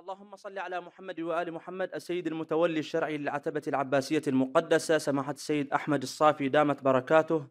اللهم صل على محمد وآل محمد السيد المتولي الشرعي للعتبة العباسية المقدسة سماحة السيد أحمد الصافي دامت بركاته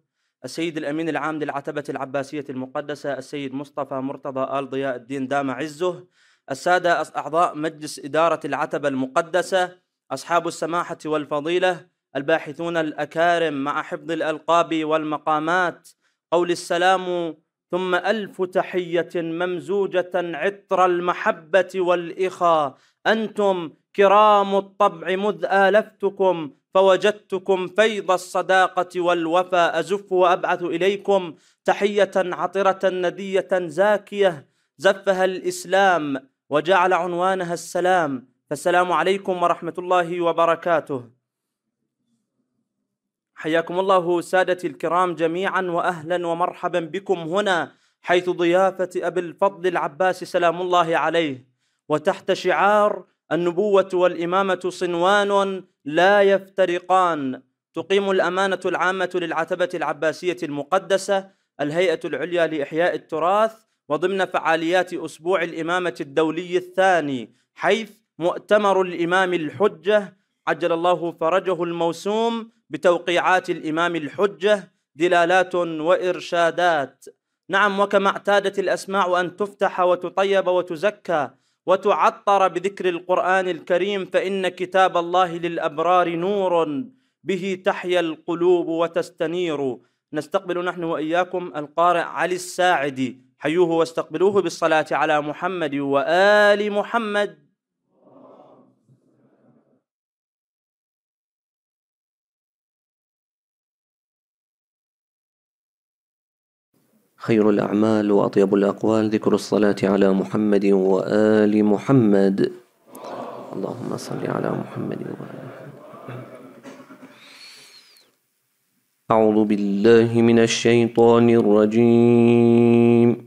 السيد الأمين العام للعتبة العباسية المقدسة السيد مصطفى مرتضى آل ضياء الدين دام عزه السادة أعضاء مجلس إدارة العتبة المقدسة أصحاب السماحة والفضيلة الباحثون الأكارم مع حفظ الألقاب والمقامات قول السلام ثم ألف تحية ممزوجة عطر المحبة والإخا أنتم كرام الطبع مذ آلفتكم فوجدتكم فيض الصداقة والوفا أزف وأبعث إليكم تحية عطرة ندية زاكية زفها الإسلام وجعل عنوانها السلام فالسلام عليكم ورحمة الله وبركاته حياكم الله سادتي الكرام جميعا واهلا ومرحبا بكم هنا حيث ضيافه ابي الفضل العباس سلام الله عليه وتحت شعار النبوه والامامه صنوان لا يفترقان تقيم الامانه العامه للعتبه العباسيه المقدسه الهيئه العليا لاحياء التراث وضمن فعاليات اسبوع الامامه الدولي الثاني حيث مؤتمر الامام الحجه عجل الله فرجه الموسوم بتوقيعات الإمام الحجة دلالات وإرشادات نعم وكما اعتادت الأسماع أن تفتح وتطيب وتزكى وتعطر بذكر القرآن الكريم فإن كتاب الله للأبرار نور به تحيا القلوب وتستنير نستقبل نحن وإياكم القارئ علي الساعدي حيوه واستقبلوه بالصلاة على محمد وآل محمد خير الأعمال وأطيب الأقوال ذكر الصلاة على محمد وآل محمد اللهم صل على محمد وآل محمد أعوذ بالله من الشيطان الرجيم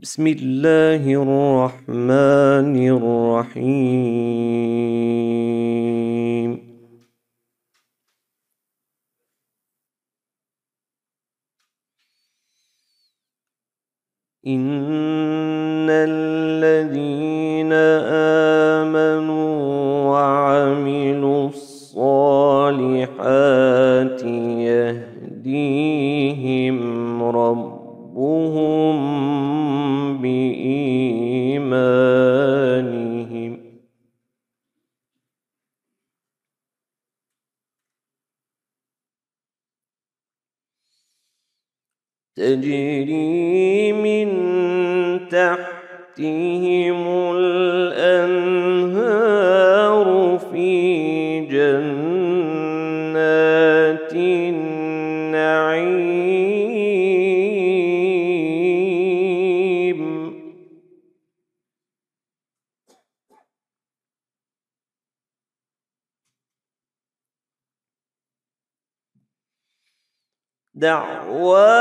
بسم الله الرحمن الرحيم إن الذين آمنوا وعملوا الصالحات يهديهم ربهم تجري من تحتهم الأنهار في جنات النعيم دعوات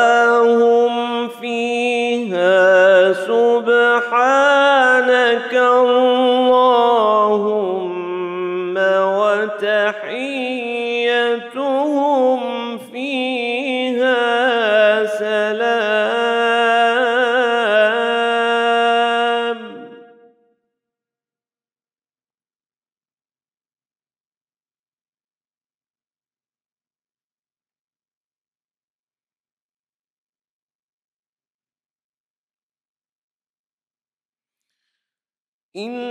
إن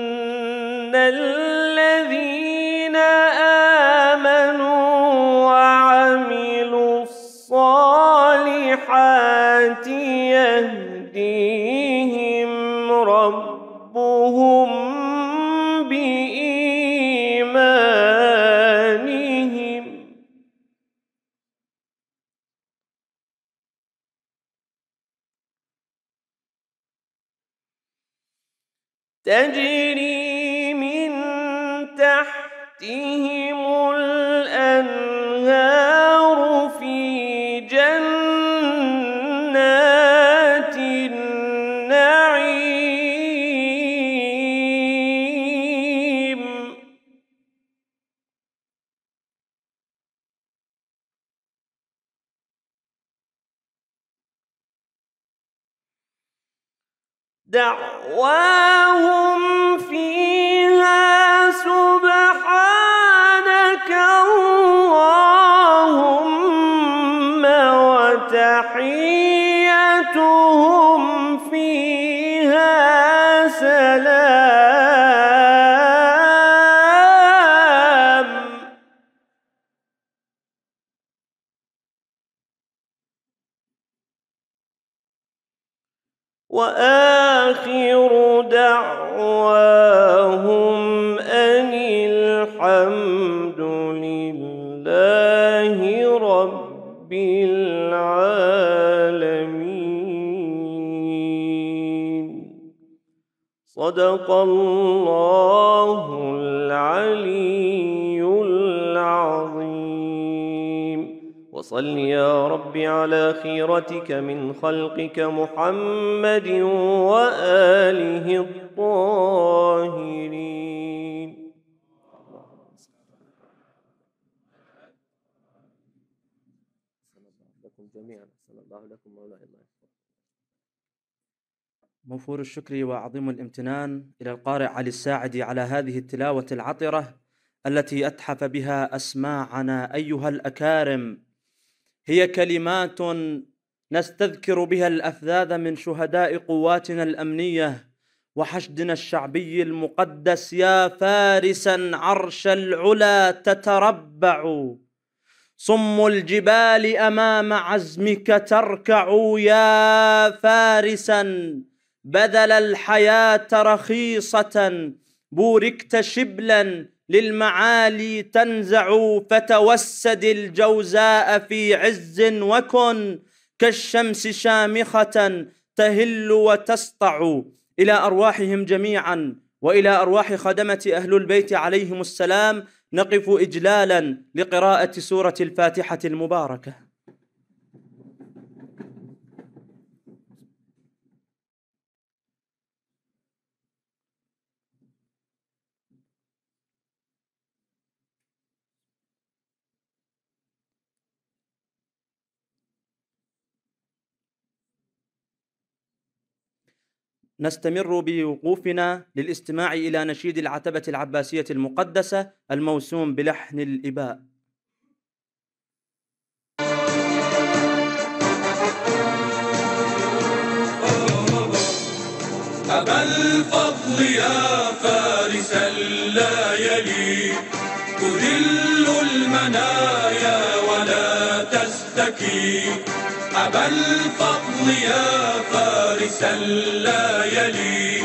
تجري دعواهم فيها سبحانه صدق الله العلي العظيم وصل يا رب على خيرتك من خلقك محمد واله الطيب غفور الشكر وعظيم الامتنان إلى القارئ علي الساعدي على هذه التلاوة العطرة التي أتحف بها أسماعنا أيها الأكارم هي كلمات نستذكر بها الأفذاذ من شهداء قواتنا الأمنية وحشدنا الشعبي المقدس يا فارسا عرش العلا تتربع صم الجبال امام عزمك تركع يا فارسا بذل الحياه رخيصه بوركت شبلا للمعالي تنزع فتوسد الجوزاء في عز وكن كالشمس شامخه تهل وتسطع الى ارواحهم جميعا والى ارواح خدمه اهل البيت عليهم السلام نقف اجلالا لقراءه سوره الفاتحه المباركه نستمر بوقوفنا للاستماع إلى نشيد العتبة العباسية المقدسة الموسوم بلحن الإباء أبا الفضل يا فارس الليالي تذل المنايا ولا تستكي أبا الفضل يا فارسا لا يلي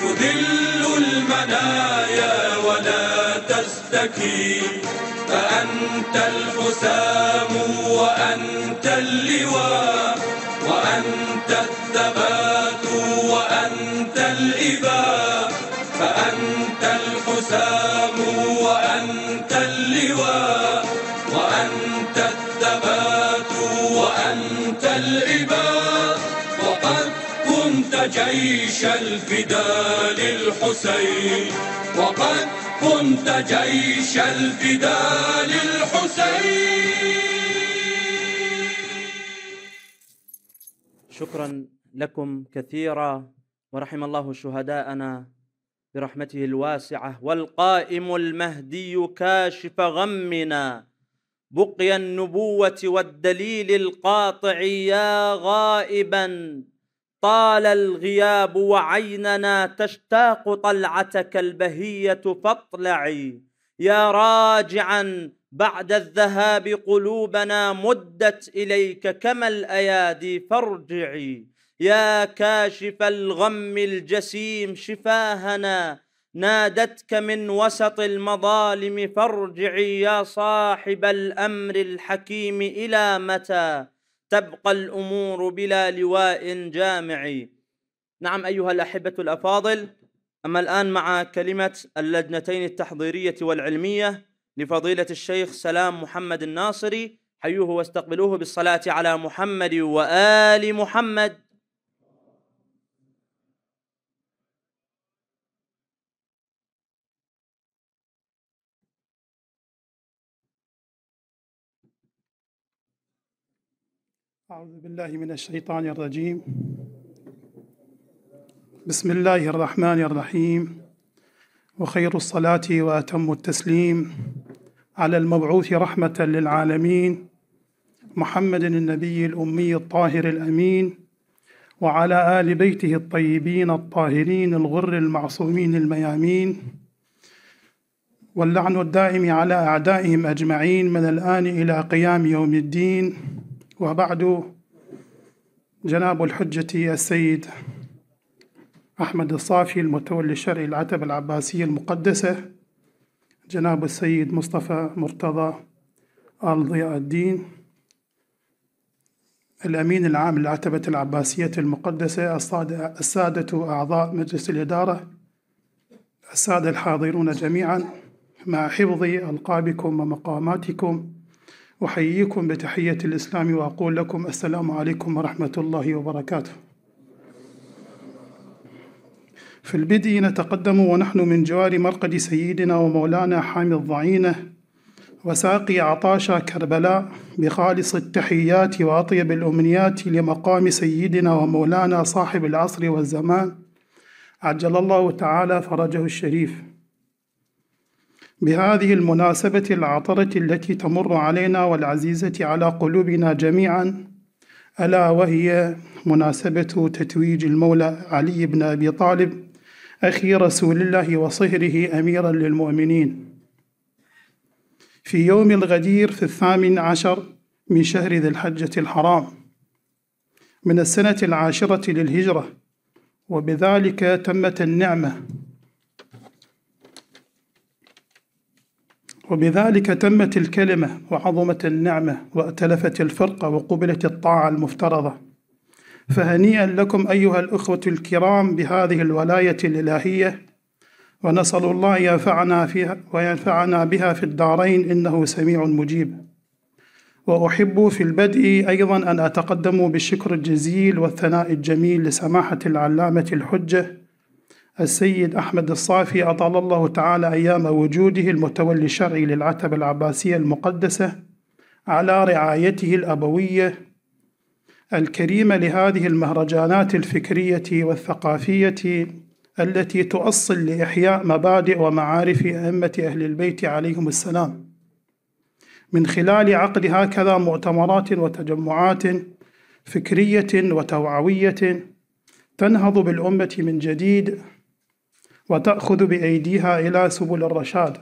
تذل المنايا ولا تشتكي فأنت الحسام وأنت اللواء وأنت الثبات وأنت الإباء فأنت الحسام العباد وقد كنت جيش الفداء للحسين وقد كنت جيش الفداء للحسين شكرا لكم كثيرا ورحم الله شهداءنا برحمته الواسعه والقائم المهدي كاشف غمنا بقي النبوه والدليل القاطع يا غائبا طال الغياب وعيننا تشتاق طلعتك البهيه فاطلعي يا راجعا بعد الذهاب قلوبنا مدت اليك كما الايادي فارجعي يا كاشف الغم الجسيم شفاهنا نادتك من وسط المظالم فارجعي يا صاحب الامر الحكيم الى متى تبقى الامور بلا لواء جامع نعم ايها الاحبه الافاضل اما الان مع كلمه اللجنتين التحضيريه والعلميه لفضيله الشيخ سلام محمد الناصري حيوه واستقبلوه بالصلاه على محمد وال محمد أعوذ بالله من الشيطان الرجيم بسم الله الرحمن الرحيم وخير الصلاة وأتم التسليم على المبعوث رحمة للعالمين محمد النبي الأمي الطاهر الأمين وعلى آل بيته الطيبين الطاهرين الغر المعصومين الميامين واللعن الدائم على أعدائهم أجمعين من الآن إلى قيام يوم الدين وبعد جناب الحجة السيد أحمد الصافي المتولي الشرعي العتب العباسية المقدسة جناب السيد مصطفى مرتضى آل ضياء الدين الأمين العام للعتبة العباسية المقدسة السادة أعضاء مجلس الإدارة السادة الحاضرون جميعا مع حفظ ألقابكم ومقاماتكم أحييكم بتحية الإسلام وأقول لكم السلام عليكم ورحمة الله وبركاته. في البدء نتقدم ونحن من جوار مرقد سيدنا ومولانا حامي الضعينة وساقي عطاشا كربلاء بخالص التحيات وأطيب الأمنيات لمقام سيدنا ومولانا صاحب العصر والزمان عجل الله تعالى فرجه الشريف بهذه المناسبة العطرة التي تمر علينا والعزيزة على قلوبنا جميعا ألا وهي مناسبة تتويج المولى علي بن أبي طالب أخي رسول الله وصهره أميرا للمؤمنين في يوم الغدير في الثامن عشر من شهر ذي الحجة الحرام من السنة العاشرة للهجرة وبذلك تمت النعمة وبذلك تمت الكلمة وعظمت النعمة وأتلفت الفرقة وقبلت الطاعة المفترضة فهنيئا لكم أيها الأخوة الكرام بهذه الولاية الإلهية ونسأل الله ينفعنا فيها وينفعنا بها في الدارين إنه سميع مجيب وأحب في البدء أيضا أن أتقدم بالشكر الجزيل والثناء الجميل لسماحة العلامة الحجة السيد أحمد الصافي أطال الله تعالى أيام وجوده المتولي الشرعي للعتبة العباسية المقدسة على رعايته الأبوية الكريمة لهذه المهرجانات الفكرية والثقافية التي تؤصل لإحياء مبادئ ومعارف أئمة أهل البيت عليهم السلام من خلال عقد هكذا مؤتمرات وتجمعات فكرية وتوعوية تنهض بالأمة من جديد وتأخذ بأيديها إلى سبل الرشاد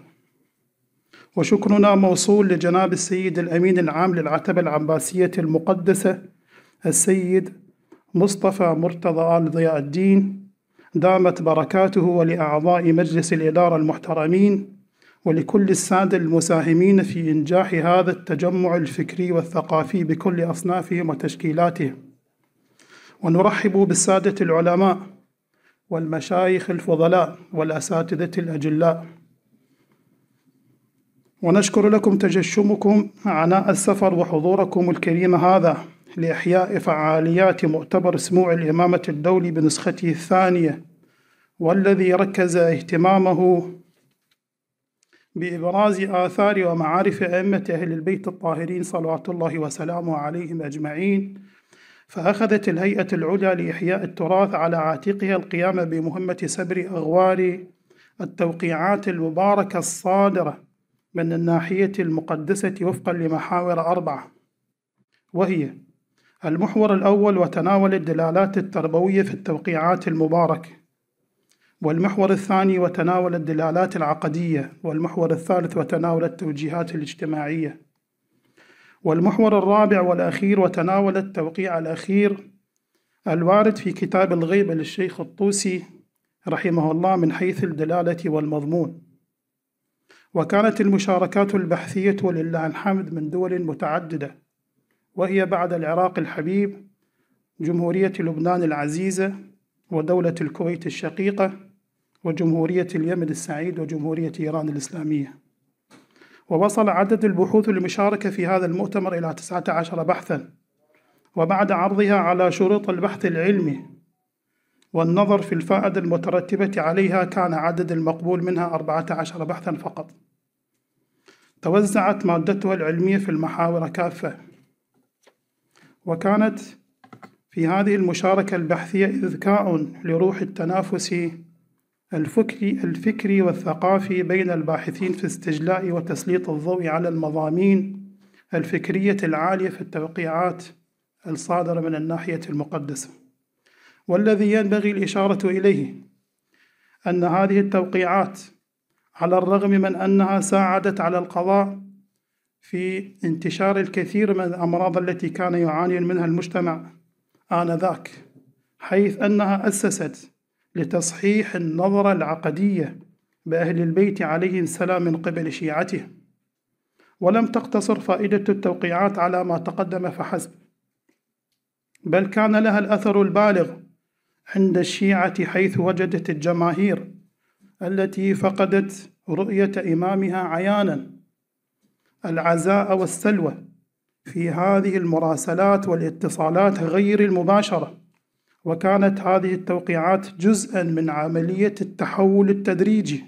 وشكرنا موصول لجناب السيد الأمين العام للعتبة العباسية المقدسة السيد مصطفى مرتضى آل ضياء الدين دامت بركاته ولأعضاء مجلس الإدارة المحترمين ولكل السادة المساهمين في إنجاح هذا التجمع الفكري والثقافي بكل أصنافهم وتشكيلاتهم ونرحب بالسادة العلماء والمشايخ الفضلاء والأساتذة الأجلاء ونشكر لكم تجشمكم عناء السفر وحضوركم الكريم هذا لإحياء فعاليات مؤتمر سموع الإمامة الدولي بنسخته الثانية والذي ركز اهتمامه بإبراز آثار ومعارف أئمة أهل البيت الطاهرين صلوات الله وسلامه عليهم أجمعين فأخذت الهيئة العليا لإحياء التراث على عاتقها القيام بمهمة سبر أغوار التوقيعات المباركة الصادرة من الناحية المقدسة وفقا لمحاور أربعة وهي المحور الأول وتناول الدلالات التربوية في التوقيعات المباركة والمحور الثاني وتناول الدلالات العقدية والمحور الثالث وتناول التوجيهات الاجتماعية والمحور الرابع والأخير وتناول التوقيع الأخير الوارد في كتاب الغيبة للشيخ الطوسي رحمه الله من حيث الدلالة والمضمون وكانت المشاركات البحثية ولله الحمد من دول متعددة وهي بعد العراق الحبيب جمهورية لبنان العزيزة ودولة الكويت الشقيقة وجمهورية اليمن السعيد وجمهورية إيران الإسلامية ووصل عدد البحوث المشاركة في هذا المؤتمر إلى 19 بحثا وبعد عرضها على شروط البحث العلمي والنظر في الفائدة المترتبة عليها كان عدد المقبول منها 14 بحثا فقط توزعت مادتها العلمية في المحاور كافة وكانت في هذه المشاركة البحثية إذكاء لروح التنافس الفكري الفكري والثقافي بين الباحثين في استجلاء وتسليط الضوء على المضامين الفكرية العالية في التوقيعات الصادرة من الناحية المقدسة والذي ينبغي الإشارة إليه أن هذه التوقيعات على الرغم من أنها ساعدت على القضاء في انتشار الكثير من الأمراض التي كان يعاني منها المجتمع آنذاك حيث أنها أسست لتصحيح النظرة العقدية بأهل البيت عليهم السلام من قبل شيعته ولم تقتصر فائدة التوقيعات على ما تقدم فحسب بل كان لها الأثر البالغ عند الشيعة حيث وجدت الجماهير التي فقدت رؤية إمامها عيانا العزاء والسلوى في هذه المراسلات والاتصالات غير المباشرة وكانت هذه التوقيعات جزءا من عملية التحول التدريجي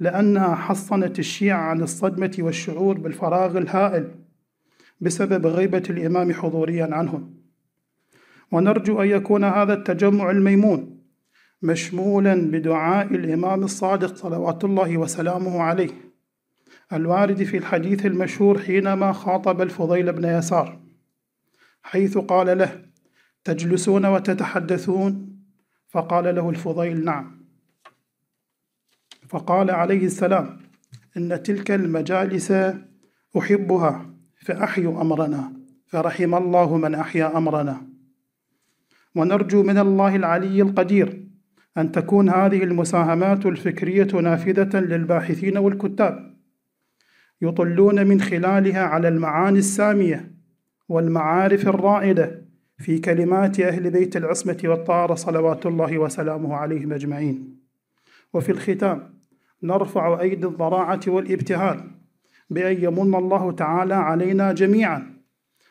لأنها حصنت الشيعة عن الصدمة والشعور بالفراغ الهائل بسبب غيبة الإمام حضوريا عنهم ونرجو أن يكون هذا التجمع الميمون مشمولا بدعاء الإمام الصادق صلوات الله وسلامه عليه الوارد في الحديث المشهور حينما خاطب الفضيل بن يسار حيث قال له تجلسون وتتحدثون فقال له الفضيل نعم فقال عليه السلام ان تلك المجالس احبها فاحيوا امرنا فرحم الله من احيا امرنا ونرجو من الله العلي القدير ان تكون هذه المساهمات الفكريه نافذه للباحثين والكتاب يطلون من خلالها على المعاني الساميه والمعارف الرائده في كلمات أهل بيت العصمة والطهارة صلوات الله وسلامه عليهم أجمعين وفي الختام نرفع أيدي الضراعة والابتهال بأن يمن الله تعالى علينا جميعا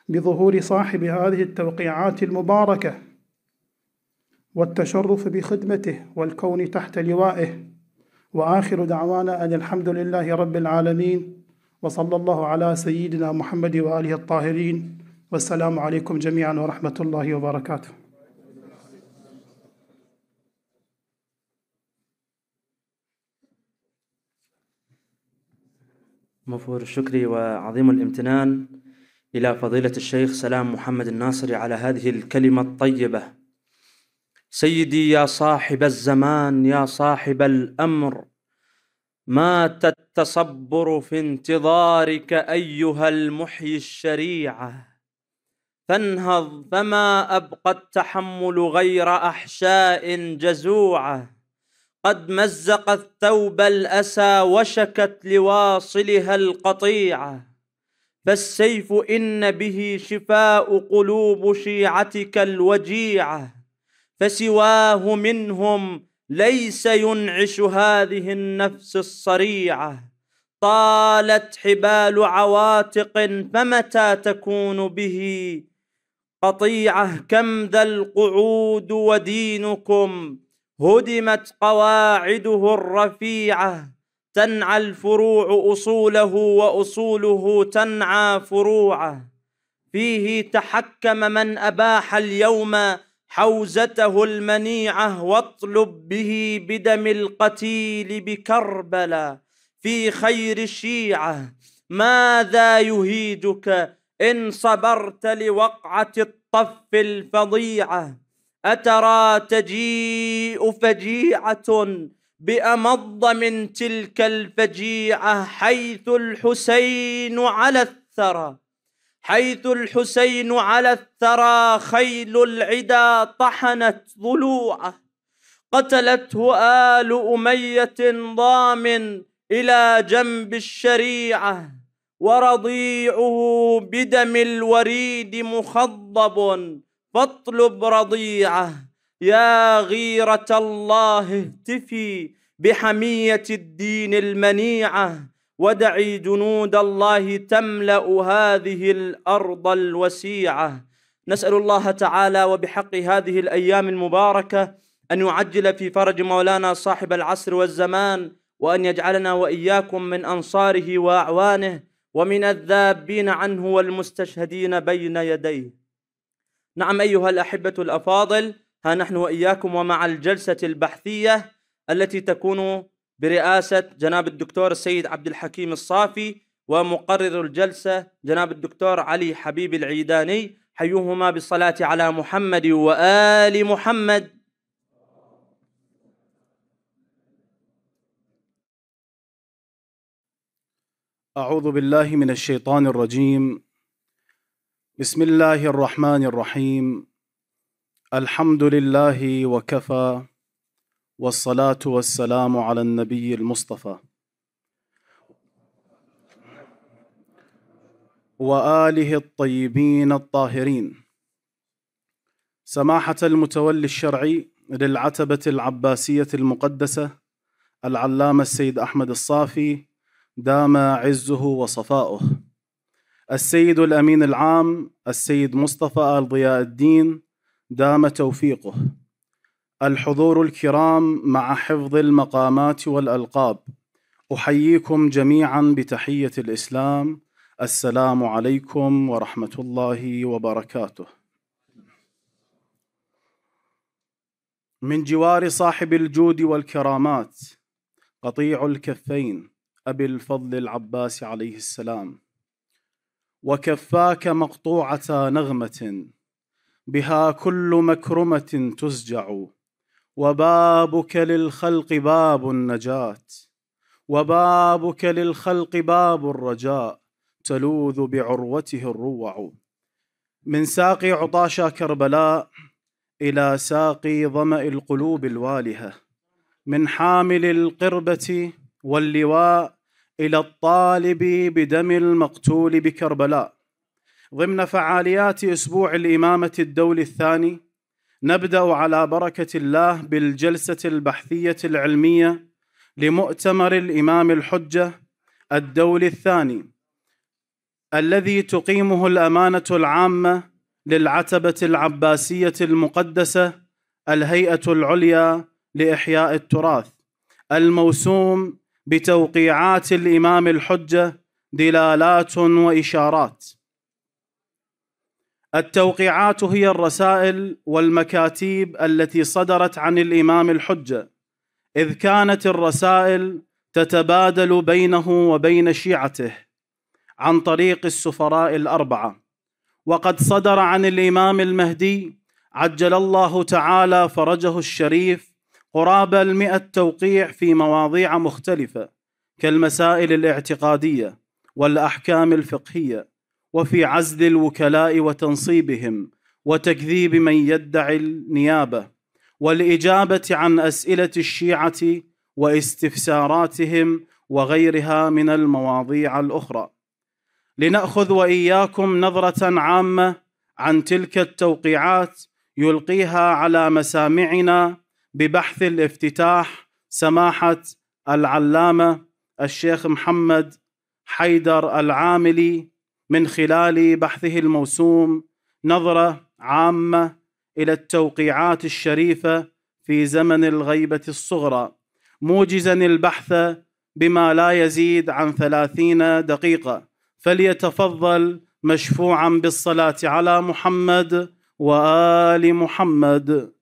بظهور صاحب هذه التوقيعات المباركة والتشرف بخدمته والكون تحت لوائه وآخر دعوانا أن الحمد لله رب العالمين وصلى الله على سيدنا محمد وآله الطاهرين والسلام عليكم جميعا ورحمه الله وبركاته مفور الشكر وعظيم الامتنان إلى فضيلة الشيخ سلام محمد الناصري على هذه الكلمة الطيبة سيدي يا صاحب الزمان يا صاحب الأمر مات التصبر في انتظارك أيها المحيي الشريعة فانهض فما أبقى التحمل غير أحشاء جزوعة قد مزق الثوب الأسى وشكت لواصلها القطيعة فالسيف إن به شفاء قلوب شيعتك الوجيعة فسواه منهم ليس ينعش هذه النفس الصريعة طالت حبال عواتق فمتى تكون به قطيعة كم ذا القعود ودينكم هدمت قواعده الرفيعة تنعى الفروع أصوله وأصوله تنعى فروعه فيه تحكم من أباح اليوم حوزته المنيعة واطلب به بدم القتيل بكربلا في خير الشيعة ماذا يهيدك إن صبرت لوقعة الطف الفظيعة أترى تجيء فجيعة بأمض من تلك الفجيعة حيث الحسين على الثرى حيث الحسين على الثرى خيل العدا طحنت ضلوعه قتلته آل أمية ضامن إلى جنب الشريعة ورضيعه بدم الوريد مخضب فاطلب رضيعه يا غيرة الله اهتفي بحمية الدين المنيعة ودعي جنود الله تملأ هذه الأرض الوسيعة نسأل الله تعالى وبحق هذه الأيام المباركة أن يعجل في فرج مولانا صاحب العصر والزمان وأن يجعلنا وإياكم من أنصاره وأعوانه ومن الذابين عنه والمستشهدين بين يديه نعم أيها الأحبة الأفاضل ها نحن وإياكم ومع الجلسة البحثية التي تكون برئاسة جناب الدكتور السيد عبد الحكيم الصافي ومقرر الجلسة جناب الدكتور علي حبيب العيداني حيوهما بالصلاة على محمد وآل محمد أعوذ بالله من الشيطان الرجيم بسم الله الرحمن الرحيم الحمد لله وكفى والصلاة والسلام على النبي المصطفى وآله الطيبين الطاهرين سماحة المتولي الشرعي للعتبة العباسية المقدسة العلامة السيد أحمد الصافي دام عزه وصفاؤه السيد الامين العام السيد مصطفى ال ضياء الدين دام توفيقه الحضور الكرام مع حفظ المقامات والالقاب احييكم جميعا بتحيه الاسلام السلام عليكم ورحمه الله وبركاته من جوار صاحب الجود والكرامات قطيع الكفين أبي الفضل العباس عليه السلام وكفاك مقطوعة نغمة بها كل مكرمة تسجع وبابك للخلق باب النجاة وبابك للخلق باب الرجاء تلوذ بعروته الروع من ساقي عطاشا كربلاء إلى ساقي ظمأ القلوب الوالهة من حامل القربة واللواء إلى الطالب بدم المقتول بكربلاء ضمن فعاليات أسبوع الإمامة الدولي الثاني نبدأ على بركة الله بالجلسة البحثية العلمية لمؤتمر الإمام الحجة الدولي الثاني الذي تقيمه الأمانة العامة للعتبة العباسية المقدسة الهيئة العليا لإحياء التراث الموسوم بتوقيعات الامام الحجه دلالات واشارات التوقيعات هي الرسائل والمكاتيب التي صدرت عن الامام الحجه اذ كانت الرسائل تتبادل بينه وبين شيعته عن طريق السفراء الاربعه وقد صدر عن الامام المهدي عجل الله تعالى فرجه الشريف قرابة المئة توقيع في مواضيع مختلفة كالمسائل الاعتقادية والأحكام الفقهية وفي عزل الوكلاء وتنصيبهم وتكذيب من يدعي النيابة والإجابة عن أسئلة الشيعة واستفساراتهم وغيرها من المواضيع الأخرى لنأخذ وإياكم نظرة عامة عن تلك التوقيعات يلقيها على مسامعنا ببحث الافتتاح سماحه العلامه الشيخ محمد حيدر العاملي من خلال بحثه الموسوم نظره عامه الى التوقيعات الشريفه في زمن الغيبه الصغرى موجزا البحث بما لا يزيد عن ثلاثين دقيقه فليتفضل مشفوعا بالصلاه على محمد وال محمد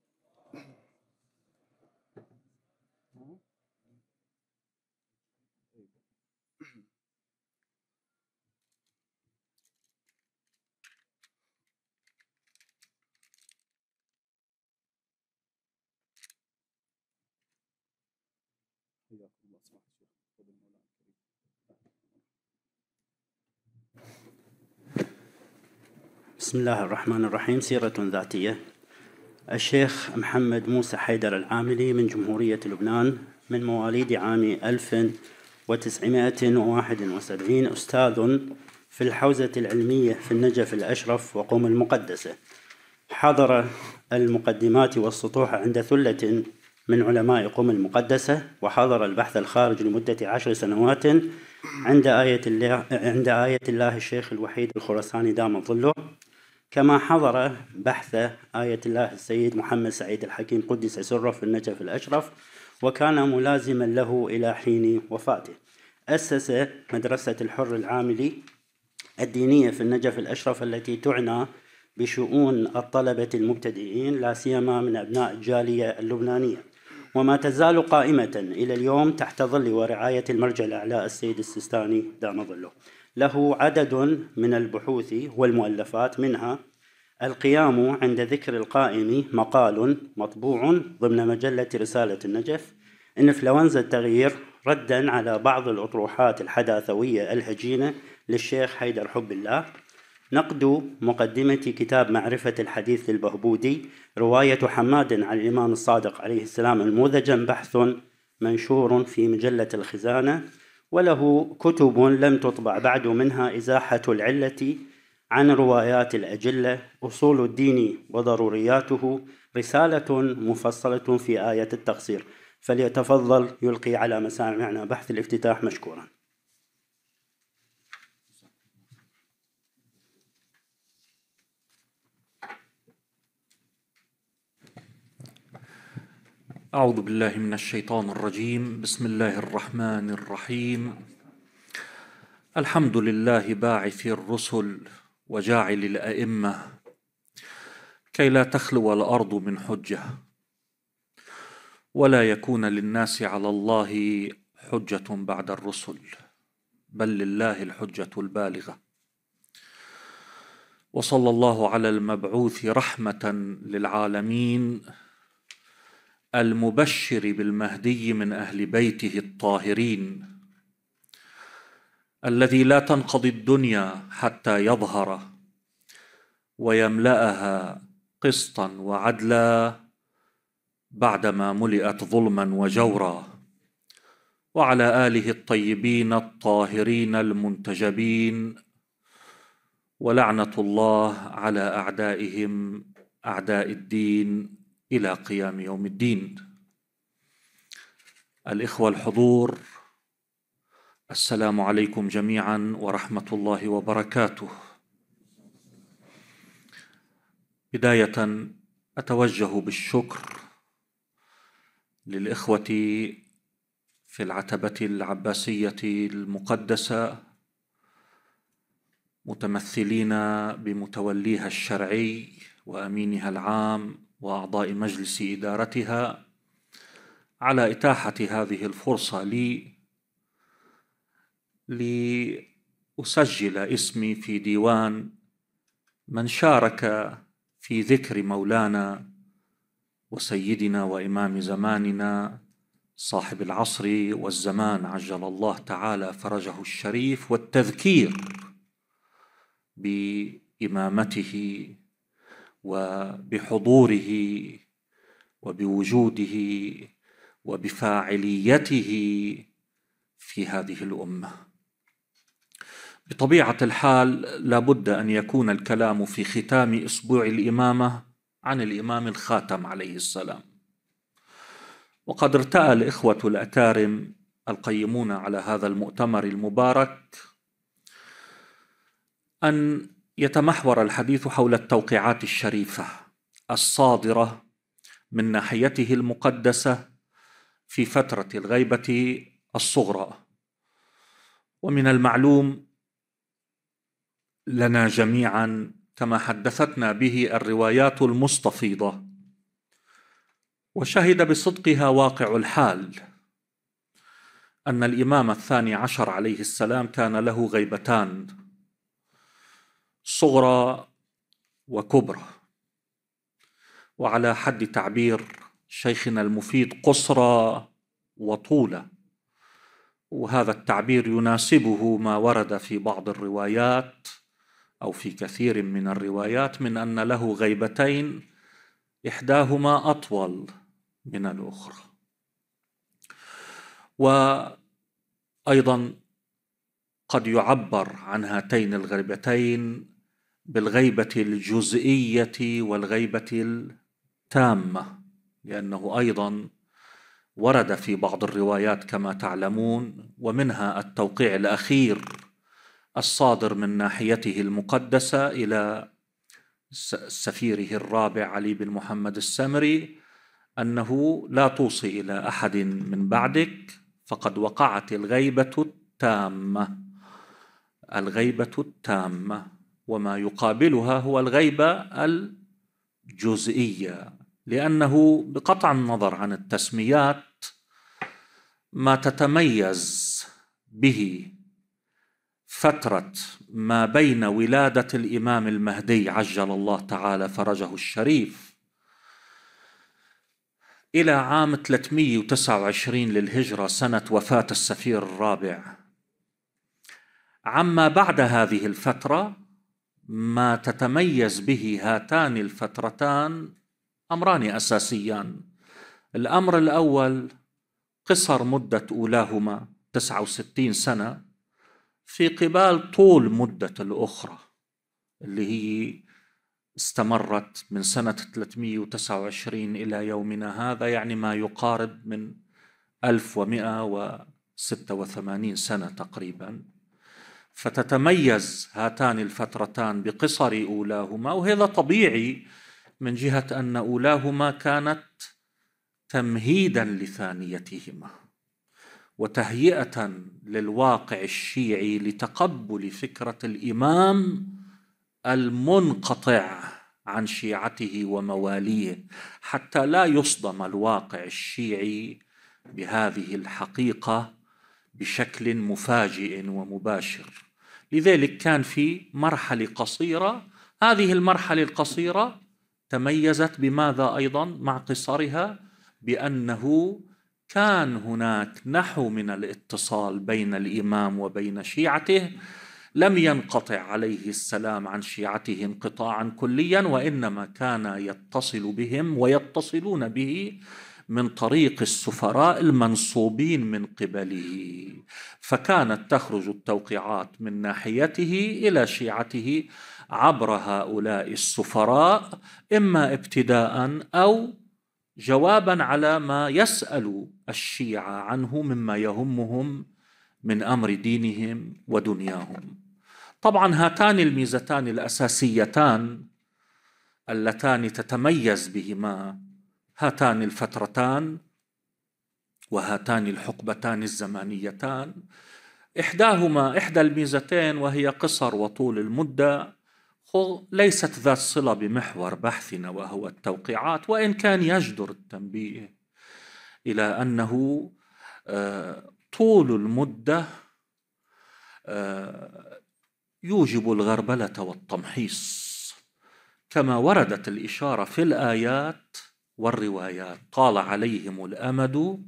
بسم الله الرحمن الرحيم سيرة ذاتية الشيخ محمد موسى حيدر العاملي من جمهورية لبنان من مواليد عام 1971 أستاذ في الحوزة العلمية في النجف الأشرف وقوم المقدسة حضر المقدمات والسطوح عند ثلة من علماء قوم المقدسة وحضر البحث الخارج لمدة عشر سنوات عند آية الله, عند آية الله الشيخ الوحيد الخرساني دام ظله كما حضر بحث آية الله السيد محمد سعيد الحكيم قدس سره في النجف الأشرف وكان ملازما له إلى حين وفاته أسس مدرسة الحر العاملي الدينية في النجف الأشرف التي تعنى بشؤون الطلبة المبتدئين لا سيما من أبناء الجالية اللبنانية وما تزال قائمة إلى اليوم تحت ظل ورعاية المرجع الأعلى السيد السيستاني دام ظله له عدد من البحوث والمؤلفات منها القيام عند ذكر القائم مقال مطبوع ضمن مجلة رسالة النجف إنفلونزا التغيير ردا على بعض الأطروحات الحداثوية الهجينة للشيخ حيدر حب الله نقد مقدمة كتاب معرفة الحديث للبهبودي رواية حماد عن الإمام الصادق عليه السلام انموذجا بحث منشور في مجلة الخزانة وله كتب لم تطبع بعد منها إزاحة العلة عن روايات الأجلة أصول الدين وضرورياته رسالة مفصلة في آية التقصير فليتفضل يلقي على مسامعنا بحث الافتتاح مشكورا أعوذ بالله من الشيطان الرجيم بسم الله الرحمن الرحيم الحمد لله باعث الرسل وجاعل الأئمة كي لا تخلو الأرض من حجة ولا يكون للناس على الله حجة بعد الرسل بل لله الحجة البالغة وصلى الله على المبعوث رحمة للعالمين المبشر بالمهدي من اهل بيته الطاهرين الذي لا تنقضي الدنيا حتى يظهر ويملاها قسطا وعدلا بعدما ملئت ظلما وجورا وعلى اله الطيبين الطاهرين المنتجبين ولعنه الله على اعدائهم اعداء الدين إلى قيام يوم الدين الإخوة الحضور السلام عليكم جميعا ورحمة الله وبركاته بداية أتوجه بالشكر للإخوة في العتبة العباسية المقدسة متمثلين بمتوليها الشرعي وأمينها العام وأعضاء مجلس إدارتها على إتاحة هذه الفرصة لي لأسجل اسمي في ديوان من شارك في ذكر مولانا وسيدنا وإمام زماننا صاحب العصر والزمان عجل الله تعالى فرجه الشريف والتذكير بإمامته وبحضوره وبوجوده وبفاعليته في هذه الامه بطبيعه الحال لابد ان يكون الكلام في ختام اسبوع الامامه عن الامام الخاتم عليه السلام وقد ارتأى الإخوة الأكارم القيمون على هذا المؤتمر المبارك أن يتمحور الحديث حول التوقيعات الشريفه الصادره من ناحيته المقدسه في فتره الغيبه الصغرى ومن المعلوم لنا جميعا كما حدثتنا به الروايات المستفيضه وشهد بصدقها واقع الحال ان الامام الثاني عشر عليه السلام كان له غيبتان صغرى وكبرى وعلى حد تعبير شيخنا المفيد قصرى وطولى وهذا التعبير يناسبه ما ورد في بعض الروايات او في كثير من الروايات من ان له غيبتين احداهما اطول من الاخرى وايضا قد يعبر عن هاتين الغيبتين بالغيبة الجزئية والغيبة التامة لأنه أيضا ورد في بعض الروايات كما تعلمون ومنها التوقيع الأخير الصادر من ناحيته المقدسة إلى سفيره الرابع علي بن محمد السمري أنه لا توصي إلى أحد من بعدك فقد وقعت الغيبة التامة الغيبة التامة وما يقابلها هو الغيبة الجزئية لأنه بقطع النظر عن التسميات ما تتميز به فترة ما بين ولادة الإمام المهدي عجل الله تعالى فرجه الشريف إلى عام 329 للهجرة سنة وفاة السفير الرابع عما بعد هذه الفتره ما تتميز به هاتان الفترتان امران اساسيان الامر الاول قصر مده اولاهما 69 سنه في قبال طول مده الاخرى اللي هي استمرت من سنة 329 إلى يومنا هذا يعني ما يقارب من 1186 سنة تقريبا فتتميز هاتان الفترتان بقصر اولاهما وهذا طبيعي من جهه ان اولاهما كانت تمهيدا لثانيتهما وتهيئه للواقع الشيعي لتقبل فكره الامام المنقطع عن شيعته ومواليه حتى لا يصدم الواقع الشيعي بهذه الحقيقه بشكل مفاجئ ومباشر لذلك كان في مرحله قصيره هذه المرحله القصيره تميزت بماذا ايضا مع قصرها بانه كان هناك نحو من الاتصال بين الامام وبين شيعته لم ينقطع عليه السلام عن شيعته انقطاعا كليا وانما كان يتصل بهم ويتصلون به من طريق السفراء المنصوبين من قبله فكانت تخرج التوقيعات من ناحيته الى شيعته عبر هؤلاء السفراء اما ابتداء او جوابا على ما يسال الشيعه عنه مما يهمهم من امر دينهم ودنياهم طبعا هاتان الميزتان الاساسيتان اللتان تتميز بهما هاتان الفترتان وهاتان الحقبتان الزمانيتان إحداهما إحدى الميزتين وهي قصر وطول المدة ليست ذات صلة بمحور بحثنا وهو التوقيعات وإن كان يجدر التنبيه إلى أنه آه، طول المدة آه، يوجب الغربلة والتمحيص كما وردت الإشارة في الآيات والروايات طال عليهم الامد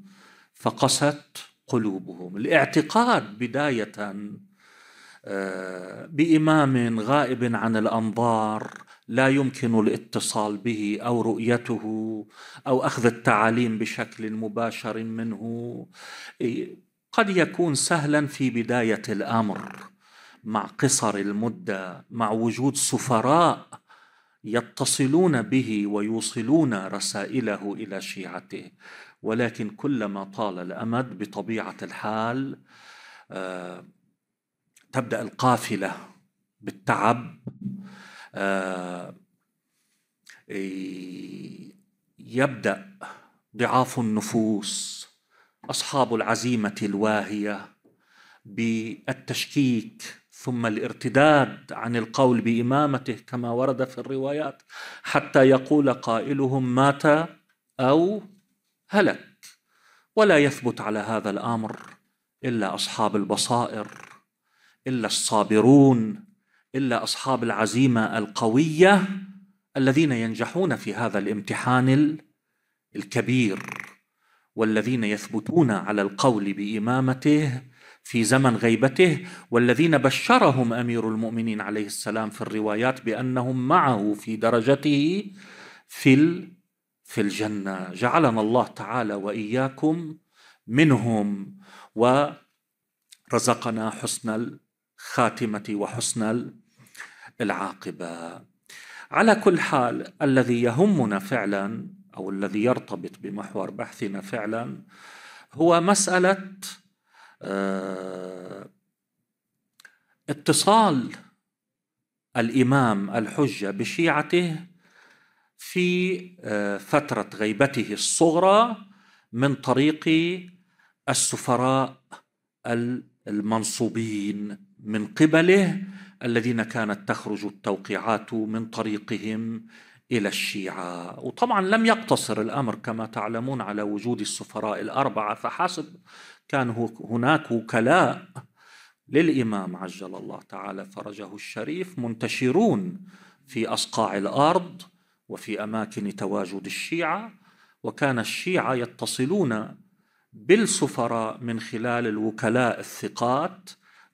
فقست قلوبهم الاعتقاد بدايه آه، بامام غائب عن الانظار لا يمكن الاتصال به او رؤيته او اخذ التعاليم بشكل مباشر منه قد يكون سهلا في بدايه الامر مع قصر المده مع وجود سفراء يتصلون به ويوصلون رسائله الى شيعته ولكن كلما طال الامد بطبيعه الحال آه، تبدا القافله بالتعب آه، يبدا ضعاف النفوس اصحاب العزيمه الواهيه بالتشكيك ثم الارتداد عن القول بامامته كما ورد في الروايات حتى يقول قائلهم مات او هلك ولا يثبت على هذا الامر الا اصحاب البصائر الا الصابرون الا اصحاب العزيمه القويه الذين ينجحون في هذا الامتحان الكبير والذين يثبتون على القول بامامته في زمن غيبته والذين بشرهم امير المؤمنين عليه السلام في الروايات بانهم معه في درجته في في الجنه جعلنا الله تعالى واياكم منهم ورزقنا حسن الخاتمه وحسن العاقبه على كل حال الذي يهمنا فعلا او الذي يرتبط بمحور بحثنا فعلا هو مساله آه، اتصال الامام الحجه بشيعته في آه، فتره غيبته الصغرى من طريق السفراء المنصوبين من قبله الذين كانت تخرج التوقيعات من طريقهم الى الشيعه، وطبعا لم يقتصر الامر كما تعلمون على وجود السفراء الاربعه فحسب كان هناك وكلاء للإمام عجل الله تعالى فرجه الشريف منتشرون في أصقاع الأرض وفي أماكن تواجد الشيعة وكان الشيعة يتصلون بالسفراء من خلال الوكلاء الثقات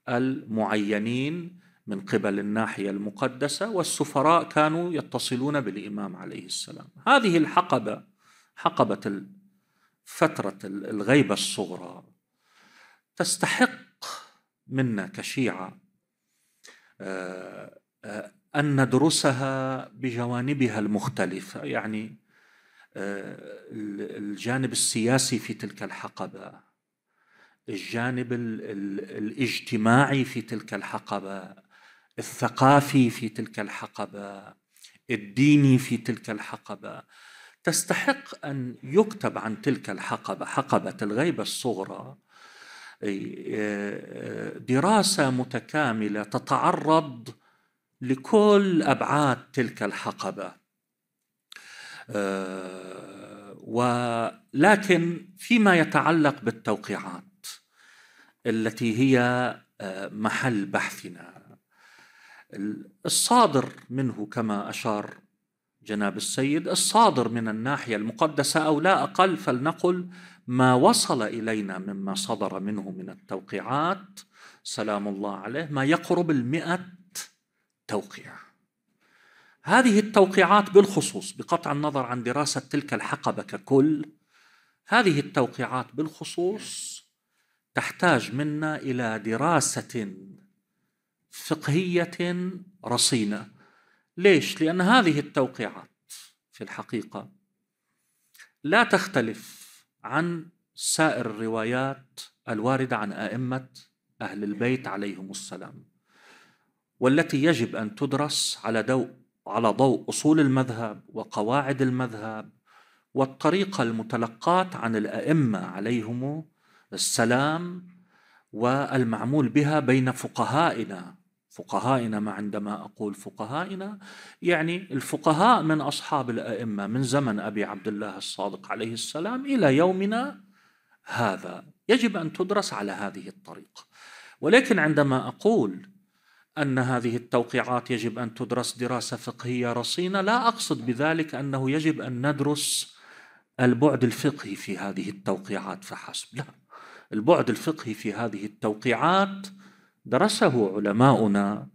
المعينين من قبل الناحية المقدسة والسفراء كانوا يتصلون بالإمام عليه السلام هذه الحقبة حقبة فترة الغيبة الصغرى تستحق منا كشيعه آه، آه، ان ندرسها بجوانبها المختلفه يعني آه، الجانب السياسي في تلك الحقبه الجانب الاجتماعي في تلك الحقبه الثقافي في تلك الحقبه الديني في تلك الحقبه تستحق ان يكتب عن تلك الحقبه حقبه الغيبه الصغرى آه، آه، دراسه متكامله تتعرض لكل ابعاد تلك الحقبه آه، ولكن فيما يتعلق بالتوقيعات التي هي محل بحثنا الصادر منه كما اشار جناب السيد الصادر من الناحيه المقدسه او لا اقل فلنقل ما وصل إلينا مما صدر منه من التوقيعات سلام الله عليه ما يقرب المئة توقيع هذه التوقيعات بالخصوص بقطع النظر عن دراسة تلك الحقبة ككل هذه التوقيعات بالخصوص تحتاج منا إلى دراسة فقهية رصينة ليش؟ لأن هذه التوقيعات في الحقيقة لا تختلف عن سائر الروايات الوارده عن ائمه اهل البيت عليهم السلام والتي يجب ان تدرس على ضوء على ضوء اصول المذهب وقواعد المذهب والطريقه المتلقاه عن الائمه عليهم السلام والمعمول بها بين فقهائنا فقهائنا ما عندما أقول فقهائنا يعني الفقهاء من أصحاب الأئمة من زمن أبي عبد الله الصادق عليه السلام إلى يومنا هذا يجب أن تدرس على هذه الطريقة ولكن عندما أقول أن هذه التوقيعات يجب أن تدرس دراسة فقهية رصينة لا أقصد بذلك أنه يجب أن ندرس البعد الفقهي في هذه التوقيعات فحسب لا البعد الفقهي في هذه التوقيعات درسه علماؤنا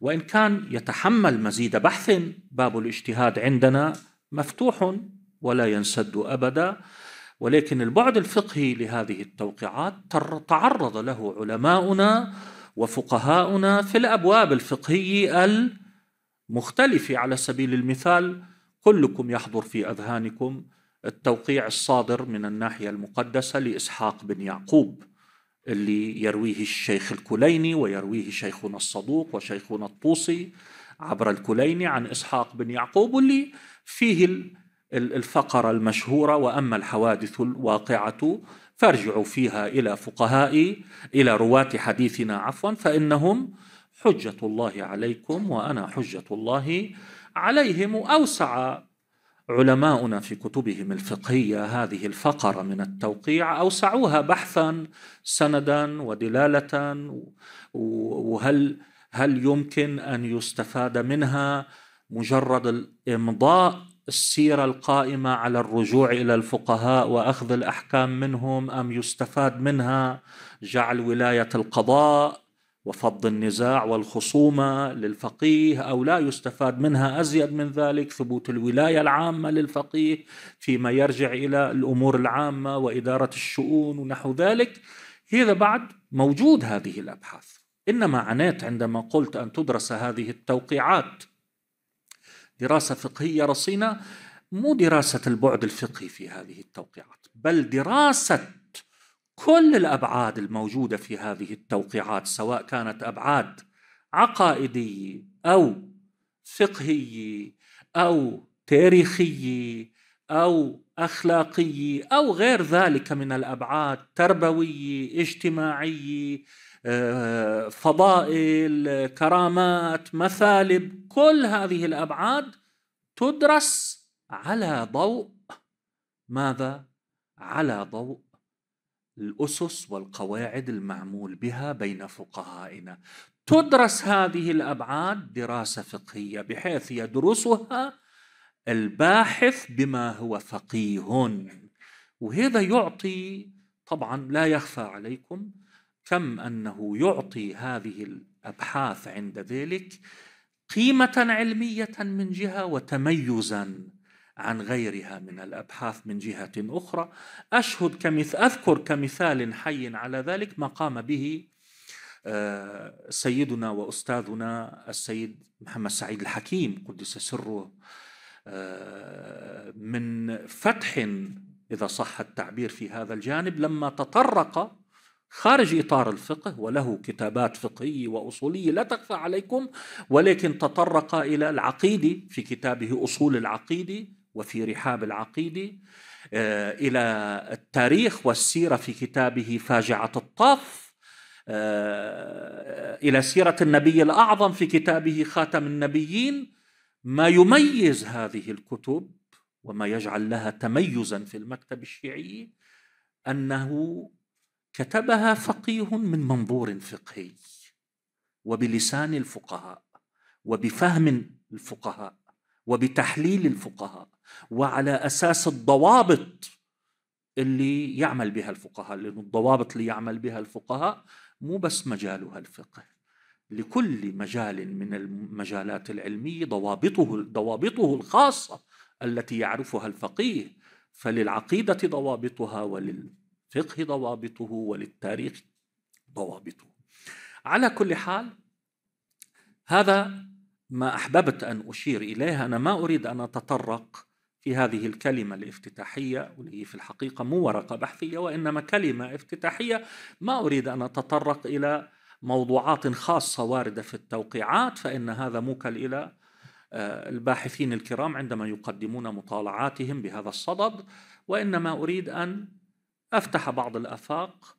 وإن كان يتحمل مزيد بحث باب الاجتهاد عندنا مفتوح ولا ينسد أبدا ولكن البعد الفقهي لهذه التوقيعات تعرض له علماؤنا وفقهاؤنا في الابواب الفقهيه المختلفه على سبيل المثال كلكم يحضر في اذهانكم التوقيع الصادر من الناحيه المقدسه لاسحاق بن يعقوب اللي يرويه الشيخ الكليني ويرويه شيخنا الصدوق وشيخنا الطوسي عبر الكليني عن إسحاق بن يعقوب واللي فيه الفقرة المشهورة وأما الحوادث الواقعة فارجعوا فيها إلى فقهاء إلى رواة حديثنا عفوا فإنهم حجة الله عليكم وأنا حجة الله عليهم أوسع علماؤنا في كتبهم الفقهيه هذه الفقره من التوقيع اوسعوها بحثا سندا ودلاله وهل هل يمكن ان يستفاد منها مجرد امضاء السيره القائمه على الرجوع الى الفقهاء واخذ الاحكام منهم ام يستفاد منها جعل ولايه القضاء وفض النزاع والخصومة للفقيه أو لا يستفاد منها أزيد من ذلك ثبوت الولاية العامة للفقيه فيما يرجع إلى الأمور العامة وإدارة الشؤون ونحو ذلك هذا بعد موجود هذه الأبحاث إنما عانيت عندما قلت أن تدرس هذه التوقيعات دراسة فقهية رصينة مو دراسة البعد الفقهي في هذه التوقيعات بل دراسة كل الابعاد الموجوده في هذه التوقيعات سواء كانت ابعاد عقائديه او فقهيه او تاريخيه او اخلاقيه او غير ذلك من الابعاد تربويه اجتماعيه آه، فضائل كرامات مثالب كل هذه الابعاد تدرس على ضوء ماذا على ضوء الأسس والقواعد المعمول بها بين فقهائنا تدرس هذه الأبعاد دراسة فقهية بحيث يدرسها الباحث بما هو فقيه وهذا يعطي طبعا لا يخفى عليكم كم أنه يعطي هذه الأبحاث عند ذلك قيمة علمية من جهة وتميزا عن غيرها من الابحاث من جهه اخرى اشهد كمث اذكر كمثال حي على ذلك ما قام به آه، سيدنا واستاذنا السيد محمد سعيد الحكيم قدس سره آه، من فتح اذا صح التعبير في هذا الجانب لما تطرق خارج اطار الفقه وله كتابات فقهيه واصوليه لا تخفى عليكم ولكن تطرق الى العقيده في كتابه اصول العقيده وفي رحاب العقيدة آه، إلى التاريخ والسيرة في كتابه فاجعة الطف آه، إلى سيرة النبي الأعظم في كتابه خاتم النبيين ما يميز هذه الكتب وما يجعل لها تميزا في المكتب الشيعي أنه كتبها فقيه من منظور فقهي وبلسان الفقهاء وبفهم الفقهاء وبتحليل الفقهاء وعلى أساس الضوابط اللي يعمل بها الفقهاء لأن الضوابط اللي يعمل بها الفقهاء مو بس مجالها الفقه لكل مجال من المجالات العلمية ضوابطه ضوابطه الخاصة التي يعرفها الفقيه فللعقيدة ضوابطها وللفقه ضوابطه وللتاريخ ضوابطه على كل حال هذا ما أحببت أن أشير إليه أنا ما أريد أن أتطرق في هذه الكلمة الافتتاحية واللي هي في الحقيقة مو ورقة بحثية وإنما كلمة افتتاحية ما أريد أن أتطرق إلى موضوعات خاصة واردة في التوقيعات فإن هذا موكل إلى آه، الباحثين الكرام عندما يقدمون مطالعاتهم بهذا الصدد وإنما أريد أن أفتح بعض الآفاق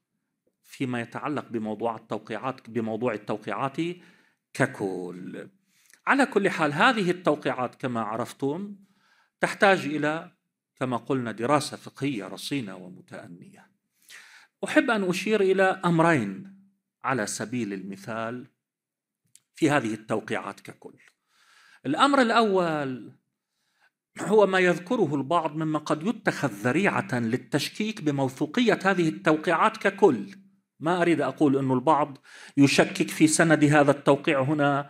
فيما يتعلق بموضوع التوقيعات بموضوع التوقيعات ككل على كل حال هذه التوقيعات كما عرفتم تحتاج الى كما قلنا دراسه فقهيه رصينه ومتانيه احب ان اشير الى امرين على سبيل المثال في هذه التوقيعات ككل الامر الاول هو ما يذكره البعض مما قد يتخذ ذريعه للتشكيك بموثوقيه هذه التوقيعات ككل ما اريد اقول ان البعض يشكك في سند هذا التوقيع هنا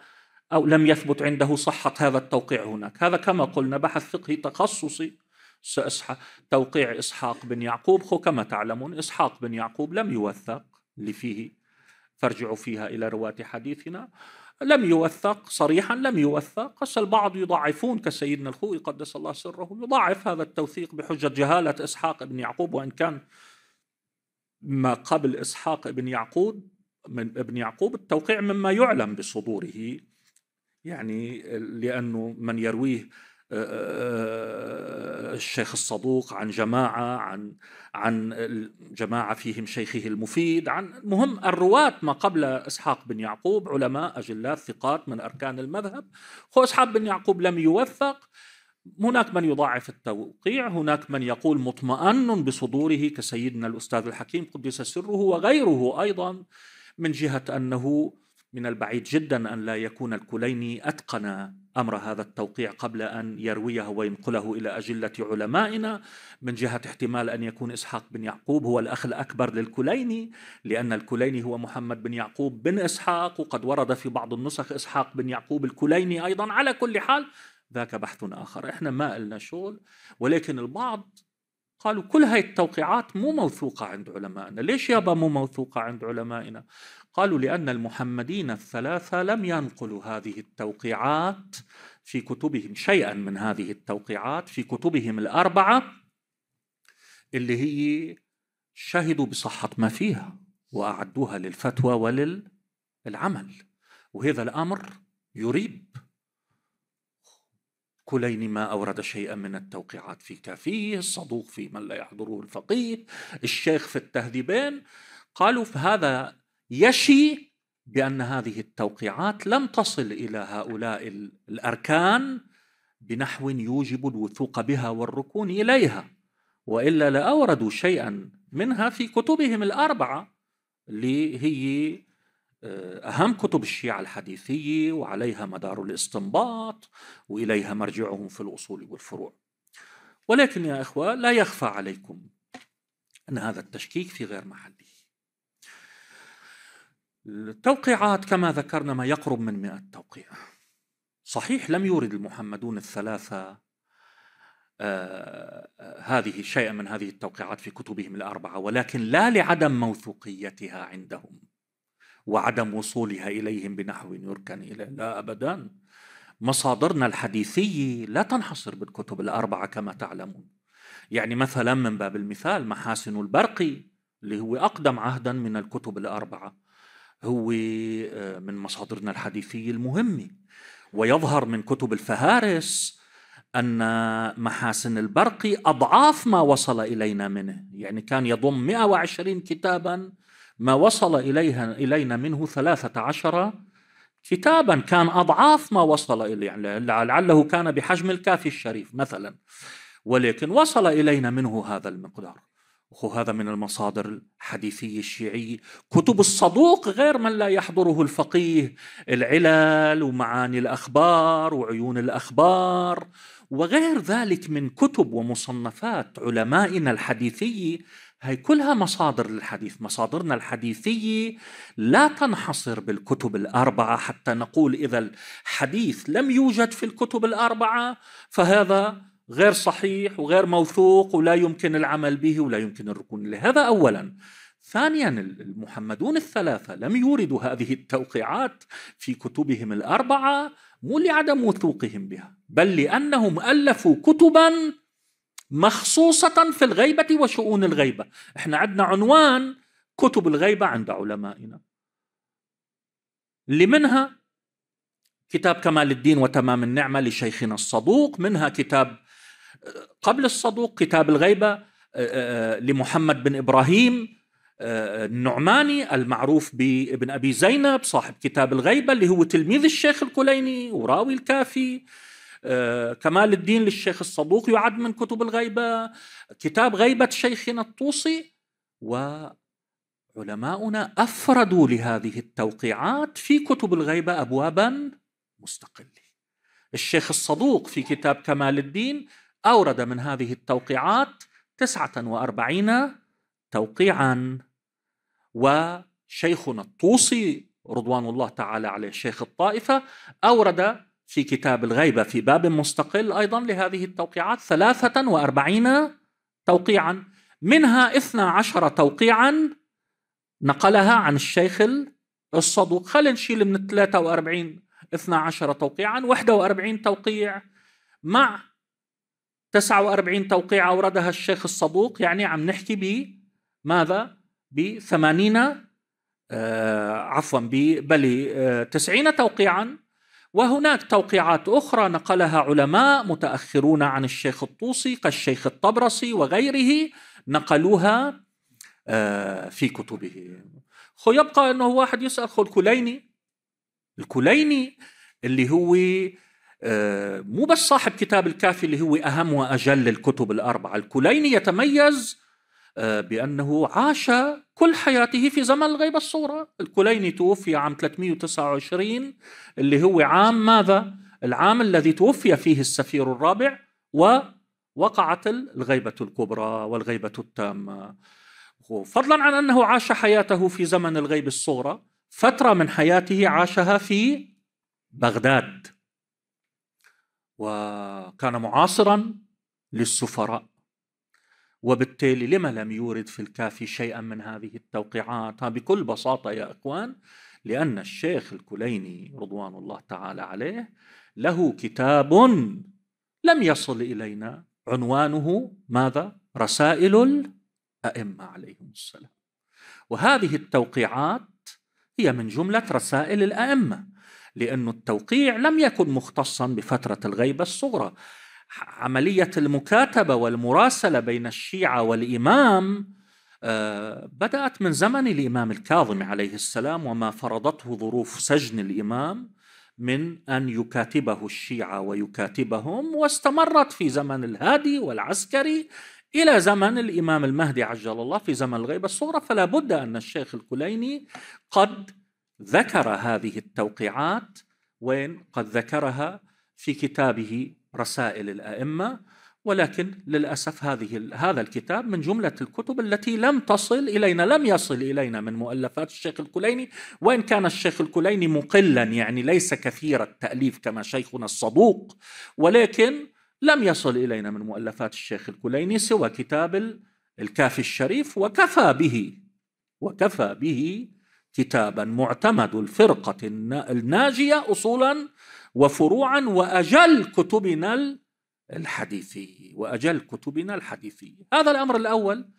أو لم يثبت عنده صحة هذا التوقيع هناك هذا كما قلنا بحث فقهي تخصصي سأسح... توقيع إسحاق بن يعقوب كما تعلمون إسحاق بن يعقوب لم يوثق اللي فيه فارجعوا فيها إلى رواة حديثنا لم يوثق صريحا لم يوثق قس البعض يضعفون كسيدنا الخوي قدس الله سره يضعف هذا التوثيق بحجة جهالة إسحاق بن يعقوب وإن كان ما قبل إسحاق بن يعقوب من ابن يعقوب التوقيع مما يعلم بصدوره يعني لأنه من يرويه آه، آه، آه، الشيخ الصدوق عن جماعة عن عن جماعة فيهم شيخه المفيد عن مهم الرواة ما قبل إسحاق بن يعقوب علماء أجلاء ثقات من أركان المذهب هو إسحاق بن يعقوب لم يوثق هناك من يضاعف التوقيع هناك من يقول مطمئن بصدوره كسيدنا الأستاذ الحكيم قدس سره وغيره أيضا من جهة أنه من البعيد جدا أن لا يكون الكليني أتقن أمر هذا التوقيع قبل أن يرويه وينقله إلى أجلة علمائنا من جهة احتمال أن يكون إسحاق بن يعقوب هو الأخ الأكبر للكليني لأن الكليني هو محمد بن يعقوب بن إسحاق وقد ورد في بعض النسخ إسحاق بن يعقوب الكليني أيضا على كل حال ذاك بحث آخر إحنا ما لنا شغل ولكن البعض قالوا كل هاي التوقيعات مو موثوقة عند علمائنا ليش يابا مو موثوقة عند علمائنا قالوا لأن المحمدين الثلاثة لم ينقلوا هذه التوقيعات في كتبهم شيئا من هذه التوقيعات في كتبهم الأربعة اللي هي شهدوا بصحة ما فيها وأعدوها للفتوى وللعمل وهذا الأمر يريب كلين ما أورد شيئا من التوقيعات في كافيه الصدوق في من لا يحضره الفقيه الشيخ في التهذيبين قالوا في هذا يشي بان هذه التوقيعات لم تصل الى هؤلاء الاركان بنحو يوجب الوثوق بها والركون اليها والا لاوردوا شيئا منها في كتبهم الاربعه اللي هي آه، أهم كتب الشيعة الحديثية وعليها مدار الاستنباط وإليها مرجعهم في الأصول والفروع ولكن يا إخوة لا يخفى عليكم أن هذا التشكيك في غير محله التوقيعات كما ذكرنا ما يقرب من مئة توقيع صحيح لم يورد المحمدون الثلاثة آه، آه، هذه شيئا من هذه التوقيعات في كتبهم الأربعة ولكن لا لعدم موثوقيتها عندهم وعدم وصولها إليهم بنحو يركن إليه لا أبدا مصادرنا الحديثية لا تنحصر بالكتب الأربعة كما تعلمون يعني مثلا من باب المثال محاسن البرقي اللي هو أقدم عهدا من الكتب الأربعة هو آه، من مصادرنا الحديثية المهمة ويظهر من كتب الفهارس أن محاسن البرقي أضعاف ما وصل إلينا منه يعني كان يضم 120 كتابا ما وصل إليها إلينا منه 13 كتابا كان أضعاف ما وصل إليه يعني لعله كان بحجم الكافي الشريف مثلا ولكن وصل إلينا منه هذا المقدار وهذا من المصادر الحديثية الشيعية كتب الصدوق غير من لا يحضره الفقيه العلل ومعاني الأخبار وعيون الأخبار وغير ذلك من كتب ومصنفات علمائنا الحديثية هي كلها مصادر للحديث مصادرنا الحديثية لا تنحصر بالكتب الأربعة حتى نقول إذا الحديث لم يوجد في الكتب الأربعة فهذا غير صحيح وغير موثوق ولا يمكن العمل به ولا يمكن الركون له هذا اولا ثانيا المحمدون الثلاثة لم يوردوا هذه التوقيعات في كتبهم الأربعة مو لعدم وثوقهم بها بل لأنهم ألفوا كتبا مخصوصة في الغيبة وشؤون الغيبة احنا عندنا عنوان كتب الغيبة عند علمائنا اللي منها كتاب كمال الدين وتمام النعمة لشيخنا الصدوق منها كتاب قبل الصدوق كتاب الغيبة آه، آه، آه، لمحمد بن إبراهيم النعماني المعروف بابن أبي زينب صاحب كتاب الغيبة اللي هو تلميذ الشيخ الكليني وراوي الكافي كمال الدين للشيخ الصدوق يعد من كتب الغيبة كتاب غيبة شيخنا الطوسي وعلماؤنا أفردوا لهذه التوقيعات في كتب الغيبة أبوابا مستقلة الشيخ الصدوق في كتاب كمال الدين أورد من هذه التوقيعات 49 توقيعا وشيخنا الطوسي رضوان الله تعالى عليه شيخ الطائفة أورد في كتاب الغيبة في باب مستقل أيضا لهذه التوقيعات 43 توقيعا منها 12 توقيعا نقلها عن الشيخ الصدوق خلينا نشيل من 43 12 توقيعا 41 توقيع مع 49 توقيع أوردها الشيخ الصدوق يعني عم نحكي ب ماذا؟ ب 80 آه عفوا بل آه 90 توقيعا وهناك توقيعات أخرى نقلها علماء متأخرون عن الشيخ الطوسي كالشيخ الطبرسي وغيره نقلوها آه في خو يبقى أنه واحد يسأل خو الكليني الكليني اللي هو آه، مو بس صاحب كتاب الكافي اللي هو أهم وأجل الكتب الأربعة الكليني يتميز آه، بأنه عاش كل حياته في زمن الغيبة الصورة الكليني توفي عام 329 اللي هو عام ماذا؟ العام الذي توفي فيه السفير الرابع ووقعت الغيبة الكبرى والغيبة التامة فضلا عن أنه عاش حياته في زمن الغيب الصغرى فترة من حياته عاشها في بغداد وكان معاصرا للسفراء وبالتالي لما لم يورد في الكافي شيئا من هذه التوقيعات بكل بساطة يا أخوان لأن الشيخ الكليني رضوان الله تعالى عليه له كتاب لم يصل إلينا عنوانه ماذا؟ رسائل الأئمة عليهم السلام وهذه التوقيعات هي من جملة رسائل الأئمة لأن التوقيع لم يكن مختصا بفترة الغيبة الصغرى عملية المكاتبة والمراسلة بين الشيعة والإمام آه، بدأت من زمن الإمام الكاظم عليه السلام وما فرضته ظروف سجن الإمام من أن يكاتبه الشيعة ويكاتبهم واستمرت في زمن الهادي والعسكري إلى زمن الإمام المهدي عجل الله في زمن الغيبة الصغرى فلا بد أن الشيخ الكليني قد ذكر هذه التوقيعات وين قد ذكرها في كتابه رسائل الائمه ولكن للاسف هذه هذا الكتاب من جمله الكتب التي لم تصل الينا لم يصل الينا من مؤلفات الشيخ الكليني وان كان الشيخ الكليني مقلا يعني ليس كثير التاليف كما شيخنا الصدوق ولكن لم يصل الينا من مؤلفات الشيخ الكليني سوى كتاب الكافي الشريف وكفى به وكفى به كتابا معتمد الفرقة الناجية أصولا وفروعا وأجل كتبنا الحديثي وأجل كتبنا الحديثي هذا الأمر الأول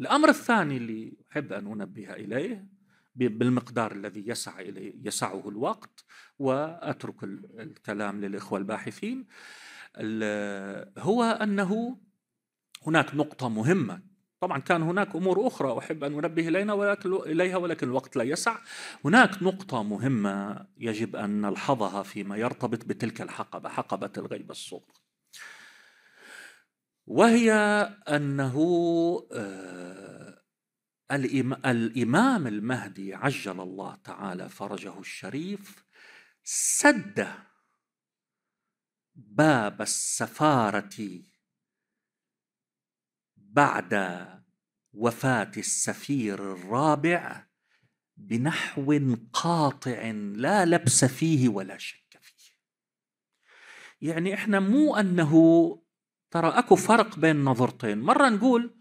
الأمر الثاني اللي أحب أن أنبه إليه بالمقدار الذي يسع إليه يسعه الوقت وأترك الكلام للإخوة الباحثين هو أنه هناك نقطة مهمة طبعا كان هناك امور اخرى احب ان انبه الينا ولكن اليها ولكن الوقت لا يسع. هناك نقطه مهمه يجب ان نلحظها فيما يرتبط بتلك الحقبه، حقبه الغيب الصغرى. وهي انه آه، الامام المهدي عجل الله تعالى فرجه الشريف سد باب السفاره بعد وفاة السفير الرابع بنحو قاطع لا لبس فيه ولا شك فيه. يعني احنا مو انه ترى اكو فرق بين نظرتين، مرة نقول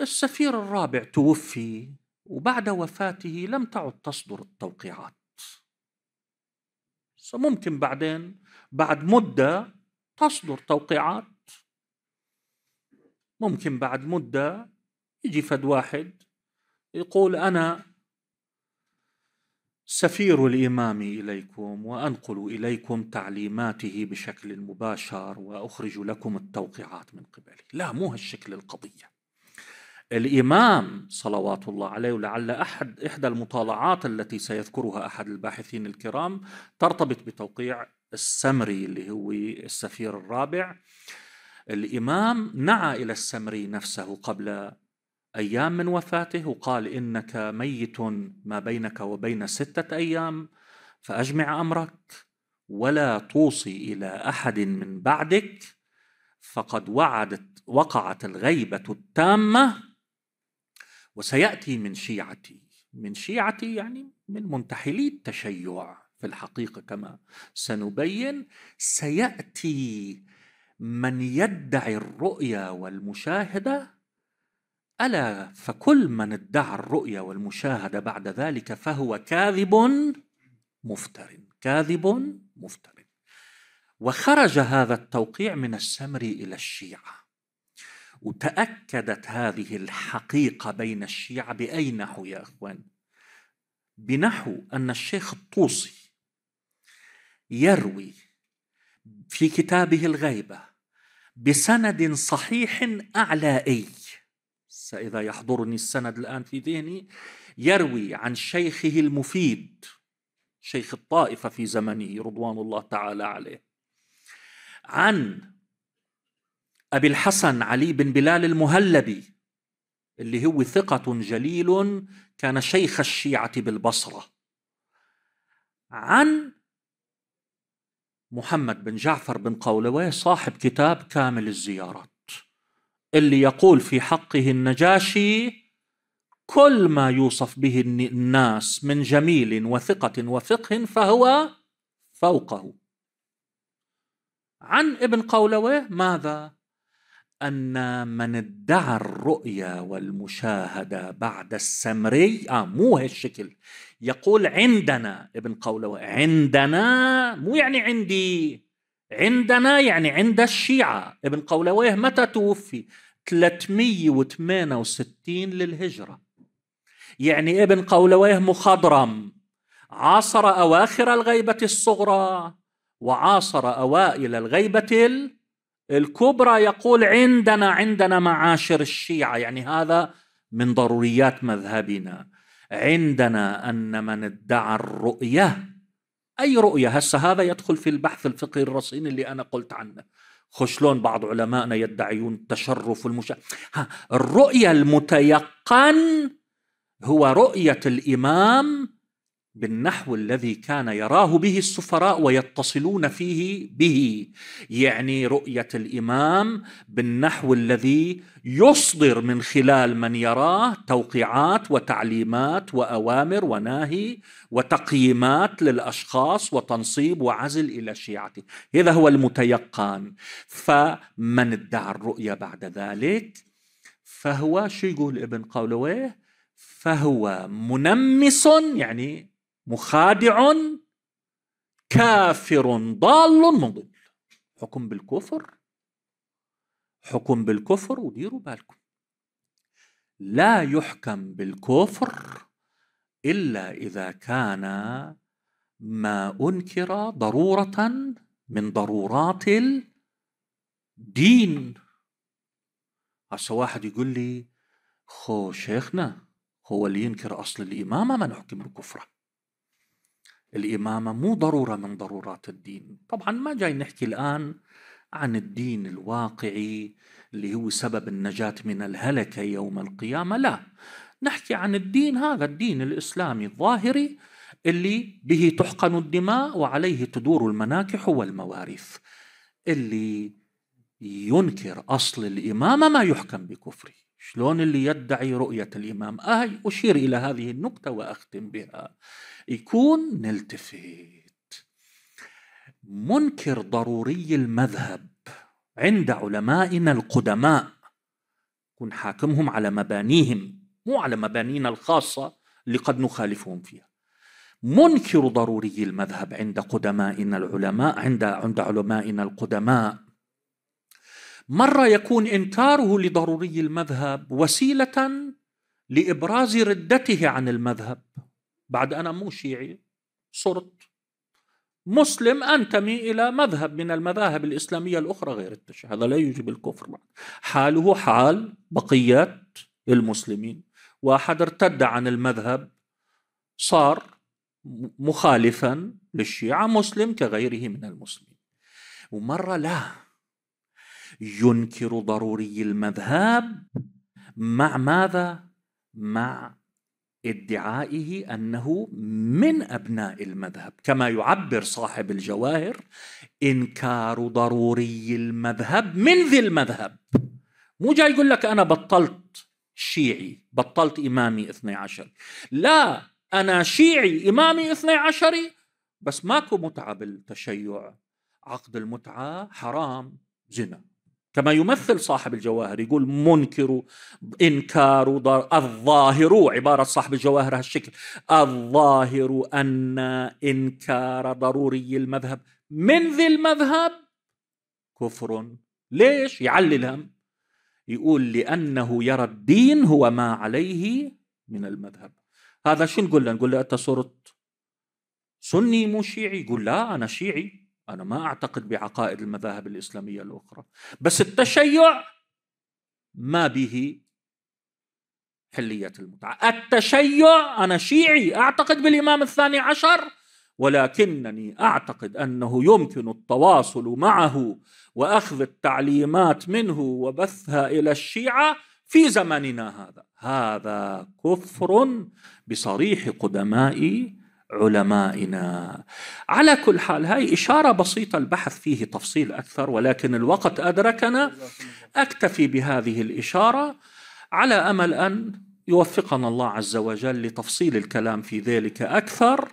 السفير الرابع توفي وبعد وفاته لم تعد تصدر التوقيعات. ممكن بعدين بعد مدة تصدر توقيعات ممكن بعد مدة يجي فد واحد يقول أنا سفير الإمام إليكم وأنقل إليكم تعليماته بشكل مباشر وأخرج لكم التوقيعات من قبلك لا مو هالشكل القضية الإمام صلوات الله عليه ولعل أحد إحدى المطالعات التي سيذكرها أحد الباحثين الكرام ترتبط بتوقيع السمري اللي هو السفير الرابع الإمام نعى إلى السمري نفسه قبل أيام من وفاته وقال إنك ميت ما بينك وبين ستة أيام فأجمع أمرك ولا توصي إلى أحد من بعدك فقد وعدت وقعت الغيبة التامة وسيأتي من شيعتي من شيعتي يعني من منتحلي التشيع في الحقيقة كما سنبين سيأتي من يدعي الرؤيا والمشاهده الا فكل من ادعى الرؤيا والمشاهده بعد ذلك فهو كاذب مفتر كاذب مفتر وخرج هذا التوقيع من السمري الى الشيعه وتاكدت هذه الحقيقه بين الشيعه باي نحو يا اخوان بنحو ان الشيخ الطوسي يروي في كتابه الغيبة بسند صحيح أعلائي سإذا يحضرني السند الآن في ذهني يروي عن شيخه المفيد شيخ الطائفة في زمنه رضوان الله تعالى عليه عن أبي الحسن علي بن بلال المهلبي اللي هو ثقة جليل كان شيخ الشيعة بالبصرة عن محمد بن جعفر بن قولوي صاحب كتاب كامل الزيارات اللي يقول في حقه النجاشي كل ما يوصف به الناس من جميل وثقة وفقه فهو فوقه عن ابن قولوي ماذا؟ أن من ادعى الرؤية والمشاهدة بعد السمري آه مو هالشكل يقول عندنا ابن قولة عندنا مو يعني عندي عندنا يعني عند الشيعة ابن قولويه متى توفي 368 للهجرة يعني ابن قولويه مخضرم عاصر أواخر الغيبة الصغرى وعاصر أوائل الغيبة الكبرى يقول عندنا عندنا معاشر الشيعة يعني هذا من ضروريات مذهبنا عندنا أن من ادعى الرؤية أي رؤية هسه هذا يدخل في البحث الفقهي الرصين اللي أنا قلت عنه خشلون بعض علمائنا يدعيون التشرف والمشا الرؤية المتيقن هو رؤية الإمام بالنحو الذي كان يراه به السفراء ويتصلون فيه به يعني رؤيه الامام بالنحو الذي يصدر من خلال من يراه توقيعات وتعليمات واوامر وناهي وتقييمات للاشخاص وتنصيب وعزل الى شيعته هذا هو المتيقن فمن ادعى الرؤيه بعد ذلك فهو شو يقول ابن قولويه فهو منمس يعني مخادع كافر ضال مضل حكم بالكفر حكم بالكفر وديروا بالكم لا يحكم بالكفر الا اذا كان ما انكر ضروره من ضرورات الدين هسه واحد يقول لي خو شيخنا هو اللي ينكر اصل الامامه ما نحكم بكفره الإمامة مو ضرورة من ضرورات الدين طبعا ما جاي نحكي الآن عن الدين الواقعي اللي هو سبب النجاة من الهلكة يوم القيامة لا نحكي عن الدين هذا الدين الإسلامي الظاهري اللي به تحقن الدماء وعليه تدور المناكح والمواريث اللي ينكر أصل الإمامة ما يحكم بكفره شلون اللي يدعي رؤية الإمام أهي أشير إلى هذه النقطة وأختم بها يكون نلتفت منكر ضروري المذهب عند علمائنا القدماء كن حاكمهم على مبانيهم مو على مبانينا الخاصة اللي قد نخالفهم فيها منكر ضروري المذهب عند قدمائنا العلماء عند عند علمائنا القدماء مرة يكون إنكاره لضروري المذهب وسيلة لإبراز ردته عن المذهب بعد أنا مو شيعي صرت مسلم أنتمي إلى مذهب من المذاهب الإسلامية الأخرى غير التشيع هذا لا يوجب الكفر معه. حاله حال بقية المسلمين واحد ارتد عن المذهب صار مخالفا للشيعة مسلم كغيره من المسلمين ومرة لا ينكر ضروري المذهب مع ماذا؟ مع ادعائه انه من ابناء المذهب كما يعبر صاحب الجواهر انكار ضروري المذهب من ذي المذهب مو جاي يقول لك انا بطلت شيعي بطلت امامي 12 لا انا شيعي امامي 12 بس ماكو متعه بالتشيع عقد المتعه حرام زنا كما يمثل صاحب الجواهر يقول منكر انكار الظاهر عباره صاحب الجواهر هالشكل الظاهر ان انكار ضروري المذهب من ذي المذهب كفر ليش يعلي الهم يقول لانه يرى الدين هو ما عليه من المذهب هذا شو نقول له نقول له انت صرت سني مو شيعي يقول لا انا شيعي أنا ما أعتقد بعقائد المذاهب الإسلامية الأخرى بس التشيع ما به حلية المتعة التشيع أنا شيعي أعتقد بالإمام الثاني عشر ولكنني أعتقد أنه يمكن التواصل معه وأخذ التعليمات منه وبثها إلى الشيعة في زمننا هذا هذا كفر بصريح قدماء علمائنا على كل حال هاي إشارة بسيطة البحث فيه تفصيل أكثر ولكن الوقت أدركنا أكتفي بهذه الإشارة على أمل أن يوفقنا الله عز وجل لتفصيل الكلام في ذلك أكثر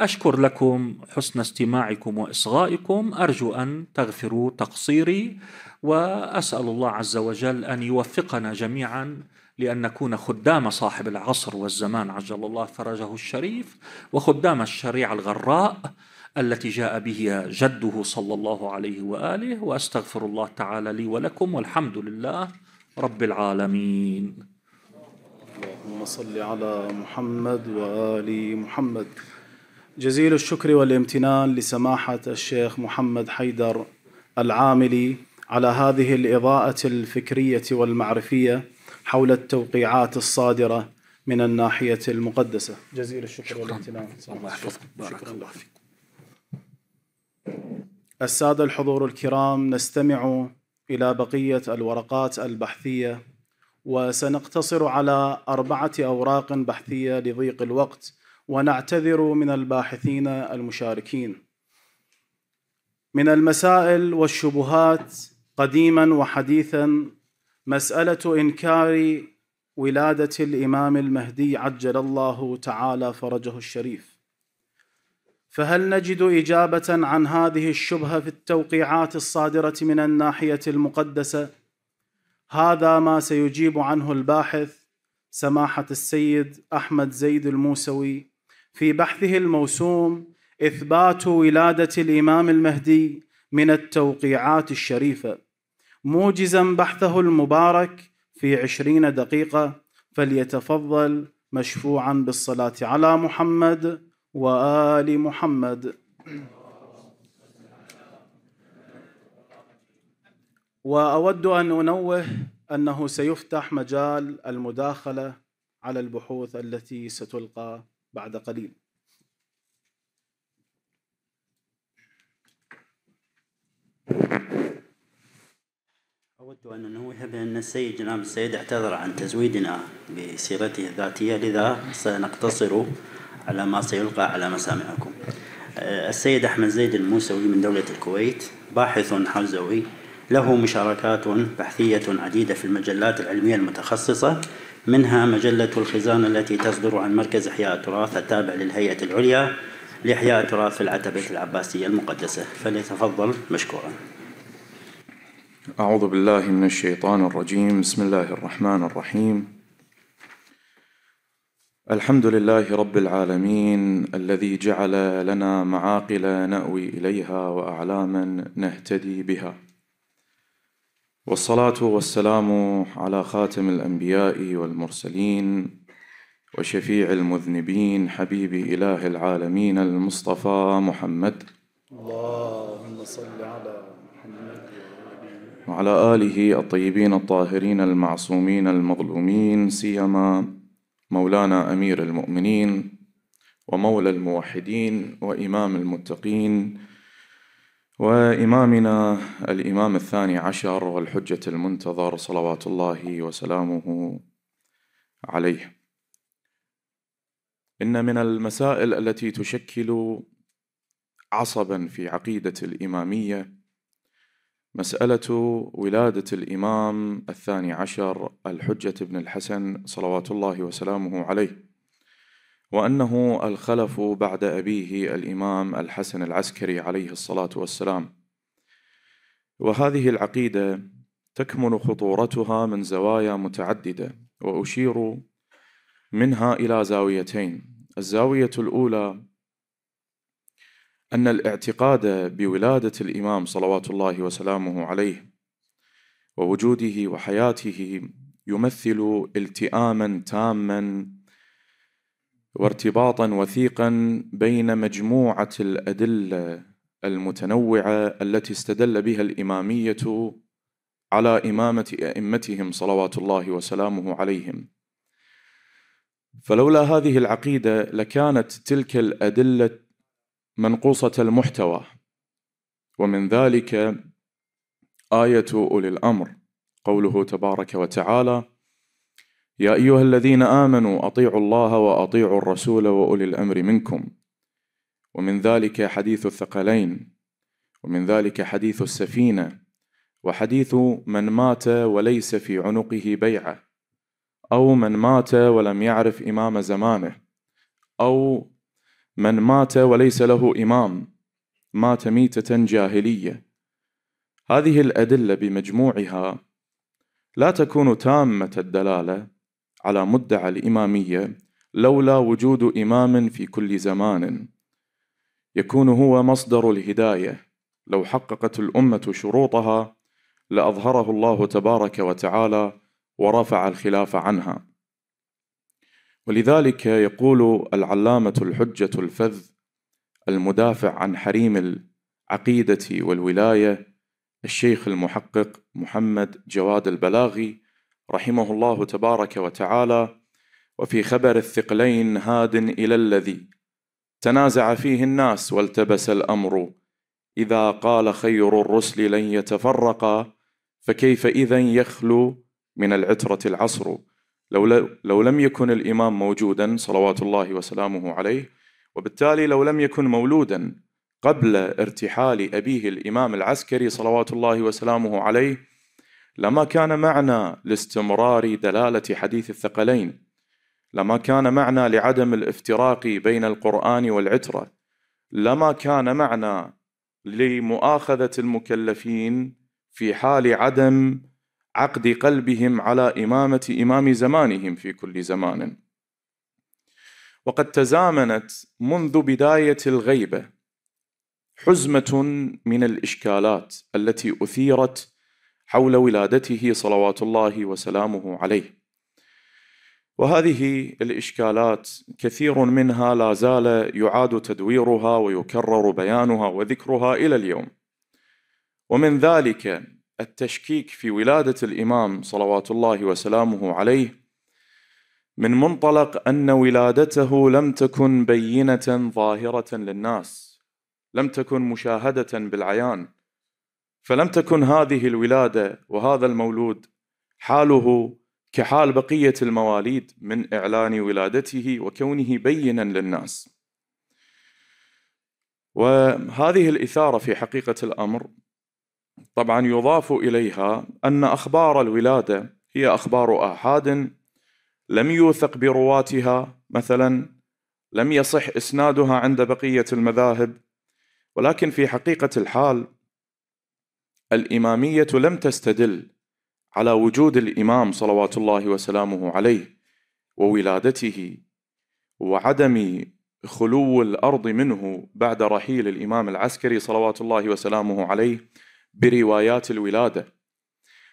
أشكر لكم حسن استماعكم وإصغائكم أرجو أن تغفروا تقصيري وأسأل الله عز وجل أن يوفقنا جميعاً لأن نكون خدام صاحب العصر والزمان عجل الله فرجه الشريف وخدام الشريعة الغراء التي جاء به جده صلى الله عليه وآله وأستغفر الله تعالى لي ولكم والحمد لله رب العالمين اللهم صل على محمد وآل محمد جزيل الشكر والامتنان لسماحة الشيخ محمد حيدر العاملي على هذه الإضاءة الفكرية والمعرفية حول التوقيعات الصادرة من الناحية المقدسة جزيل الشكر شكرا. والامتنان الله يحفظكم بارك الله فيك السادة الحضور الكرام نستمع إلى بقية الورقات البحثية وسنقتصر على أربعة أوراق بحثية لضيق الوقت ونعتذر من الباحثين المشاركين من المسائل والشبهات قديما وحديثا مسألة إنكار ولادة الإمام المهدي عجل الله تعالى فرجه الشريف فهل نجد إجابة عن هذه الشبهة في التوقيعات الصادرة من الناحية المقدسة؟ هذا ما سيجيب عنه الباحث سماحة السيد أحمد زيد الموسوي في بحثه الموسوم إثبات ولادة الإمام المهدي من التوقيعات الشريفة موجزا بحثه المبارك في عشرين دقيقة فليتفضل مشفوعا بالصلاة على محمد وآل محمد وأود أن أنوه أنه سيفتح مجال المداخلة على البحوث التي ستلقى بعد قليل Thank you. أود أن أنوه بأن السيد جناب السيد اعتذر عن تزويدنا بسيرته الذاتية لذا سنقتصر على ما سيلقى على مسامعكم آه، السيد أحمد زيد الموسوي من دولة الكويت باحث حوزوي له مشاركات بحثية عديدة في المجلات العلمية المتخصصة منها مجلة الخزانة التي تصدر عن مركز إحياء التراث التابع للهيئة العليا لإحياء تراث العتبة العباسية المقدسة فليتفضل مشكورا أعوذ بالله من الشيطان الرجيم بسم الله الرحمن الرحيم الحمد لله رب العالمين الذي جعل لنا معاقل نأوي إليها وأعلاما نهتدي بها والصلاة والسلام على خاتم الأنبياء والمرسلين وشفيع المذنبين حبيب إله العالمين المصطفى محمد اللهم صل على وعلى آله الطيبين الطاهرين المعصومين المظلومين سيما مولانا أمير المؤمنين ومولى الموحدين وإمام المتقين وإمامنا الإمام الثاني عشر والحجة المنتظر صلوات الله وسلامه عليه إن من المسائل التي تشكل عصبا في عقيدة الإمامية مسألة ولادة الإمام الثاني عشر الحجة بن الحسن صلوات الله وسلامه عليه وأنه الخلف بعد أبيه الإمام الحسن العسكري عليه الصلاة والسلام وهذه العقيدة تكمن خطورتها من زوايا متعددة وأشير منها إلى زاويتين الزاوية الأولى أن الاعتقاد بولادة الإمام صلوات الله وسلامه عليه ووجوده وحياته يمثل التئاما تاما وارتباطا وثيقا بين مجموعة الأدلة المتنوعة التي استدل بها الإمامية على إمامة أئمتهم صلوات الله وسلامه عليهم فلولا هذه العقيدة لكانت تلك الأدلة منقوصة المحتوى ومن ذلك آية أولي الأمر قوله تبارك وتعالى يا أيها الذين آمنوا أطيعوا الله وأطيعوا الرسول وأولي الأمر منكم ومن ذلك حديث الثقلين ومن ذلك حديث السفينة وحديث من مات وليس في عنقه بيعة أو من مات ولم يعرف إمام زمانه أو من مات وليس له إمام مات ميتة جاهلية هذه الأدلة بمجموعها لا تكون تامة الدلالة على مدعى الإمامية لولا وجود إمام في كل زمان يكون هو مصدر الهداية لو حققت الأمة شروطها لأظهره الله تبارك وتعالى ورفع الخلاف عنها ولذلك يقول العلامة الحجة الفذ المدافع عن حريم العقيدة والولاية الشيخ المحقق محمد جواد البلاغي رحمه الله تبارك وتعالى وفي خبر الثقلين هاد إلى الذي تنازع فيه الناس والتبس الأمر إذا قال خير الرسل لن يتفرقا فكيف إذا يخلو من العترة العصر لو, لو لم يكن الإمام موجودا صلوات الله وسلامه عليه وبالتالي لو لم يكن مولودا قبل ارتحال أبيه الإمام العسكري صلوات الله وسلامه عليه لما كان معنى لاستمرار دلالة حديث الثقلين لما كان معنى لعدم الافتراق بين القرآن والعترة لما كان معنى لمؤاخذة المكلفين في حال عدم عقد قلبهم على إمامة إمام زمانهم في كل زمان وقد تزامنت منذ بداية الغيبة حزمة من الإشكالات التي أثيرت حول ولادته صلوات الله وسلامه عليه وهذه الإشكالات كثير منها لا زال يعاد تدويرها ويكرر بيانها وذكرها إلى اليوم ومن ذلك التشكيك في ولاده الامام صلوات الله وسلامه عليه من منطلق ان ولادته لم تكن بينه ظاهره للناس لم تكن مشاهده بالعيان فلم تكن هذه الولاده وهذا المولود حاله كحال بقيه المواليد من اعلان ولادته وكونه بينا للناس وهذه الاثاره في حقيقه الامر طبعا يضاف إليها أن أخبار الولادة هي أخبار آحاد لم يوثق برواتها مثلا لم يصح إسنادها عند بقية المذاهب ولكن في حقيقة الحال الإمامية لم تستدل على وجود الإمام صلوات الله وسلامه عليه وولادته وعدم خلو الأرض منه بعد رحيل الإمام العسكري صلوات الله وسلامه عليه بروايات الولاده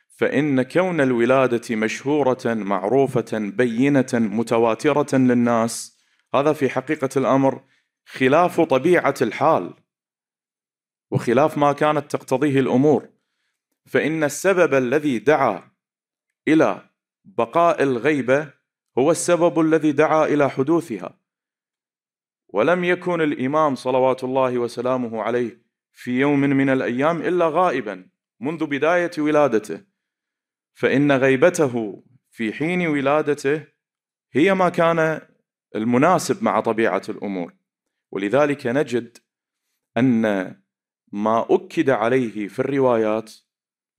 فان كون الولاده مشهوره معروفه بينه متواتره للناس هذا في حقيقه الامر خلاف طبيعه الحال وخلاف ما كانت تقتضيه الامور فان السبب الذي دعا الى بقاء الغيبه هو السبب الذي دعا الى حدوثها ولم يكن الامام صلوات الله وسلامه عليه في يوم من الايام الا غائبا منذ بدايه ولادته فان غيبته في حين ولادته هي ما كان المناسب مع طبيعه الامور ولذلك نجد ان ما اكد عليه في الروايات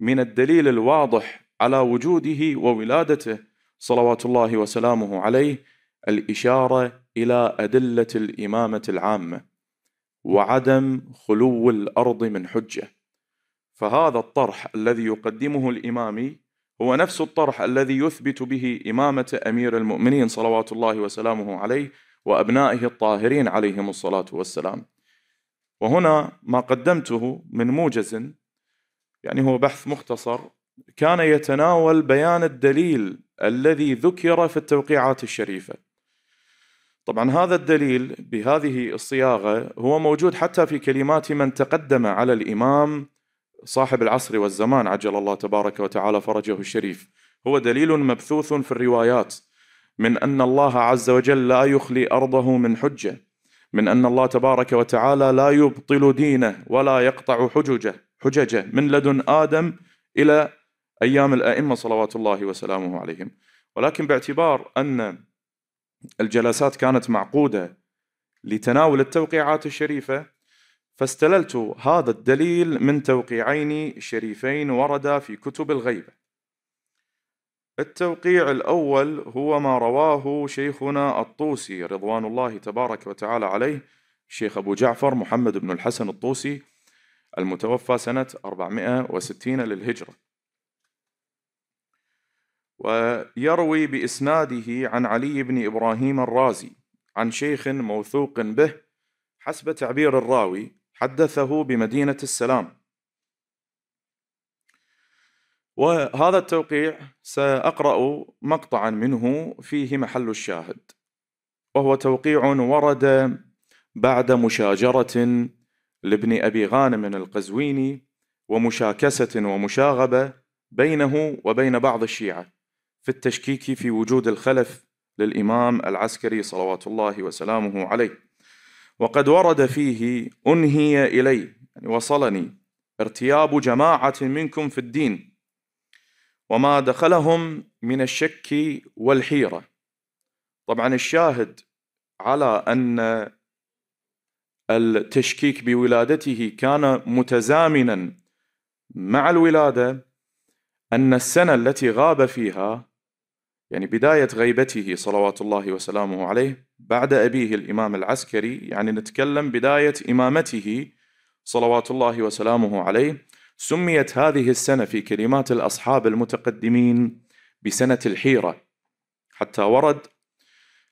من الدليل الواضح على وجوده وولادته صلوات الله وسلامه عليه الاشاره الى ادله الامامه العامه وعدم خلو الارض من حجه فهذا الطرح الذي يقدمه الامامي هو نفس الطرح الذي يثبت به امامه امير المؤمنين صلوات الله وسلامه عليه وابنائه الطاهرين عليهم الصلاه والسلام. وهنا ما قدمته من موجز يعني هو بحث مختصر كان يتناول بيان الدليل الذي ذكر في التوقيعات الشريفه. طبعا هذا الدليل بهذه الصياغه هو موجود حتى في كلمات من تقدم على الامام صاحب العصر والزمان عجل الله تبارك وتعالى فرجه الشريف هو دليل مبثوث في الروايات من ان الله عز وجل لا يخلي ارضه من حجه من ان الله تبارك وتعالى لا يبطل دينه ولا يقطع حججه حججه من لدن ادم الى ايام الائمه صلوات الله وسلامه عليهم ولكن باعتبار ان الجلسات كانت معقودة لتناول التوقيعات الشريفة فاستللت هذا الدليل من توقيعين شريفين وردا في كتب الغيبة التوقيع الأول هو ما رواه شيخنا الطوسي رضوان الله تبارك وتعالى عليه شيخ أبو جعفر محمد بن الحسن الطوسي المتوفى سنة 460 للهجرة ويروي بإسناده عن علي بن إبراهيم الرازي عن شيخ موثوق به حسب تعبير الراوي حدثه بمدينة السلام وهذا التوقيع سأقرأ مقطعا منه فيه محل الشاهد وهو توقيع ورد بعد مشاجرة لابن أبي غانم القزويني ومشاكسة ومشاغبة بينه وبين بعض الشيعة في التشكيك في وجود الخلف للإمام العسكري صلوات الله وسلامه عليه وقد ورد فيه أنهي إلي يعني وصلني ارتياب جماعة منكم في الدين وما دخلهم من الشك والحيرة طبعا الشاهد على أن التشكيك بولادته كان متزامنا مع الولاده أن السنة التي غاب فيها يعني بداية غيبته صلوات الله وسلامه عليه بعد أبيه الإمام العسكري يعني نتكلم بداية إمامته صلوات الله وسلامه عليه سميت هذه السنة في كلمات الأصحاب المتقدمين بسنة الحيرة حتى ورد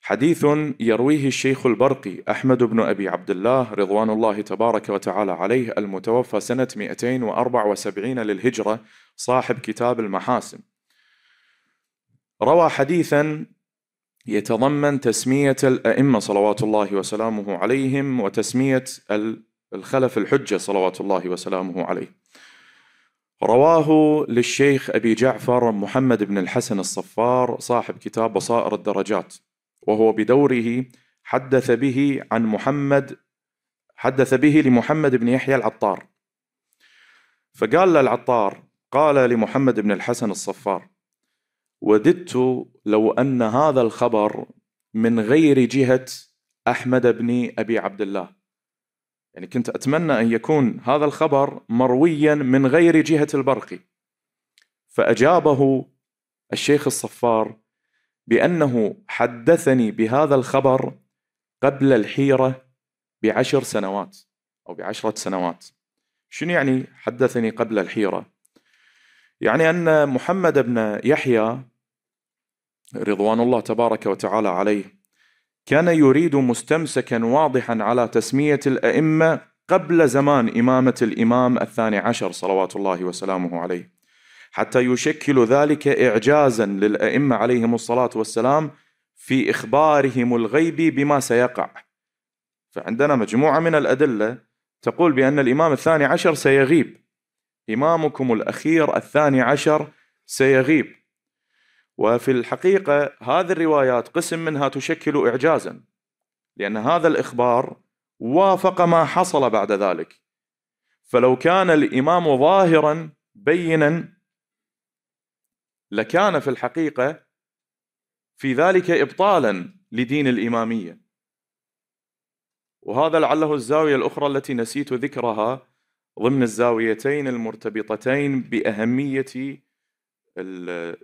حديث يرويه الشيخ البرقي أحمد بن أبي عبد الله رضوان الله تبارك وتعالى عليه المتوفى سنة 274 للهجرة صاحب كتاب المحاسن روى حديثا يتضمن تسمية الأئمة صلوات الله وسلامه عليهم وتسمية الخلف الحجة صلوات الله وسلامه عليه رواه للشيخ أبي جعفر محمد بن الحسن الصفار صاحب كتاب بصائر الدرجات وهو بدوره حدث به عن محمد حدث به لمحمد بن يحيى العطار فقال للعطار قال لمحمد بن الحسن الصفار وددت لو أن هذا الخبر من غير جهة أحمد بن أبي عبد الله يعني كنت أتمنى أن يكون هذا الخبر مرويا من غير جهة البرقي فأجابه الشيخ الصفار بأنه حدثني بهذا الخبر قبل الحيرة بعشر سنوات أو بعشرة سنوات شنو يعني حدثني قبل الحيرة يعني أن محمد بن يحيى رضوان الله تبارك وتعالى عليه كان يريد مستمسكا واضحا على تسمية الأئمة قبل زمان إمامة الإمام الثاني عشر صلوات الله وسلامه عليه حتى يشكل ذلك إعجازا للأئمة عليهم الصلاة والسلام في إخبارهم الغيبي بما سيقع فعندنا مجموعة من الأدلة تقول بأن الإمام الثاني عشر سيغيب إمامكم الأخير الثاني عشر سيغيب وفي الحقيقة هذه الروايات قسم منها تشكل إعجازا لأن هذا الإخبار وافق ما حصل بعد ذلك فلو كان الإمام ظاهرا بينا لكان في الحقيقه في ذلك ابطالا لدين الاماميه. وهذا لعله الزاويه الاخرى التي نسيت ذكرها ضمن الزاويتين المرتبطتين باهميه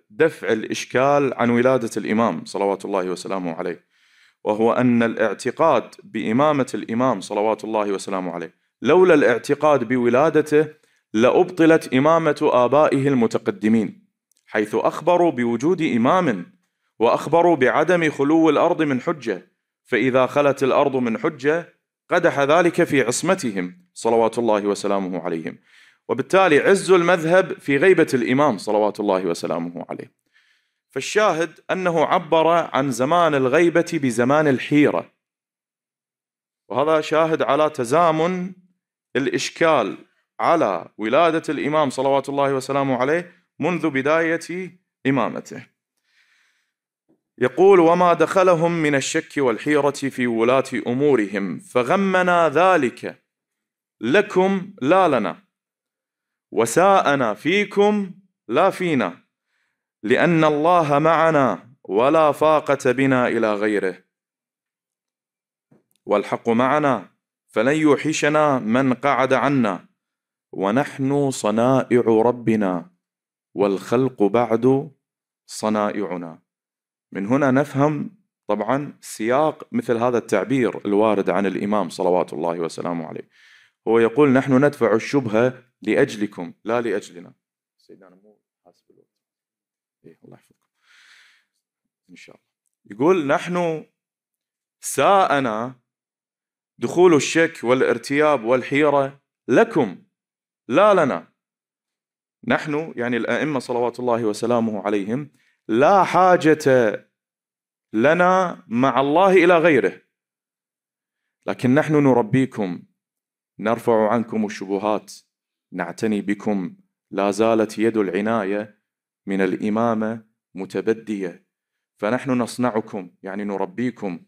دفع الاشكال عن ولاده الامام صلوات الله وسلامه عليه. وهو ان الاعتقاد بامامه الامام صلوات الله وسلامه عليه، لولا الاعتقاد بولادته لابطلت امامه ابائه المتقدمين. حيث أخبروا بوجود إمام وأخبروا بعدم خلو الأرض من حجة فإذا خلت الأرض من حجة قدح ذلك في عصمتهم صلوات الله وسلامه عليهم وبالتالي عز المذهب في غيبة الإمام صلوات الله وسلامه عليه فالشاهد أنه عبر عن زمان الغيبة بزمان الحيرة وهذا شاهد على تزامن الإشكال على ولادة الإمام صلوات الله وسلامه عليه منذ بداية إمامته يقول وما دخلهم من الشك والحيرة في ولاة أمورهم فغمنا ذلك لكم لا لنا وساءنا فيكم لا فينا لأن الله معنا ولا فاقة بنا إلى غيره والحق معنا فلن يوحشنا من قعد عنا ونحن صنائع ربنا والخلق بعد صنائعنا من هنا نفهم طبعا سياق مثل هذا التعبير الوارد عن الإمام صلوات الله وسلامه عليه هو يقول نحن ندفع الشبهة لأجلكم لا لأجلنا سيدنا مو حاسب الوقت إيه الله يحفظكم إن شاء الله يقول نحن ساءنا دخول الشك والارتياب والحيرة لكم لا لنا نحن يعني الائمه صلوات الله وسلامه عليهم لا حاجه لنا مع الله الى غيره لكن نحن نربيكم نرفع عنكم الشبهات نعتني بكم لا زالت يد العنايه من الامامه متبديه فنحن نصنعكم يعني نربيكم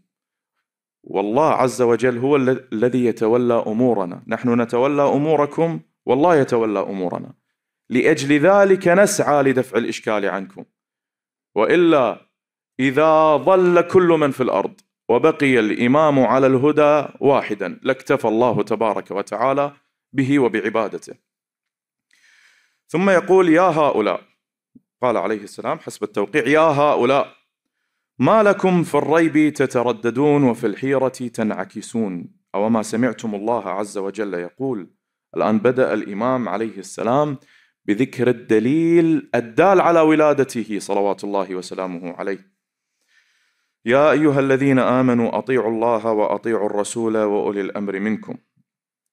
والله عز وجل هو الذي يتولى امورنا نحن نتولى اموركم والله يتولى امورنا لأجل ذلك نسعى لدفع الإشكال عنكم وإلا إذا ضل كل من في الأرض وبقي الإمام على الهدى واحدا لاكتفى الله تبارك وتعالى به وبعبادته ثم يقول يا هؤلاء قال عليه السلام حسب التوقيع يا هؤلاء ما لكم في الريب تترددون وفي الحيرة تنعكسون أو ما سمعتم الله عز وجل يقول الآن بدأ الإمام عليه السلام بذكر الدليل الدال على ولادته صلوات الله وسلامه عليه يا ايها الذين امنوا اطيعوا الله واطيعوا الرسول واولي الامر منكم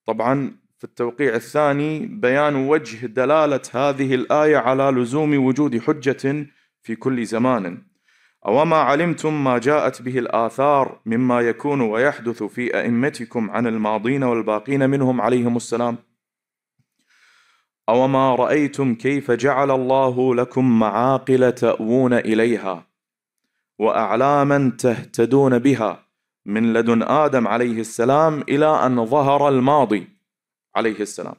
طبعا في التوقيع الثاني بيان وجه دلاله هذه الايه على لزوم وجود حجه في كل زمان اوما علمتم ما جاءت به الاثار مما يكون ويحدث في ائمتكم عن الماضين والباقين منهم عليهم السلام أوما رأيتم كيف جعل الله لكم معاقل تأوون إليها وأعلاما تهتدون بها من لدن آدم عليه السلام إلى أن ظهر الماضي عليه السلام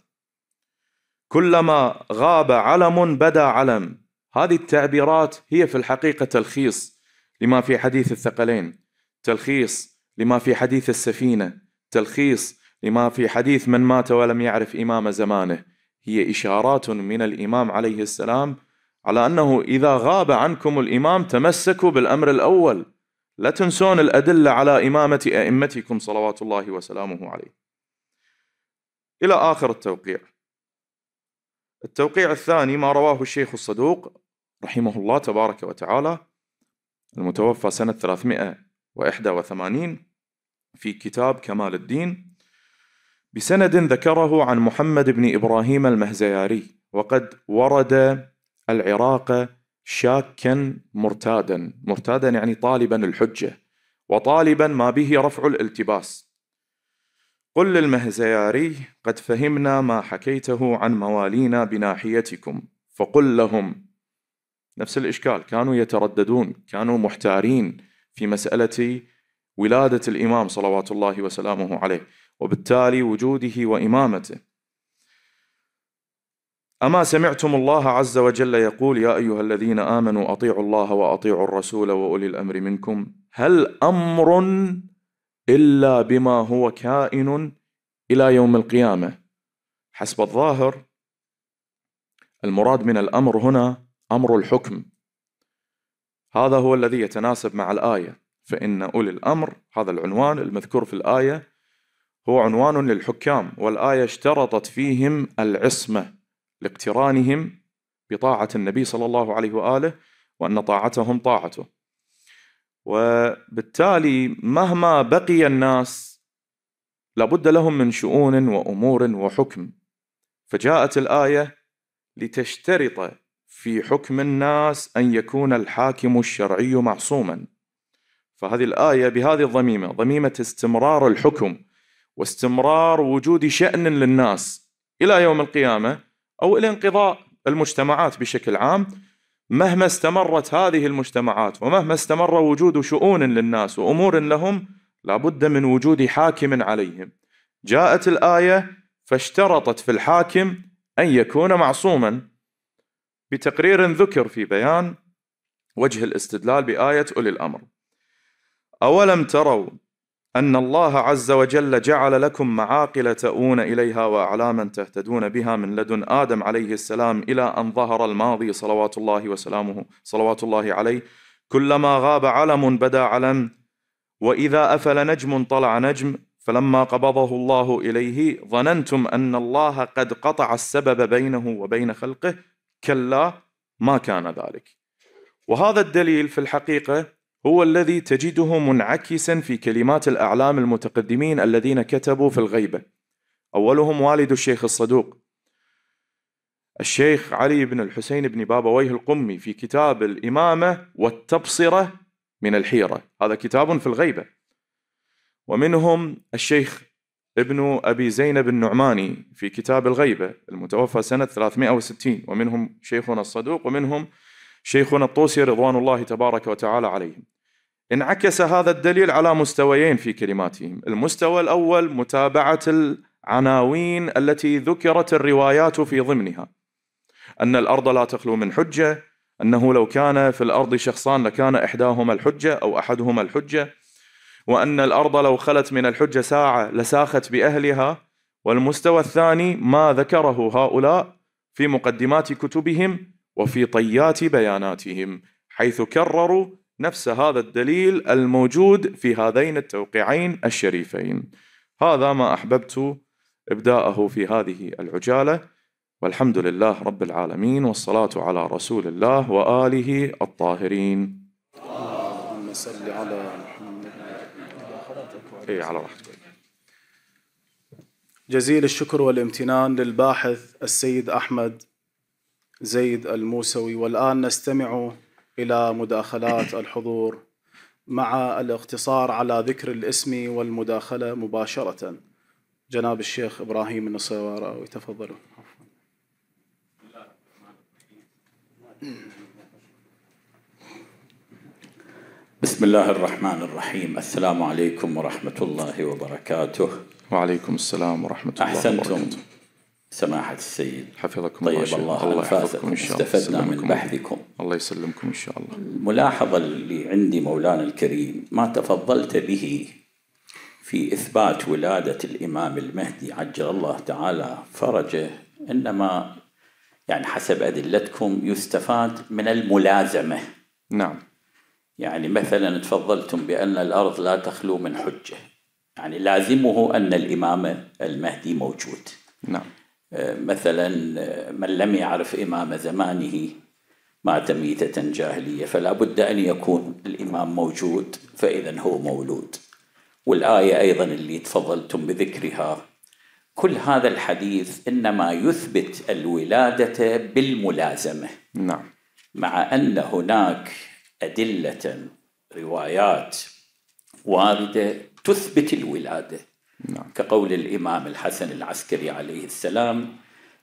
كلما غاب علم بدا علم هذه التعبيرات هي في الحقيقة تلخيص لما في حديث الثقلين تلخيص لما في حديث السفينة تلخيص لما في حديث من مات ولم يعرف إمام زمانه هي إشارات من الإمام عليه السلام على أنه إذا غاب عنكم الإمام تمسكوا بالأمر الأول لا تنسون الأدلة على إمامة أئمتكم صلوات الله وسلامه عليه إلى آخر التوقيع التوقيع الثاني ما رواه الشيخ الصدوق رحمه الله تبارك وتعالى المتوفى سنة 381 في كتاب كمال الدين بسند ذكره عن محمد بن إبراهيم المهزياري وقد ورد العراق شاكا مرتادا مرتادا يعني طالبا الحجة وطالبا ما به رفع الالتباس قل للمهزياري قد فهمنا ما حكيته عن موالينا بناحيتكم فقل لهم نفس الإشكال كانوا يترددون كانوا محتارين في مسألة ولادة الإمام صلوات الله وسلامه عليه وبالتالي وجوده وإمامته أما سمعتم الله عز وجل يقول يا أيها الذين آمنوا أطيعوا الله وأطيعوا الرسول وأولي الأمر منكم هل أمر إلا بما هو كائن إلى يوم القيامة حسب الظاهر المراد من الأمر هنا أمر الحكم هذا هو الذي يتناسب مع الآية فإن أولي الأمر هذا العنوان المذكور في الآية هو عنوان للحكام والآية اشترطت فيهم العصمة لاقترانهم بطاعة النبي صلى الله عليه وآله وأن طاعتهم طاعته وبالتالي مهما بقي الناس لابد لهم من شؤون وأمور وحكم فجاءت الآية لتشترط في حكم الناس أن يكون الحاكم الشرعي معصوما فهذه الآية بهذه الضميمة ضميمة استمرار الحكم واستمرار وجود شأن للناس إلى يوم القيامة أو إلى انقضاء المجتمعات بشكل عام مهما استمرت هذه المجتمعات ومهما استمر وجود شؤون للناس وأمور لهم لابد من وجود حاكم عليهم جاءت الآية فاشترطت في الحاكم أن يكون معصوما بتقرير ذكر في بيان وجه الاستدلال بآية أولي الأمر أولم تروا أن الله عز وجل جعل لكم معاقل تؤون إليها وأعلاما تهتدون بها من لدن آدم عليه السلام إلى أن ظهر الماضي صلوات الله وسلامه صلوات الله عليه كلما غاب علم بدا علم وإذا أفل نجم طلع نجم فلما قبضه الله إليه ظننتم أن الله قد قطع السبب بينه وبين خلقه كلا ما كان ذلك وهذا الدليل في الحقيقة هو الذي تجده منعكسا في كلمات الأعلام المتقدمين الذين كتبوا في الغيبة أولهم والد الشيخ الصدوق الشيخ علي بن الحسين بن بابويه القمي في كتاب الإمامة والتبصرة من الحيرة هذا كتاب في الغيبة ومنهم الشيخ ابن أبي زينب النعماني في كتاب الغيبة المتوفى سنة 360 ومنهم شيخنا الصدوق ومنهم شيخنا الطوسي رضوان الله تبارك وتعالى عليهم انعكس هذا الدليل على مستويين في كلماتهم المستوى الأول متابعة العناوين التي ذكرت الروايات في ضمنها أن الأرض لا تخلو من حجة أنه لو كان في الأرض شخصان لكان إحداهما الحجة أو أحدهما الحجة وأن الأرض لو خلت من الحجة ساعة لساخت بأهلها والمستوى الثاني ما ذكره هؤلاء في مقدمات كتبهم وفي طيات بياناتهم حيث كرروا نفس هذا الدليل الموجود في هذين التوقيعين الشريفين هذا ما أحببت إبداءه في هذه العجالة والحمد لله رب العالمين والصلاة على رسول الله وآله الطاهرين اللهم صل على محمد اي على راحتك جزيل الشكر والامتنان للباحث السيد أحمد زيد الموسوي والآن نستمع إلى مداخلات الحضور مع الاقتصار على ذكر الاسم والمداخلة مباشرة جناب الشيخ إبراهيم النصيراوي تفضلوا بسم الله الرحمن الرحيم السلام عليكم ورحمة الله وبركاته وعليكم السلام ورحمة الله أحسنتم وبركاته سماحة السيد حفظكم طيب الله الله, الله يحفظكم إن شاء الله استفدنا من بحثكم الله يسلمكم إن شاء الله الملاحظة اللي عندي مولانا الكريم ما تفضلت به في إثبات ولادة الإمام المهدي عجل الله تعالى فرجه إنما يعني حسب أدلتكم يستفاد من الملازمة نعم يعني مثلا تفضلتم بأن الأرض لا تخلو من حجة يعني لازمه أن الإمام المهدي موجود نعم مثلا من لم يعرف إمام زمانه مات ميتة جاهلية فلا بد أن يكون الإمام موجود فإذا هو مولود والآية أيضا اللي تفضلتم بذكرها كل هذا الحديث إنما يثبت الولادة بالملازمة نعم مع أن هناك أدلة روايات واردة تثبت الولاده نعم. كقول الإمام الحسن العسكري عليه السلام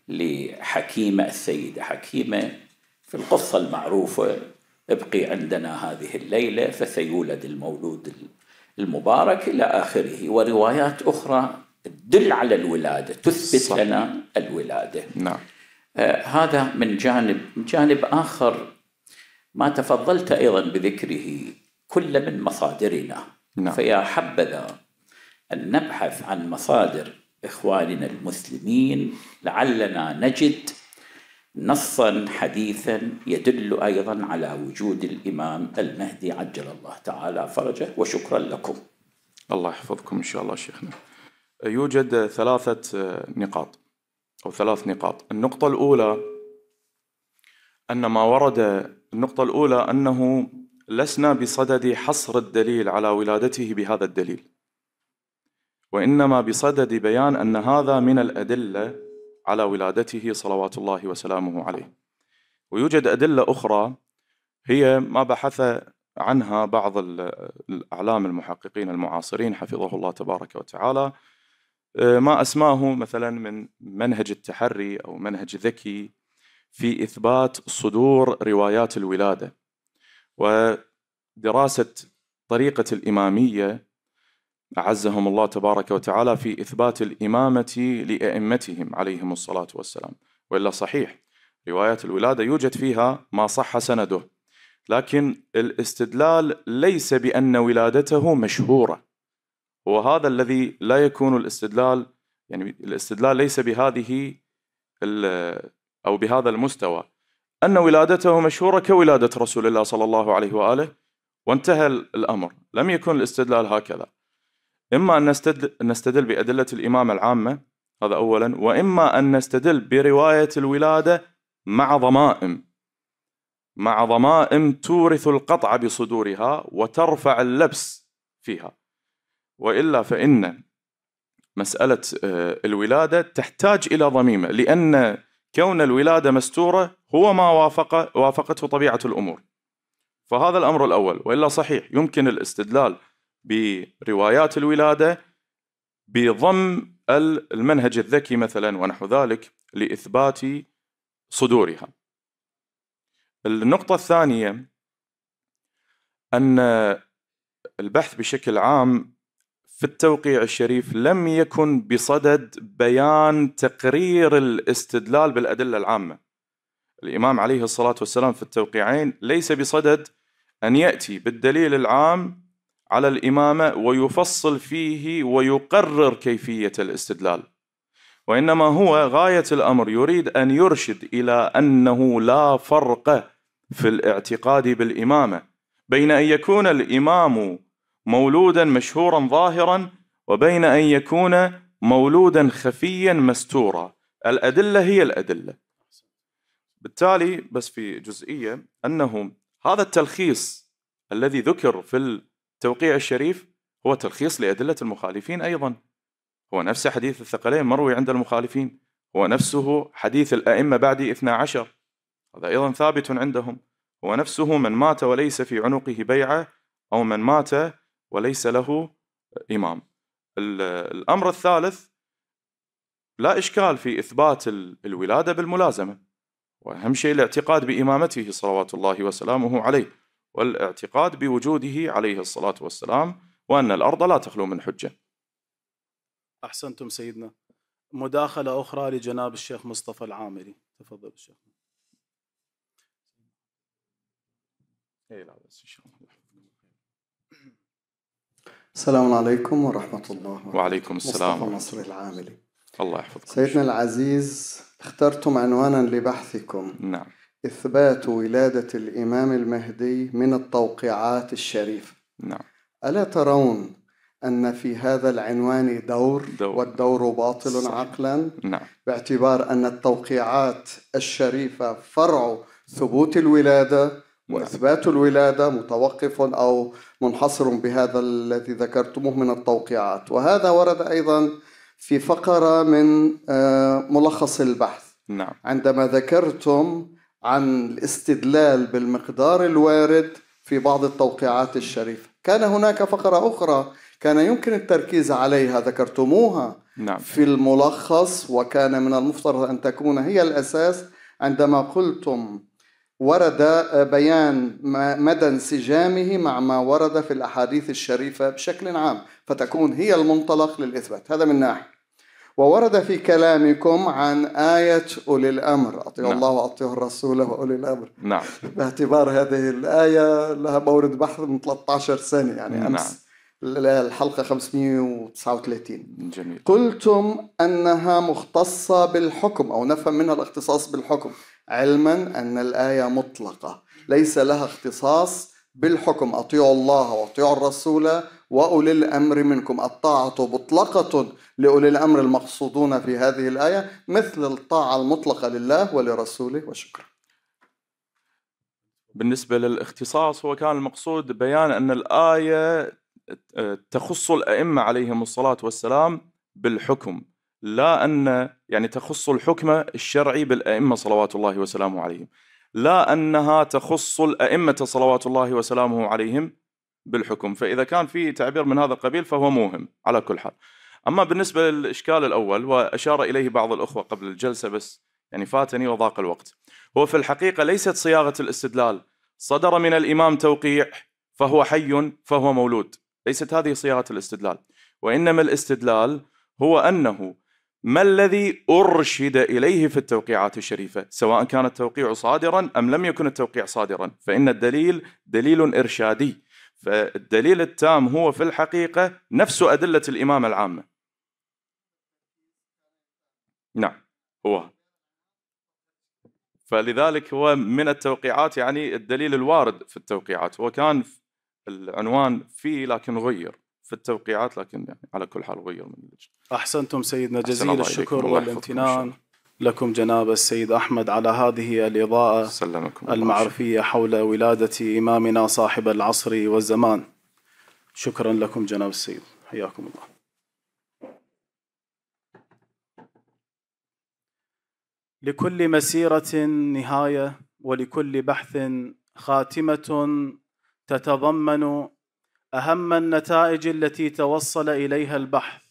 لحكيمة السيدة حكيمة في القصة المعروفة ابقي عندنا هذه الليلة فسيولد المولود المبارك إلى آخره وروايات أخرى تدل على الولادة تثبت صح. لنا الولادة نعم. آه هذا من جانب من جانب آخر ما تفضلت أيضا بذكره كل من مصادرنا نعم. فيا حبذا أن نبحث عن مصادر إخواننا المسلمين لعلنا نجد نصا حديثا يدل أيضا على وجود الإمام المهدي عجل الله تعالى فرجه وشكرا لكم الله يحفظكم إن شاء الله شيخنا يوجد ثلاثة آه، نقاط أو ثلاث نقاط النقطة الأولى أن ما ورد النقطة الأولى أنه لسنا بصدد حصر الدليل على ولادته بهذا الدليل وانما بصدد بيان ان هذا من الادله على ولادته صلوات الله وسلامه عليه. ويوجد ادله اخرى هي ما بحث عنها بعض الاعلام المحققين المعاصرين حفظه الله تبارك وتعالى آه، ما اسماه مثلا من منهج التحري او منهج ذكي في اثبات صدور روايات الولاده ودراسه طريقه الاماميه أعزهم الله تبارك وتعالى في إثبات الإمامة لأئمتهم عليهم الصلاة والسلام وإلا صحيح روايات الولادة يوجد فيها ما صح سنده لكن الاستدلال ليس بأن ولادته مشهورة وهذا الذي لا يكون الاستدلال يعني الاستدلال ليس بهذه أو بهذا المستوى أن ولادته مشهورة كولادة رسول الله صلى الله عليه وآله وانتهى الأمر لم يكن الاستدلال هكذا إما أن نستدل, نستدل بأدلة الإمامة العامة هذا أولا وإما أن نستدل برواية الولادة مع ضمائم مع ضمائم تورث القطع بصدورها وترفع اللبس فيها وإلا فإن مسألة آه، الولادة تحتاج إلى ضميمة لأن كون الولادة مستورة هو ما وافق وافقته طبيعة الأمور فهذا الأمر الأول وإلا صحيح يمكن الاستدلال بروايات الولادة بضم المنهج الذكي مثلا ونحو ذلك لإثبات صدورها النقطة الثانية أن البحث بشكل عام في التوقيع الشريف لم يكن بصدد بيان تقرير الاستدلال بالأدلة العامة الإمام عليه الصلاة والسلام في التوقيعين ليس بصدد أن يأتي بالدليل العام على الامامه ويفصل فيه ويقرر كيفيه الاستدلال وانما هو غايه الامر يريد ان يرشد الى انه لا فرق في الاعتقاد بالامامه بين ان يكون الامام مولودا مشهورا ظاهرا وبين ان يكون مولودا خفيا مستورا الادله هي الادله بالتالي بس في جزئيه انه هذا التلخيص الذي ذكر في توقيع الشريف هو تلخيص لأدلة المخالفين أيضا هو نفس حديث الثقلين مروي عند المخالفين هو نفسه حديث الأئمة بعد إثنى عشر هذا أيضا ثابت عندهم هو نفسه من مات وليس في عنقه بيعة أو من مات وليس له إمام الأمر الثالث لا إشكال في إثبات الولادة بالملازمة وأهم شيء الاعتقاد بإمامته صلوات الله وسلامه عليه والاعتقاد بوجوده عليه الصلاة والسلام وأن الأرض لا تخلو من حجة أحسنتم سيدنا مداخلة أخرى لجناب الشيخ مصطفى العامري تفضل الشيخ إيه، السلام عليكم ورحمة الله وبركاته وعليكم السلام مصطفى مصري العاملي الله يحفظكم سيدنا العزيز اخترتم عنوانا لبحثكم نعم إثبات ولادة الإمام المهدي من التوقيعات الشريفة نعم ألا ترون أن في هذا العنوان دور, دور. والدور باطل صحيح. عقلا نعم. باعتبار أن التوقيعات الشريفة فرع ثبوت الولادة نعم. وإثبات الولادة متوقف أو منحصر بهذا الذي ذكرتموه من التوقيعات وهذا ورد أيضا في فقرة من آه، ملخص البحث نعم. عندما ذكرتم عن الاستدلال بالمقدار الوارد في بعض التوقيعات الشريفة كان هناك فقرة أخرى كان يمكن التركيز عليها ذكرتموها نعم. في الملخص وكان من المفترض أن تكون هي الأساس عندما قلتم ورد بيان مدى انسجامه مع ما ورد في الأحاديث الشريفة بشكل عام فتكون هي المنطلق للإثبات هذا من ناحية وورد في كلامكم عن آية أولي الأمر أطيعوا نعم. الله وأطيعوا الرسول وأولي الأمر نعم باعتبار هذه الآية لها مورد بحث من 13 سنة يعني نعم. أمس نعم. الحلقة 539 جميل قلتم أنها مختصة بالحكم أو نفهم منها الاختصاص بالحكم علما أن الآية مطلقة ليس لها اختصاص بالحكم أطيعوا الله وأطيعوا الرسول وأولي الأمر منكم الطاعة مطلقة لأولي الأمر المقصودون في هذه الآية مثل الطاعة المطلقة لله ولرسوله وشكرا بالنسبة للاختصاص هو كان المقصود بيان أن الآية تخص الأئمة عليهم الصلاة والسلام بالحكم لا أن يعني تخص الحكم الشرعي بالأئمة صلوات الله وسلامه عليهم لا أنها تخص الأئمة صلوات الله وسلامه عليهم بالحكم فإذا كان في تعبير من هذا القبيل فهو موهم على كل حال أما بالنسبة للإشكال الأول وأشار إليه بعض الأخوة قبل الجلسة بس يعني فاتني وضاق الوقت هو في الحقيقة ليست صياغة الاستدلال صدر من الإمام توقيع فهو حي فهو مولود ليست هذه صياغة الاستدلال وإنما الاستدلال هو أنه ما الذي أرشد إليه في التوقيعات الشريفة سواء كان التوقيع صادرا أم لم يكن التوقيع صادرا فإن الدليل دليل إرشادي فالدليل التام هو في الحقيقة نفس أدلة الإمامة العامة نعم هو فلذلك هو من التوقيعات يعني الدليل الوارد في التوقيعات هو كان العنوان فيه لكن غير في التوقيعات لكن يعني على كل حال غير من اللجنة أحسنتم سيدنا جزيل الشكر والامتنان لكم جناب السيد أحمد على هذه الإضاءة سلمكم المعرفية حول ولادة إمامنا صاحب العصر والزمان شكرا لكم جناب السيد حياكم الله لكل مسيرة نهاية ولكل بحث خاتمة تتضمن أهم النتائج التي توصل إليها البحث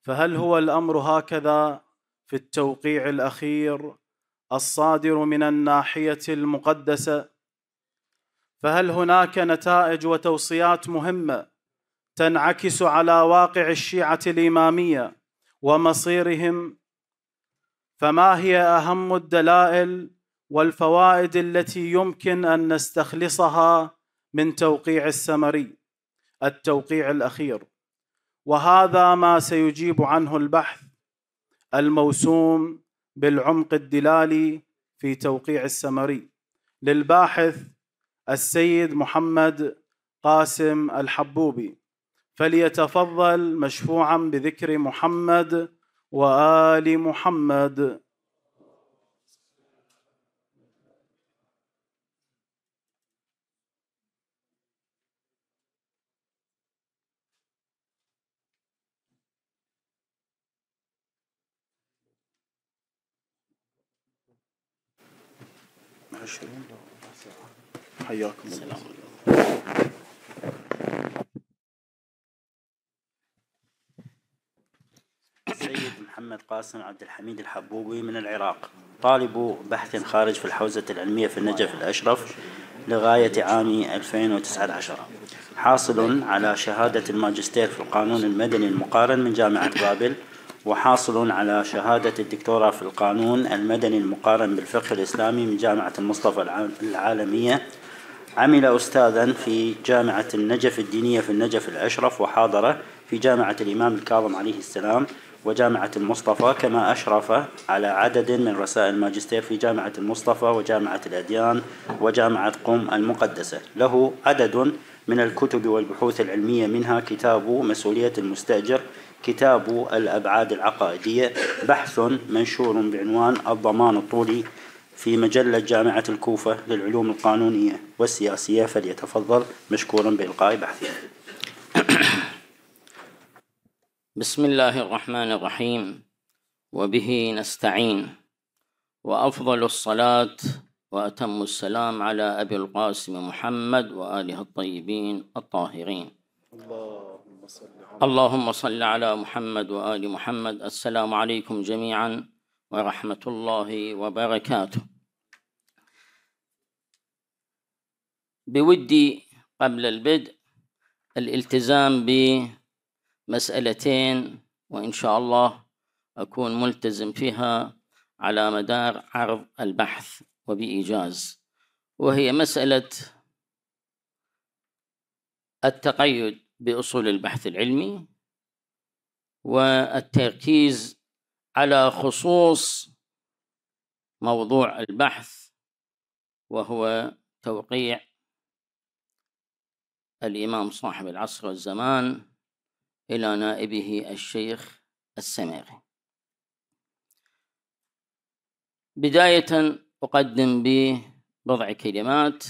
فهل هو الأمر هكذا في التوقيع الاخير الصادر من الناحيه المقدسه فهل هناك نتائج وتوصيات مهمه تنعكس على واقع الشيعه الاماميه ومصيرهم فما هي اهم الدلائل والفوائد التي يمكن ان نستخلصها من توقيع السمري التوقيع الاخير وهذا ما سيجيب عنه البحث الموسوم بالعمق الدلالي في توقيع السمري للباحث السيد محمد قاسم الحبوبي فليتفضل مشفوعا بذكر محمد وال محمد 20 حياكم الله سيد محمد قاسم عبد الحميد الحبوبي من العراق طالب بحث خارج في الحوزة العلمية في النجف الأشرف لغاية عام 2019 حاصل على شهادة الماجستير في القانون المدني المقارن من جامعة بابل وحاصل على شهادة الدكتوراه في القانون المدني المقارن بالفقه الإسلامي من جامعة المصطفى العالمية عمل أستاذا في جامعة النجف الدينية في النجف الأشرف وحاضر في جامعة الإمام الكاظم عليه السلام وجامعة المصطفى كما أشرف على عدد من رسائل الماجستير في جامعة المصطفى وجامعة الأديان وجامعة قم المقدسة له عدد من الكتب والبحوث العلمية منها كتاب مسؤولية المستأجر كتاب الأبعاد العقائدية بحث منشور بعنوان الضمان الطولي في مجلة جامعة الكوفة للعلوم القانونية والسياسية فليتفضل مشكورا بإلقاء بحثه بسم الله الرحمن الرحيم وبه نستعين وأفضل الصلاة وأتم السلام على أبي القاسم محمد وآله الطيبين الطاهرين اللهم صل اللهم صل على محمد وآل محمد السلام عليكم جميعا ورحمة الله وبركاته بودي قبل البدء الالتزام بمسألتين وإن شاء الله أكون ملتزم فيها على مدار عرض البحث وبإيجاز وهي مسألة التقيد باصول البحث العلمي والتركيز على خصوص موضوع البحث وهو توقيع الإمام صاحب العصر والزمان إلى نائبه الشيخ السميري بداية أقدم ببضع كلمات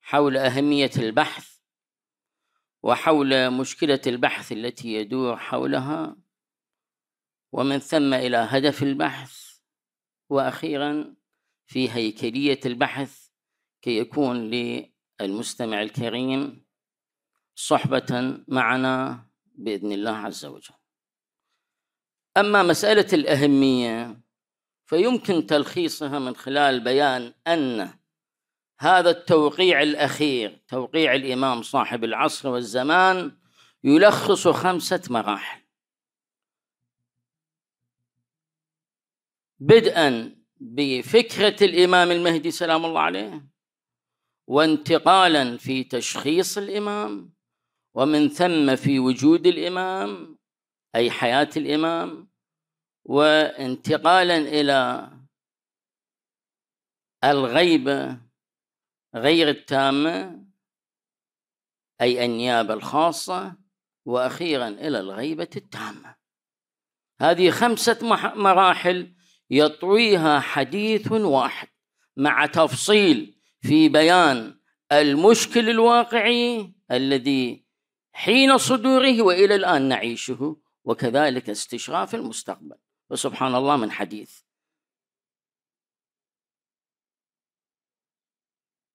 حول أهمية البحث وحول مشكلة البحث التي يدور حولها ومن ثم إلى هدف البحث وأخيرا في هيكلية البحث كي يكون للمستمع الكريم صحبة معنا بإذن الله عز وجل أما مسألة الأهمية فيمكن تلخيصها من خلال بيان أن هذا التوقيع الأخير توقيع الإمام صاحب العصر والزمان يلخص خمسة مراحل بدءا بفكرة الإمام المهدي سلام الله عليه وانتقالا في تشخيص الإمام ومن ثم في وجود الإمام أي حياة الإمام وانتقالا إلى الغيبة غير التامة أي النيابة الخاصة وأخيرا إلى الغيبة التامة هذه خمسة مراحل يطويها حديث واحد مع تفصيل في بيان المشكل الواقعي الذي حين صدوره والى الان نعيشه وكذلك استشراف المستقبل وسبحان الله من حديث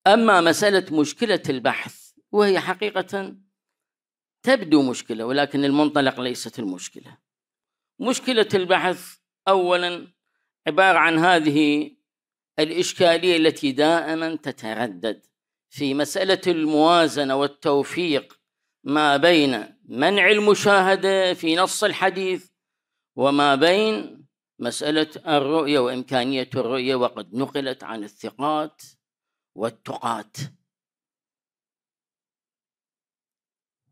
أما مسألة مشكلة البحث وهي حقيقة تبدو مشكلة ولكن المنطلق ليست المشكلة مشكلة البحث أولا عبارة عن هذه الإشكالية التي دائما تتردد في مسألة الموازنة والتوفيق ما بين منع المشاهدة في نص الحديث وما بين مسألة الرؤية وإمكانية الرؤية وقد نقلت عن الثقات والتقاة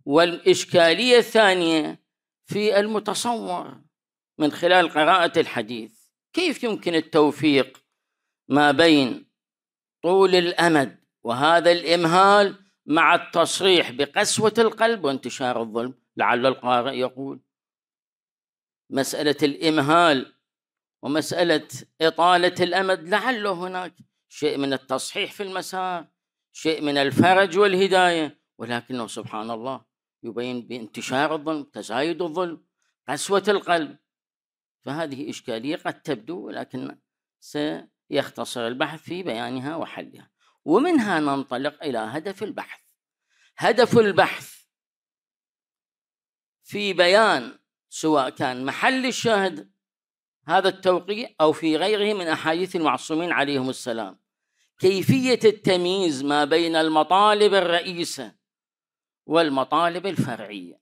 والإشكالية الثانية في المتصور من خلال قراءة الحديث كيف يمكن التوفيق ما بين طول الأمد وهذا الإمهال مع التصريح بقسوة القلب وانتشار الظلم لعل القارئ يقول مسألة الإمهال ومسألة إطالة الأمد لعله هناك شيء من التصحيح في المسار شيء من الفرج والهداية ولكنه سبحان الله يبين بانتشار الظلم تزايد الظلم قسوة القلب فهذه إشكالية قد تبدو ولكن سيختصر البحث في بيانها وحلها ومنها ننطلق إلى هدف البحث هدف البحث في بيان سواء كان محل الشاهد هذا التوقيع أو في غيره من أحاديث المعصومين عليهم السلام كيفية التمييز ما بين المطالب الرئيسة والمطالب الفرعية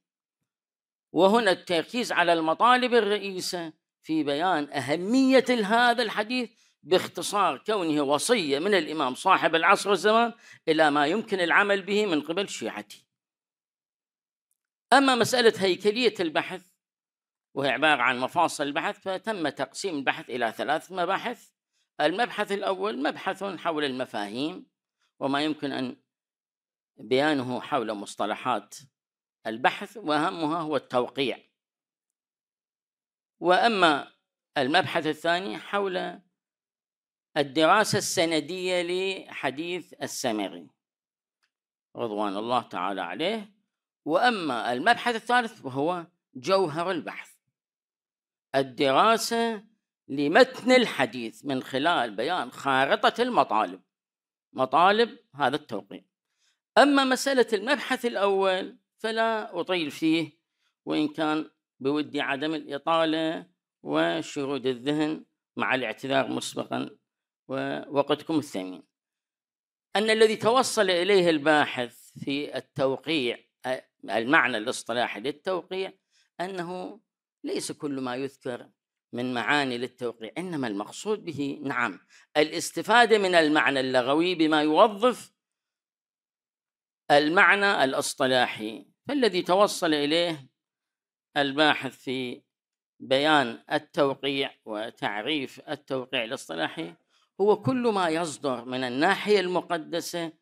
وهنا التركيز على المطالب الرئيسة في بيان أهمية هذا الحديث باختصار كونه وصية من الإمام صاحب العصر والزمان إلى ما يمكن العمل به من قبل شيعته أما مسألة هيكلية البحث وهي عبارة عن مفاصل البحث فتم تقسيم البحث إلى ثلاث مباحث المبحث الأول مبحث حول المفاهيم وما يمكن أن بيانه حول مصطلحات البحث وأهمها هو التوقيع وأما المبحث الثاني حول الدراسة السندية لحديث السمري رضوان الله تعالى عليه وأما المبحث الثالث وهو جوهر البحث الدراسة لمتن الحديث من خلال بيان خارطة المطالب مطالب هذا التوقيع أما مسألة المبحث الأول فلا أطيل فيه وإن كان بودي عدم الإطالة وشرود الذهن مع الاعتذار مسبقا ووقتكم الثمين أن الذي توصل إليه الباحث في التوقيع المعنى الاصطلاحي للتوقيع أنه ليس كل ما يذكر من معاني للتوقيع انما المقصود به نعم الاستفاده من المعنى اللغوي بما يوظف المعنى الاصطلاحي فالذي توصل اليه الباحث في بيان التوقيع وتعريف التوقيع الاصطلاحي هو كل ما يصدر من الناحيه المقدسه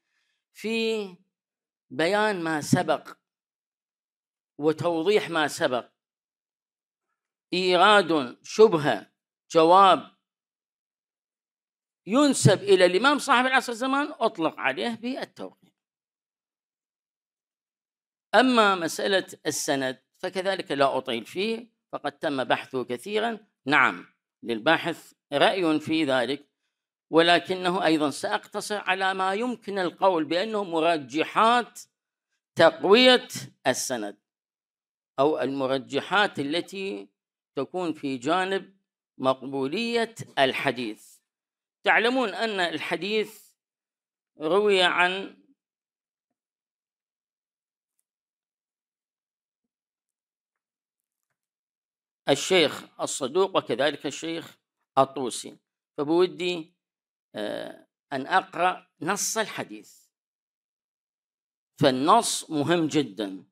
في بيان ما سبق وتوضيح ما سبق إيراد شبهة جواب ينسب إلى الإمام صاحب العصر الزمان أطلق عليه بالتوقيع أما مسألة السند فكذلك لا أطيل فيه فقد تم بحثه كثيرا نعم للباحث رأي في ذلك ولكنه أيضا سأقتصر على ما يمكن القول بأنه مرجحات تقوية السند أو المرجحات التي تكون في جانب مقبولية الحديث تعلمون أن الحديث روي عن الشيخ الصدوق وكذلك الشيخ الطوسي فبودي آه، أن أقرأ نص الحديث فالنص مهم جدا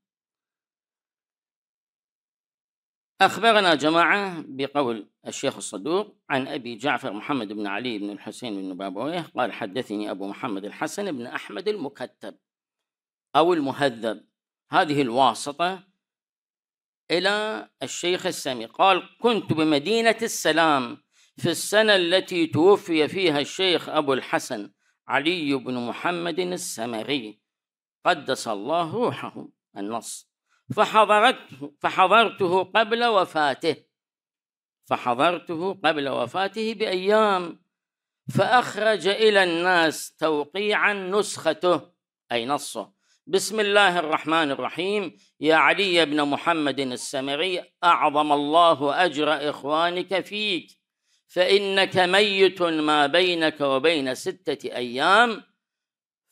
أخبرنا جماعة بقول الشيخ الصدوق عن أبي جعفر محمد بن علي بن الحسين بن بابويه قال حدثني أبو محمد الحسن بن أحمد المكتب أو المهذب هذه الواسطة إلى الشيخ السامي قال كنت بمدينة السلام في السنة التي توفي فيها الشيخ أبو الحسن علي بن محمد السمري قدس الله روحه النص فحضرته فحضرته قبل وفاته فحضرته قبل وفاته بأيام فأخرج إلى الناس توقيعا نسخته أي نصه بسم الله الرحمن الرحيم يا علي بن محمد السمري أعظم الله أجر إخوانك فيك فإنك ميت ما بينك وبين ستة أيام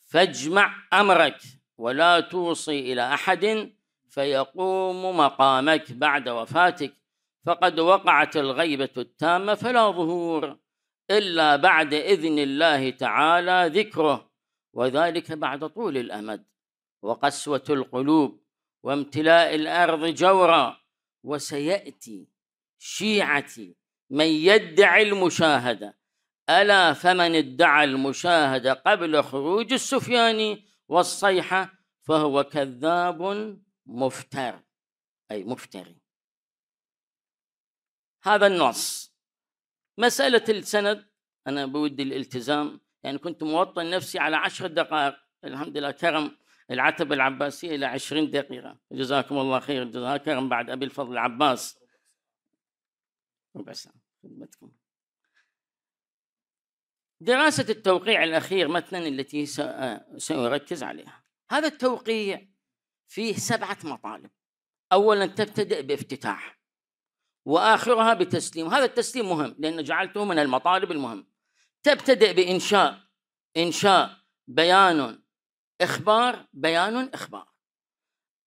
فاجمع أمرك ولا توصي إلى أحد فيقوم مقامك بعد وفاتك فقد وقعت الغيبة التامة فلا ظهور إلا بعد إذن الله تعالى ذكره وذلك بعد طول الأمد وقسوة القلوب وامتلاء الأرض جورا وسيأتي شيعتي من يدعي المشاهدة ألا فمن ادعى المشاهدة قبل خروج السفياني والصيحة فهو كذاب مفتر أي مفتري هذا النص مسألة السند أنا بودي الالتزام يعني كنت موطن نفسي على عشر دقائق الحمد لله كرم العتبة العباسية إلى عشرين دقيقة جزاكم الله خير جزاك كرم بعد أبي الفضل العباس ربع ساعة خدمتكم دراسة التوقيع الأخير مثلا التي سأركز عليها هذا التوقيع فيه سبعة مطالب أولا تبتدئ بافتتاح وآخرها بتسليم هذا التسليم مهم لأن جعلته من المطالب المهم تبتدئ بإنشاء إنشاء بيان إخبار بيان إخبار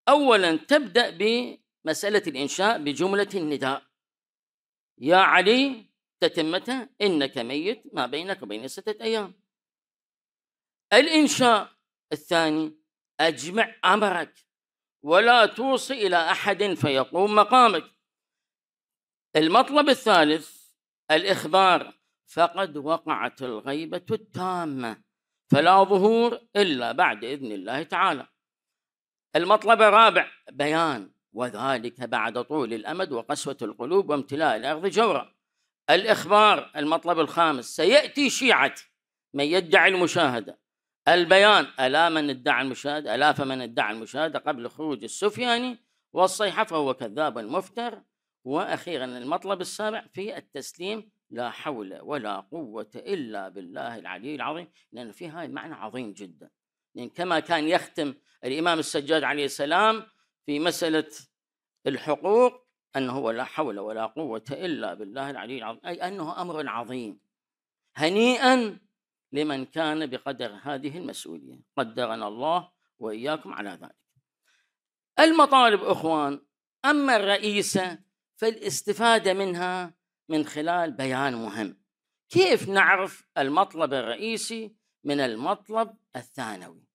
أولا تبدأ بمسألة الإنشاء بجملة النداء يا علي تتمته إنك ميت ما بينك وبين ستة أيام الإنشاء الثاني أجمع أمرك ولا توصي إلى أحد فيقوم مقامك المطلب الثالث الإخبار فقد وقعت الغيبة التامة فلا ظهور إلا بعد إذن الله تعالى المطلب الرابع بيان وذلك بعد طول الأمد وقسوة القلوب وامتلاء الأرض جورا الإخبار المطلب الخامس سيأتي شيعة من يدعي المشاهدة البيان ألا من ادعى المشاهدة ألا فمن ادعى المشاهدة قبل خروج السفياني والصيحة فهو كذاب مفتر وأخيرا المطلب السابع في التسليم لا حول ولا قوة إلا بالله العلي العظيم لأن في هاي معنى عظيم جدا لأن كما كان يختم الإمام السجاد عليه السلام في مسألة الحقوق أنه لا حول ولا قوة إلا بالله العلي العظيم أي أنه أمر عظيم هنيئا لمن كان بقدر هذه المسؤولية قدرنا الله وإياكم على ذلك المطالب أخوان أما الرئيسة فالاستفادة منها من خلال بيان مهم كيف نعرف المطلب الرئيسي من المطلب الثانوي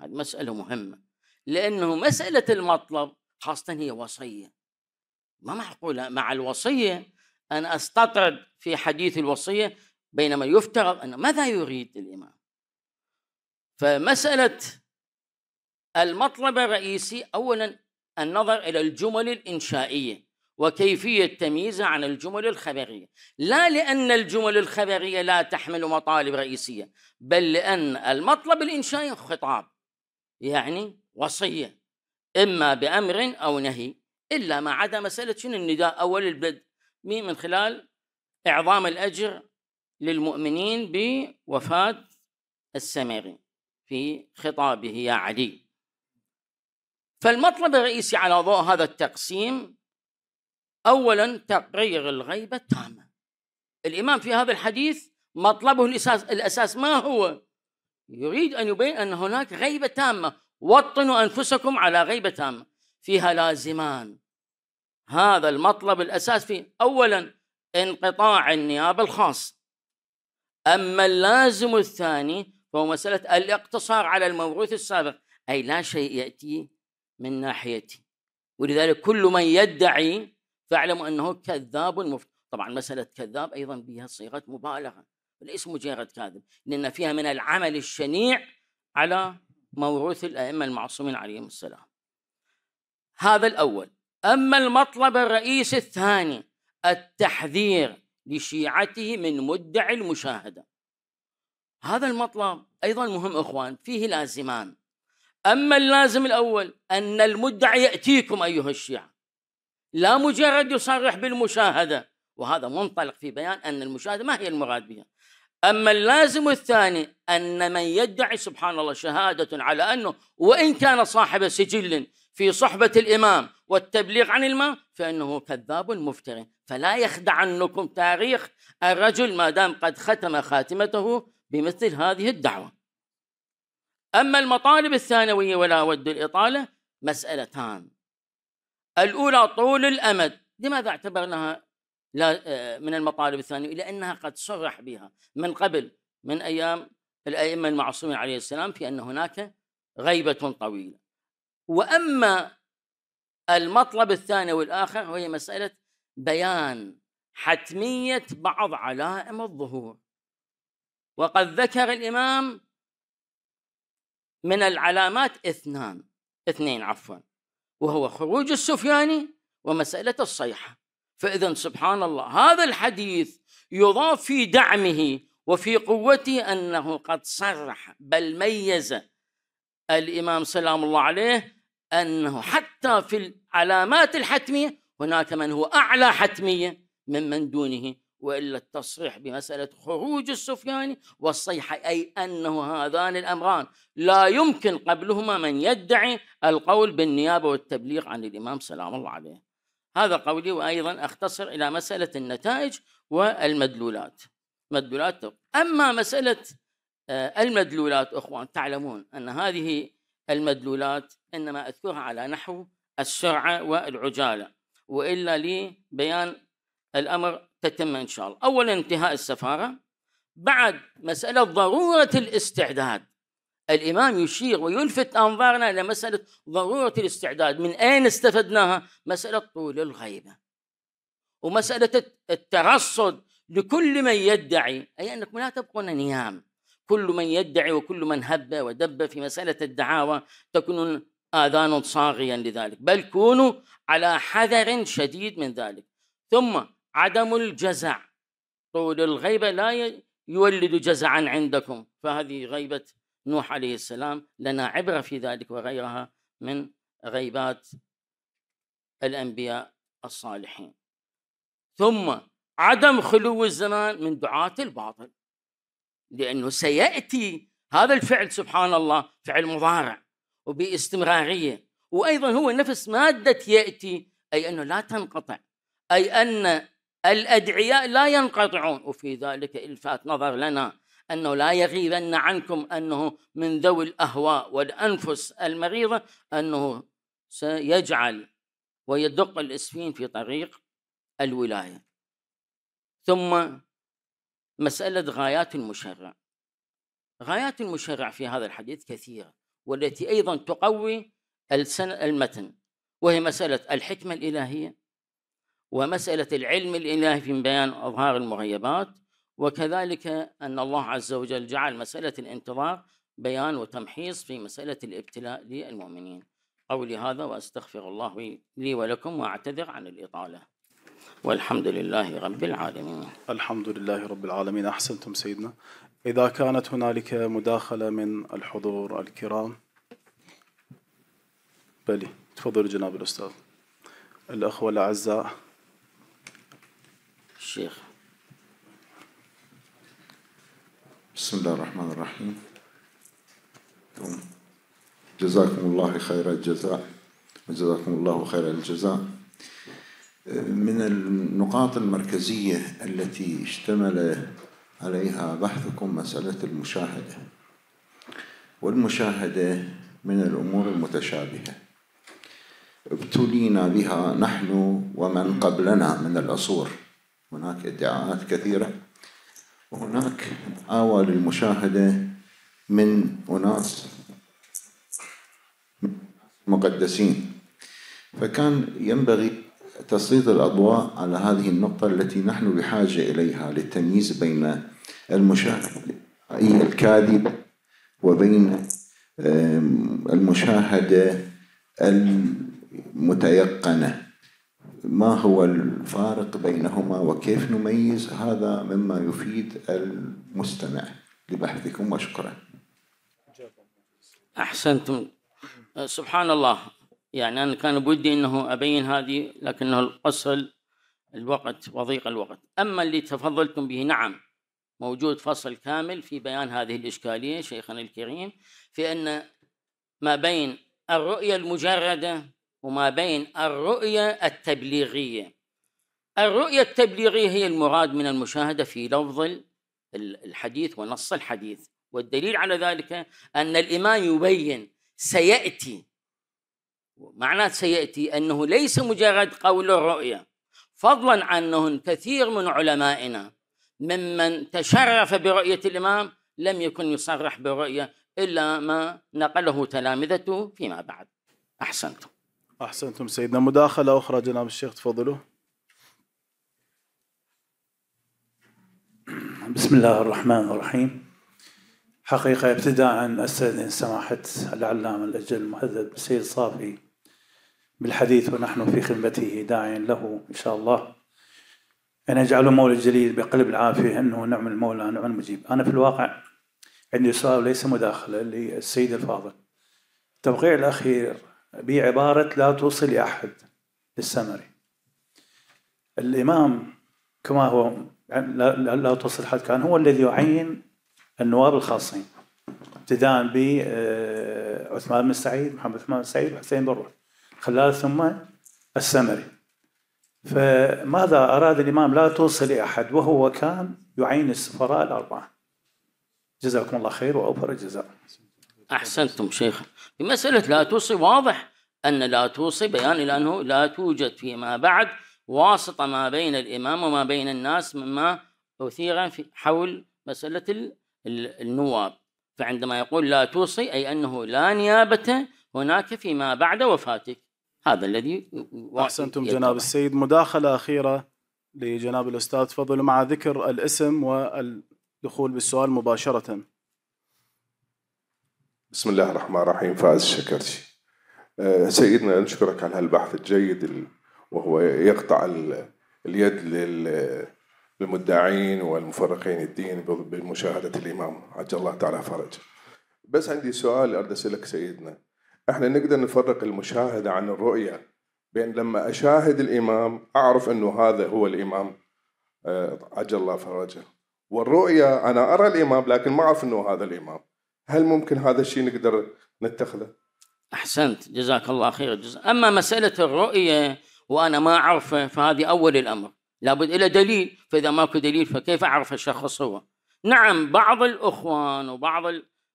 هذه مسألة مهمة لأنه مسألة المطلب خاصة هي وصية ما معقولة مع الوصية أن أستطرد في حديث الوصية بينما يفترض أن ماذا يريد الإمام فمسألة المطلب الرئيسي أولا النظر إلى الجمل الإنشائية وكيفية تمييزها عن الجمل الخبرية لا لأن الجمل الخبرية لا تحمل مطالب رئيسية بل لأن المطلب الإنشائي خطاب يعني وصية إما بأمر أو نهي إلا ما عدا مسألة شنو النداء أول البدء من خلال إعظام الأجر للمؤمنين بوفاة السامري في خطابه يا علي فالمطلب الرئيسي على ضوء هذا التقسيم أولا تقرير الغيبة التامة الإمام في هذا الحديث مطلبه الأساس, الأساس ما هو يريد أن يبين أن هناك غيبة تامة وطنوا أنفسكم على غيبة تامة فيها لازمان هذا المطلب الأساس فيه أولا انقطاع النيابة الخاص أما اللازم الثاني فهو مسألة الاقتصار على الموروث السابق أي لا شيء يأتي من ناحيتي ولذلك كل من يدعي فاعلموا أنه كذاب مفتر طبعا مسألة كذاب أيضا بها صيغة مبالغة ليس مجرد كاذب لأن فيها من العمل الشنيع على موروث الأئمة المعصومين عليهم السلام هذا الأول أما المطلب الرئيسي الثاني التحذير لشيعته من مدعي المشاهدة هذا المطلب أيضا مهم إخوان فيه لازمان أما اللازم الأول أن المدعي يأتيكم أيها الشيعة لا مجرد يصرح بالمشاهدة وهذا منطلق في بيان أن المشاهدة ما هي المراد بها أما اللازم الثاني أن من يدعي سبحان الله شهادة على أنه وإن كان صاحب سجل في صحبة الإمام والتبليغ عن الماء فإنه كذاب مفتري فلا يخدعنكم تاريخ الرجل ما دام قد ختم خاتمته بمثل هذه الدعوة أما المطالب الثانوية ولا أود الإطالة مسألتان الأولى طول الأمد لماذا اعتبرناها آه، من المطالب الثانوية لأنها قد صرح بها من قبل من أيام الأئمة المعصومين عليه السلام في أن هناك غيبة طويلة وأما المطلب الثاني والآخر وهي مسألة بيان حتمية بعض علائم الظهور وقد ذكر الإمام من العلامات اثنان اثنين عفوا وهو خروج السفياني ومسألة الصيحة فإذا سبحان الله هذا الحديث يضاف في دعمه وفي قوته أنه قد صرح بل ميز الإمام سلام الله عليه أنه حتى في العلامات الحتمية هناك من هو أعلى حتمية ممن دونه وإلا التصريح بمسألة خروج السفياني والصيحة أي أنه هذان الأمران لا يمكن قبلهما من يدعي القول بالنيابة والتبليغ عن الإمام سلام الله عليه هذا قولي وأيضا أختصر إلى مسألة النتائج والمدلولات مدلولات أما مسألة آه، المدلولات أخوان تعلمون أن هذه المدلولات إنما أذكرها على نحو السرعة والعجالة وإلا لبيان الأمر تتم إن شاء الله أولا انتهاء السفارة بعد مسألة ضرورة الاستعداد الإمام يشير ويلفت أنظارنا إلى مسألة ضرورة الاستعداد من أين استفدناها؟ مسألة طول الغيبة ومسألة الترصد لكل من يدعي أي أنكم لا تبقون نيام كل من يدعي وكل من هب ودب في مسألة الدعاوى تكونون آذان صاغيا لذلك بل كونوا على حذر شديد من ذلك ثم عدم الجزع طول الغيبة لا يولد جزعا عندكم فهذه غيبة نوح عليه السلام لنا عبرة في ذلك وغيرها من غيبات الأنبياء الصالحين ثم عدم خلو الزمان من دعاة الباطل لأنه سيأتي هذا الفعل سبحان الله فعل مضارع وباستمرارية وأيضا هو نفس مادة يأتي أي أنه لا تنقطع أي أن الأدعياء لا ينقطعون وفي ذلك إلفات نظر لنا أنه لا يغيبن عنكم أنه من ذوي الأهواء والأنفس المريضة أنه سيجعل ويدق الإسفين في طريق الولاية ثم مسألة غايات المشرع غايات المشرع في هذا الحديث كثيرة والتي أيضا تقوي المتن وهي مسألة الحكمة الإلهية ومسألة العلم الإلهي في بيان أظهار المغيبات وكذلك أن الله عز وجل جعل مسألة الانتظار بيان وتمحيص في مسألة الابتلاء للمؤمنين قولي هذا وأستغفر الله لي ولكم وأعتذر عن الإطالة والحمد لله رب العالمين الحمد لله رب العالمين أحسنتم سيدنا إذا كانت هنالك مداخلة من الحضور الكرام بلي تفضل جناب الأستاذ الأخوة الأعزاء الشيخ بسم الله الرحمن الرحيم جزاكم الله خير الجزاء وجزاكم الله خير الجزاء من النقاط المركزية التي اشتمل عليها بحثكم مسألة المشاهدة والمشاهدة من الأمور المتشابهة ابتلينا بها نحن ومن قبلنا من العصور هناك ادعاءات كثيرة وهناك آوى للمشاهدة من أناس مقدسين فكان ينبغي تسليط الأضواء على هذه النقطة التي نحن بحاجة إليها للتمييز بين المشاهد الكاذب وبين المشاهدة المتيقنة ما هو الفارق بينهما وكيف نميز هذا مما يفيد المستمع لبحثكم وشكرا أحسنتم سبحان الله يعني أنا كان بودي أنه أبين هذه لكنه الاصل الوقت وضيق الوقت أما اللي تفضلتم به نعم موجود فصل كامل في بيان هذه الإشكالية شيخنا الكريم في أن ما بين الرؤية المجردة وما بين الرؤية التبليغية الرؤية التبليغية هي المراد من المشاهدة في لفظ الحديث ونص الحديث والدليل على ذلك أن الإمام يبين سيأتي معنات سيأتي أنه ليس مجرد قول الرؤية فضلا عنه كثير من علمائنا ممن تشرف برؤية الإمام لم يكن يصرح برؤية إلا ما نقله تلامذته فيما بعد أحسنتم أحسنتم سيدنا مداخلة أخرى جناب الشيخ تفضلوا بسم الله الرحمن الرحيم حقيقة ابتداء أستأذن سماحة العلامة الأجل المهذب سيد صافي بالحديث ونحن في خدمته داعيا له إن شاء الله أن يجعل المولى الجليل بقلب العافية أنه نعم المولى نعم المجيب أنا في الواقع عندي سؤال ليس مداخلة للسيد الفاضل التوقيع الأخير بعبارة لا توصل أحد للسمري الإمام كما هو لا, لا توصل حد كان هو الذي يعين النواب الخاصين ابتداء بعثمان آه، بن سعيد محمد عثمان بن سعيد وحسين بن خلال ثم السمري فماذا أراد الإمام لا توصل أحد وهو كان يعين السفراء الأربعة جزاكم الله خير وأوفر الجزاء أحسنتم شيخ في مسألة لا توصي واضح أن لا توصي بيان إلى أنه لا توجد فيما بعد واسطة ما بين الإمام وما بين الناس مما أثير في حول مسألة النواب فعندما يقول لا توصي أي أنه لا نيابة هناك فيما بعد وفاتك هذا الذي احسنتم جناب السيد مداخله اخيره لجناب الاستاذ فضل مع ذكر الاسم والدخول بالسؤال مباشره بسم الله الرحمن الرحيم فاز الشكرشي آه، سيدنا نشكرك على هالبحث الجيد وهو يقطع اليد للمدعين والمفرقين الدين بمشاهدة الإمام عجل الله تعالى فرج بس عندي سؤال أرد أسألك سيدنا احنا نقدر نفرق المشاهده عن الرؤيه بين لما اشاهد الامام اعرف انه هذا هو الامام آه، عجل الله فرجه والرؤيه انا ارى الامام لكن ما اعرف انه هذا الامام هل ممكن هذا الشيء نقدر نتخذه؟ احسنت جزاك الله خير جزاك. اما مساله الرؤيه وانا ما اعرفه فهذه اول الامر لابد الى دليل فاذا ماكو دليل فكيف اعرف الشخص هو؟ نعم بعض الاخوان وبعض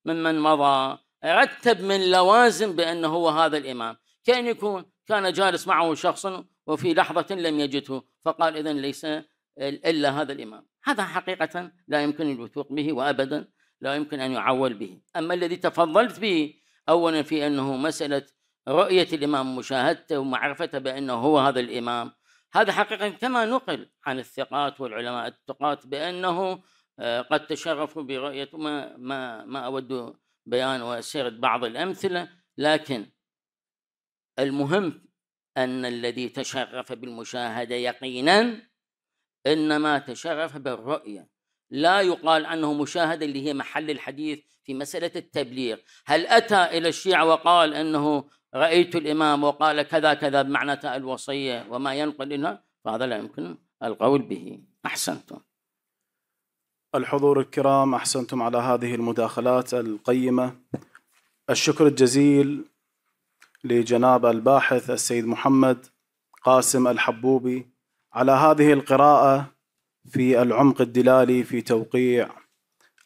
ممن مضى رتب من لوازم بأنه هو هذا الإمام كأن يكون كان جالس معه شخص وفي لحظة لم يجده فقال إذن ليس إلا هذا الإمام هذا حقيقة لا يمكن الوثوق به وأبدا لا يمكن أن يعول به أما الذي تفضلت به أولا في أنه مسألة رؤية الإمام مشاهدته ومعرفته بأنه هو هذا الإمام هذا حقيقة كما نقل عن الثقات والعلماء الثقات بأنه آه، قد تشرفوا برؤية ما, ما, ما أود بيان وسرد بعض الأمثلة لكن المهم أن الذي تشرف بالمشاهدة يقينا إنما تشرف بالرؤية لا يقال عنه مشاهدة اللي هي محل الحديث في مسألة التبليغ هل أتى إلى الشيعة وقال أنه رأيت الإمام وقال كذا كذا بمعنى الوصية وما ينقل إلها فهذا لا يمكن القول به أحسنتم الحضور الكرام احسنتم على هذه المداخلات القيمه الشكر الجزيل لجناب الباحث السيد محمد قاسم الحبوبي على هذه القراءه في العمق الدلالي في توقيع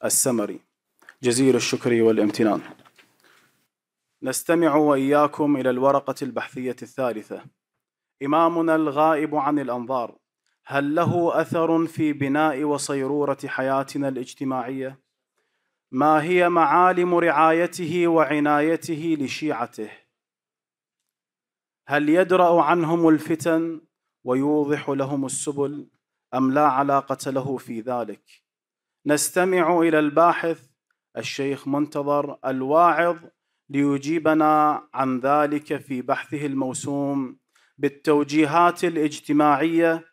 السمري جزيل الشكر والامتنان نستمع واياكم الى الورقه البحثيه الثالثه امامنا الغائب عن الانظار هل له اثر في بناء وصيروره حياتنا الاجتماعيه ما هي معالم رعايته وعنايته لشيعته هل يدرا عنهم الفتن ويوضح لهم السبل ام لا علاقه له في ذلك نستمع الى الباحث الشيخ منتظر الواعظ ليجيبنا عن ذلك في بحثه الموسوم بالتوجيهات الاجتماعيه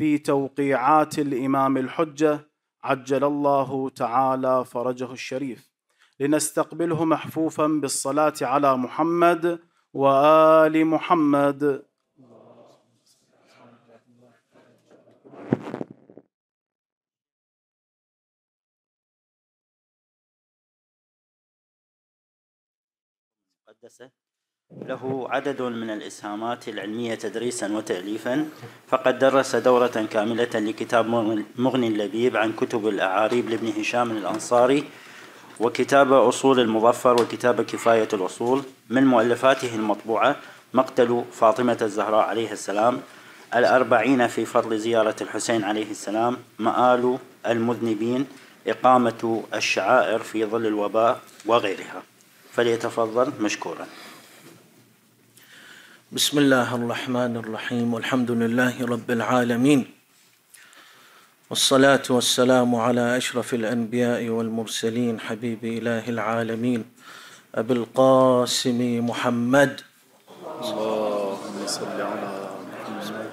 في توقيعات الامام الحجه عجل الله تعالى فرجه الشريف لنستقبله محفوفا بالصلاه على محمد وال محمد مقدسه له عدد من الإسهامات العلمية تدريسا وتأليفا فقد درس دورة كاملة لكتاب مغني اللبيب عن كتب الأعاريب لابن هشام الأنصاري وكتاب أصول المظفر وكتاب كفاية الأصول من مؤلفاته المطبوعة مقتل فاطمة الزهراء عليه السلام الأربعين في فضل زيارة الحسين عليه السلام مآل المذنبين إقامة الشعائر في ظل الوباء وغيرها فليتفضل مشكورا بسم الله الرحمن الرحيم والحمد لله رب العالمين والصلاة والسلام على أشرف الأنبياء والمرسلين حبيب إله العالمين أبي القاسم محمد اللهم صل على محمد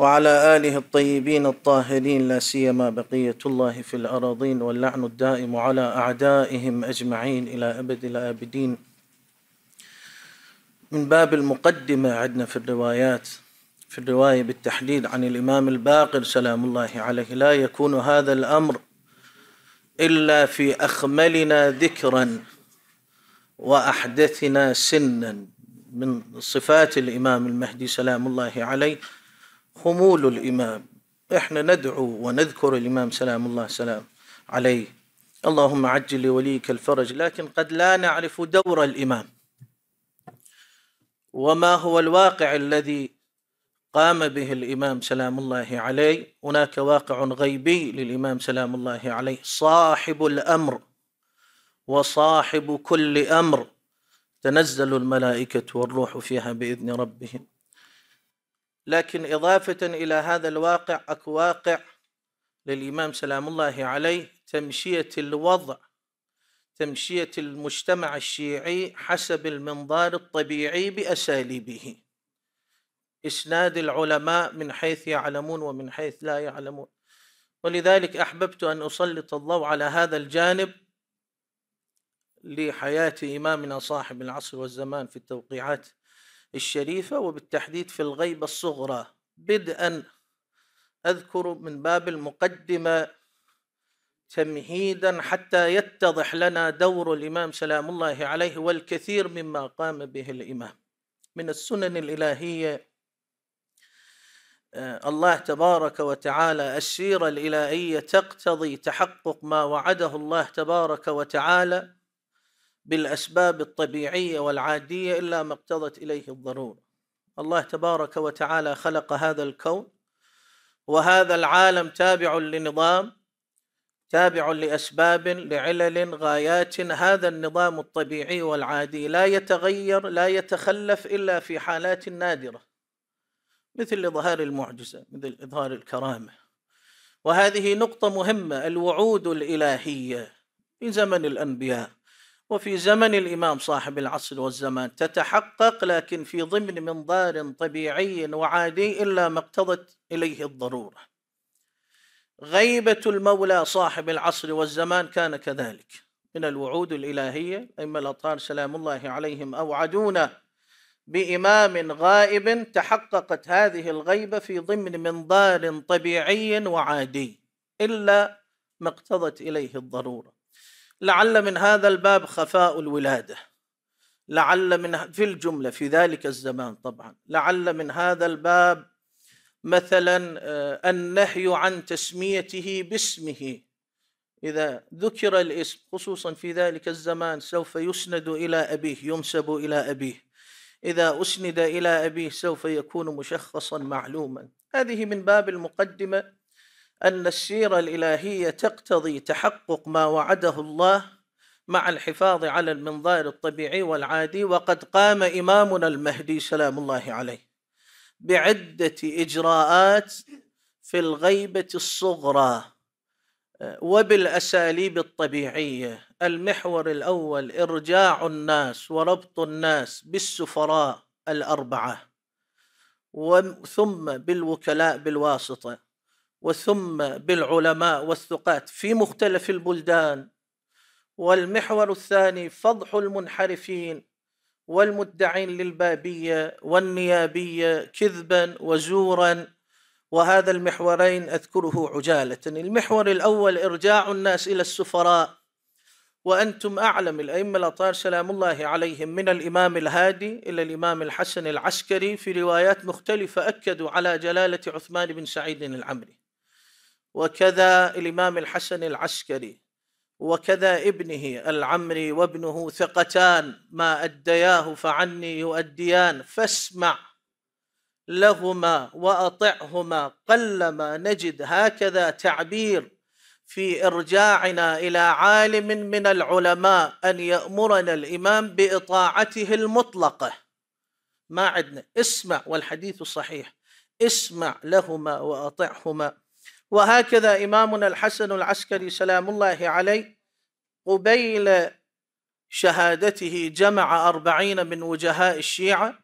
وعلى آله الطيبين الطاهرين لا سيما بقية الله في الأراضين واللعن الدائم على أعدائهم أجمعين إلى أبد الآبدين من باب المقدمة عندنا في الروايات في الرواية بالتحديد عن الإمام الباقر سلام الله عليه لا يكون هذا الأمر إلا في أخملنا ذكرا وأحدثنا سنا من صفات الإمام المهدي سلام الله عليه خمول الإمام إحنا ندعو ونذكر الإمام سلام الله سلام عليه اللهم عجل لوليك الفرج لكن قد لا نعرف دور الإمام وما هو الواقع الذي قام به الإمام سلام الله عليه هناك واقع غيبي للإمام سلام الله عليه صاحب الأمر وصاحب كل أمر تنزل الملائكة والروح فيها بإذن ربهم لكن إضافة إلى هذا الواقع أكو واقع للإمام سلام الله عليه تمشية الوضع تمشيه المجتمع الشيعي حسب المنظار الطبيعي باساليبه اسناد العلماء من حيث يعلمون ومن حيث لا يعلمون ولذلك احببت ان اسلط الضوء على هذا الجانب لحياه امامنا صاحب العصر والزمان في التوقيعات الشريفه وبالتحديد في الغيبه الصغرى بدءا اذكر من باب المقدمه تمهيدا حتى يتضح لنا دور الامام سلام الله عليه والكثير مما قام به الامام من السنن الالهيه آه، الله تبارك وتعالى السيره الالهيه تقتضي تحقق ما وعده الله تبارك وتعالى بالاسباب الطبيعيه والعاديه الا ما اقتضت اليه الضروره الله تبارك وتعالى خلق هذا الكون وهذا العالم تابع لنظام تابع لاسباب لعلل غايات هذا النظام الطبيعي والعادي لا يتغير لا يتخلف الا في حالات نادره مثل اظهار المعجزه مثل اظهار الكرامه وهذه نقطه مهمه الوعود الالهيه في زمن الانبياء وفي زمن الامام صاحب العصر والزمان تتحقق لكن في ضمن منظار طبيعي وعادي الا ما اقتضت اليه الضروره غيبة المولى صاحب العصر والزمان كان كذلك من الوعود الإلهية أئمة الأطهار سلام الله عليهم أوعدونا بإمام غائب تحققت هذه الغيبة في ضمن منظار طبيعي وعادي إلا ما اقتضت إليه الضرورة لعل من هذا الباب خفاء الولادة لعل من في الجملة في ذلك الزمان طبعا لعل من هذا الباب مثلا آه، النهي عن تسميته باسمه إذا ذكر الاسم خصوصا في ذلك الزمان سوف يسند إلى أبيه ينسب إلى أبيه إذا أسند إلى أبيه سوف يكون مشخصا معلوما هذه من باب المقدمة أن السيرة الإلهية تقتضي تحقق ما وعده الله مع الحفاظ على المنظار الطبيعي والعادي وقد قام إمامنا المهدي سلام الله عليه بعده اجراءات في الغيبه الصغرى آه، وبالاساليب الطبيعيه المحور الاول ارجاع الناس وربط الناس بالسفراء الاربعه ثم بالوكلاء بالواسطه وثم بالعلماء والثقات في مختلف البلدان والمحور الثاني فضح المنحرفين والمدعين للبابيه والنيابيه كذبا وزورا وهذا المحورين اذكره عجاله المحور الاول ارجاع الناس الى السفراء وانتم اعلم الائمه الأطار سلام الله عليهم من الامام الهادي الى الامام الحسن العسكري في روايات مختلفه اكدوا على جلاله عثمان بن سعيد العمري وكذا الامام الحسن العسكري وكذا ابنه العمري وابنه ثقتان ما أدياه فعني يؤديان فاسمع لهما وأطعهما قلما نجد هكذا تعبير في إرجاعنا إلى عالم من العلماء أن يأمرنا الإمام بإطاعته المطلقة ما عدنا اسمع والحديث صحيح اسمع لهما وأطعهما وهكذا إمامنا الحسن العسكري سلام الله عليه قبيل شهادته جمع أربعين من وجهاء الشيعة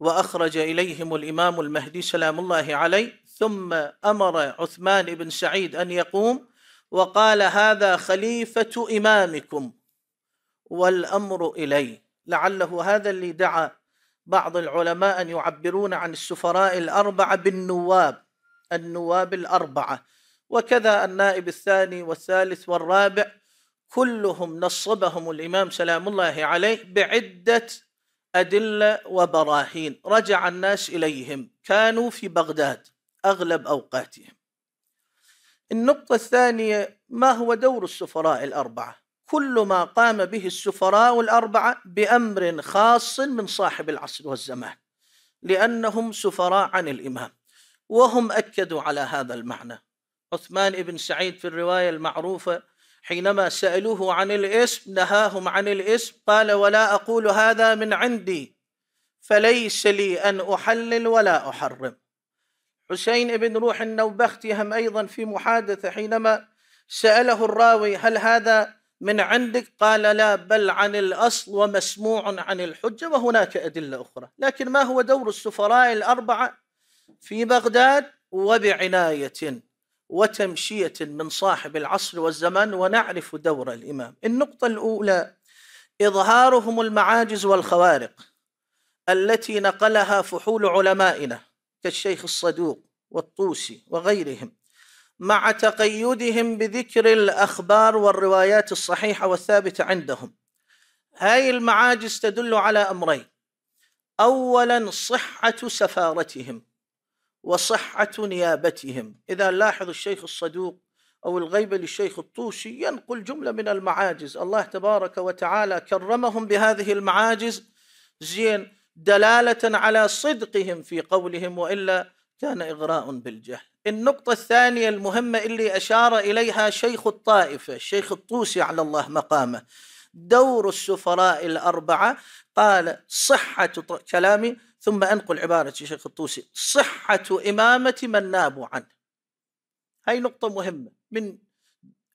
وأخرج إليهم الإمام المهدي سلام الله عليه ثم أمر عثمان بن سعيد أن يقوم وقال هذا خليفة إمامكم والأمر إليه لعله هذا اللي دعا بعض العلماء أن يعبرون عن السفراء الأربعة بالنواب النواب الأربعة وكذا النائب الثاني والثالث والرابع كلهم نصبهم الإمام سلام الله عليه بعدة أدلة وبراهين رجع الناس إليهم كانوا في بغداد أغلب أوقاتهم النقطة الثانية ما هو دور السفراء الأربعة كل ما قام به السفراء الأربعة بأمر خاص من صاحب العصر والزمان لأنهم سفراء عن الإمام وهم أكدوا على هذا المعنى عثمان بن سعيد في الرواية المعروفة حينما سألوه عن الاسم نهاهم عن الاسم قال ولا أقول هذا من عندي فليس لي أن أحلل ولا أحرم حسين بن روح النوبختي هم أيضا في محادثة حينما سأله الراوي هل هذا من عندك قال لا بل عن الأصل ومسموع عن الحجة وهناك أدلة أخرى لكن ما هو دور السفراء الأربعة في بغداد وبعناية وتمشية من صاحب العصر والزمان ونعرف دور الإمام النقطة الأولى إظهارهم المعاجز والخوارق التي نقلها فحول علمائنا كالشيخ الصدوق والطوسي وغيرهم مع تقيدهم بذكر الأخبار والروايات الصحيحة والثابتة عندهم هاي المعاجز تدل على أمرين أولا صحة سفارتهم وصحة نيابتهم إذا لاحظ الشيخ الصدوق أو الغيبة للشيخ الطوسي ينقل جملة من المعاجز الله تبارك وتعالى كرمهم بهذه المعاجز زين دلالة على صدقهم في قولهم وإلا كان إغراء بالجهل النقطة الثانية المهمة اللي أشار إليها شيخ الطائفة الشيخ الطوسي على الله مقامه دور السفراء الأربعة قال صحة كلام ثم أنقل عبارة شيخ الطوسي صحة إمامة من نابوا عنه هاي نقطة مهمة من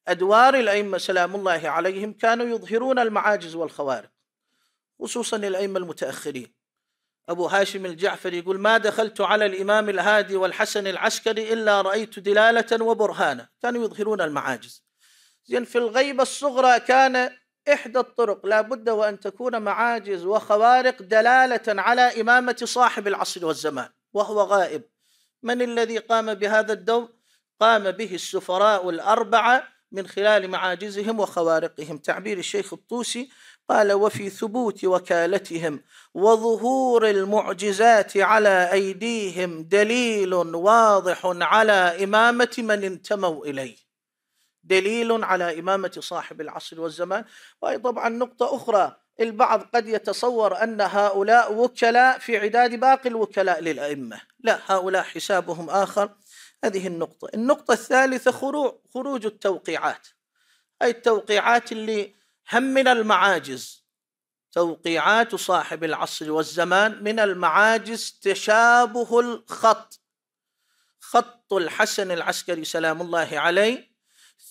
أدوار الأئمة سلام الله عليهم كانوا يظهرون المعاجز والخوارق خصوصا الأئمة المتأخرين أبو هاشم الجعفري يقول ما دخلت على الإمام الهادي والحسن العسكري إلا رأيت دلالة وبرهانا كانوا يظهرون المعاجز زين في الغيبة الصغرى كان إحدى الطرق لا بد وأن تكون معاجز وخوارق دلالة على إمامة صاحب العصر والزمان وهو غائب من الذي قام بهذا الدور قام به السفراء الأربعة من خلال معاجزهم وخوارقهم تعبير الشيخ الطوسي قال وفي ثبوت وكالتهم وظهور المعجزات على أيديهم دليل واضح على إمامة من انتموا إليه دليل على إمامة صاحب العصر والزمان وطبعا نقطة أخرى البعض قد يتصور أن هؤلاء وكلاء في عداد باقي الوكلاء للأئمة لا هؤلاء حسابهم آخر هذه النقطة النقطة الثالثة خروج, خروج التوقيعات أي التوقيعات اللي هم من المعاجز توقيعات صاحب العصر والزمان من المعاجز تشابه الخط خط الحسن العسكري سلام الله عليه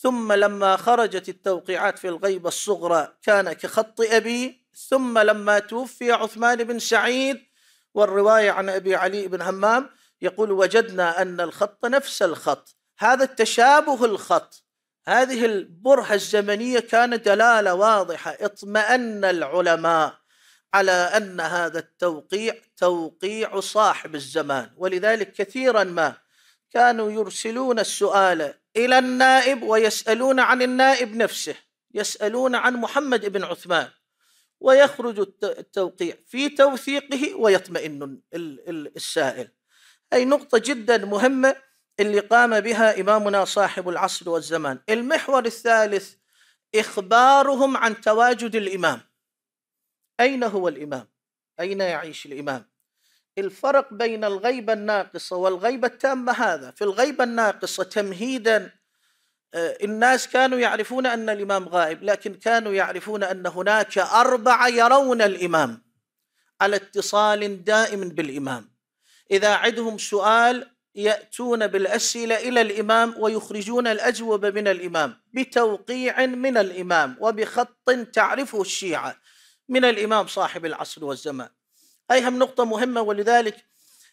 ثم لما خرجت التوقيعات في الغيبة الصغرى كان كخط أبي ثم لما توفي عثمان بن سعيد والرواية عن أبي علي بن همام يقول وجدنا أن الخط نفس الخط هذا التشابه الخط هذه البرهة الزمنية كانت دلالة واضحة اطمأن العلماء على أن هذا التوقيع توقيع صاحب الزمان ولذلك كثيرا ما كانوا يرسلون السؤال الى النائب ويسالون عن النائب نفسه يسالون عن محمد بن عثمان ويخرج التوقيع في توثيقه ويطمئن السائل اي نقطه جدا مهمه اللي قام بها امامنا صاحب العصر والزمان المحور الثالث اخبارهم عن تواجد الامام اين هو الامام اين يعيش الامام الفرق بين الغيبة الناقصة والغيبة التامة هذا في الغيبة الناقصة تمهيدا آه، الناس كانوا يعرفون أن الإمام غائب لكن كانوا يعرفون أن هناك أربعة يرون الإمام على اتصال دائم بالإمام إذا عدهم سؤال يأتون بالأسئلة إلى الإمام ويخرجون الأجوبة من الإمام بتوقيع من الإمام وبخط تعرفه الشيعة من الإمام صاحب العصر والزمان هم نقطة مهمة ولذلك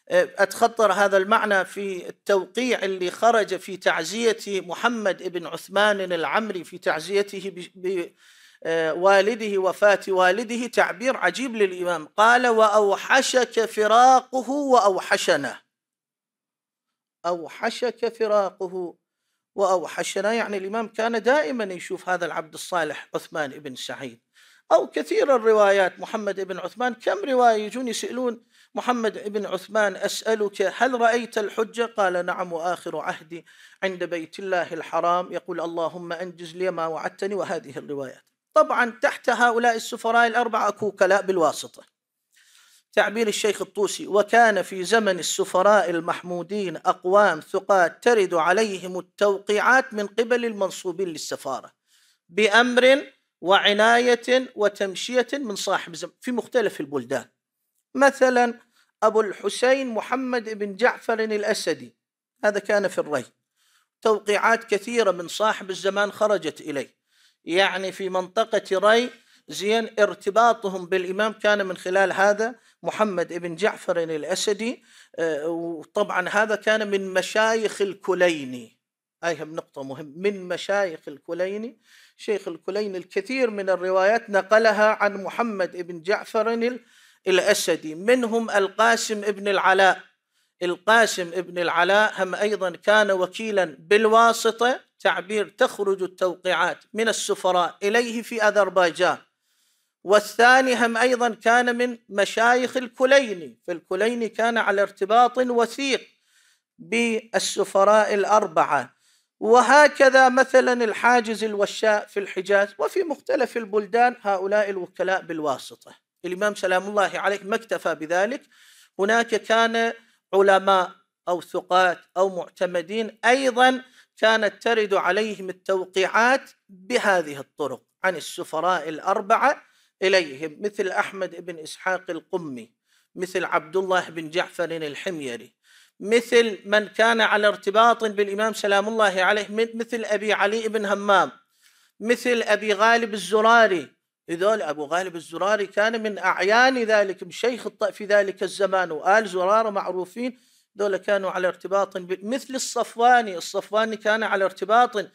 آه، أتخطر هذا المعنى في التوقيع اللي خرج في تعزية محمد بن عثمان العمري في تعزيته بوالده آه، وفاة والده تعبير عجيب للإمام قال وأوحشك فراقه وأوحشنا أوحشك فراقه وأوحشنا يعني الإمام كان دائما يشوف هذا العبد الصالح عثمان بن سعيد أو كثير الروايات محمد بن عثمان كم رواية يجون يسألون محمد بن عثمان أسألك هل رأيت الحجة قال نعم وآخر عهدي عند بيت الله الحرام يقول اللهم أنجز لي ما وعدتني وهذه الروايات طبعا تحت هؤلاء السفراء الأربعة كوكلاء بالواسطة تعبير الشيخ الطوسي وكان في زمن السفراء المحمودين أقوام ثقات ترد عليهم التوقيعات من قبل المنصوبين للسفارة بأمر وعناية وتمشية من صاحب زمان في مختلف البلدان مثلا أبو الحسين محمد بن جعفر الأسدي هذا كان في الري توقيعات كثيرة من صاحب الزمان خرجت إليه يعني في منطقة ري زين ارتباطهم بالإمام كان من خلال هذا محمد بن جعفر الأسدي آه، وطبعا هذا كان من مشايخ الكليني أيها نقطة مهمة من مشايخ الكليني شيخ الكلين الكثير من الروايات نقلها عن محمد بن جعفر الأسدي منهم القاسم بن العلاء القاسم بن العلاء هم أيضا كان وكيلا بالواسطة تعبير تخرج التوقيعات من السفراء إليه في أذربيجان والثاني هم أيضا كان من مشايخ الكليني فالكليني كان على ارتباط وثيق بالسفراء الأربعة وهكذا مثلا الحاجز الوشاء في الحجاز وفي مختلف البلدان هؤلاء الوكلاء بالواسطه الامام سلام الله عليه ما اكتفى بذلك هناك كان علماء او ثقات او معتمدين ايضا كانت ترد عليهم التوقيعات بهذه الطرق عن السفراء الاربعه اليهم مثل احمد بن اسحاق القمي مثل عبد الله بن جعفر الحميري مثل من كان على ارتباط بالإمام سلام الله عليه مثل أبي علي بن همام مثل أبي غالب الزراري إذول أبو غالب الزراري كان من أعيان ذلك مشيخ في ذلك الزمان وآل زرارة معروفين دول كانوا على ارتباط مثل الصفواني الصفواني كان على ارتباط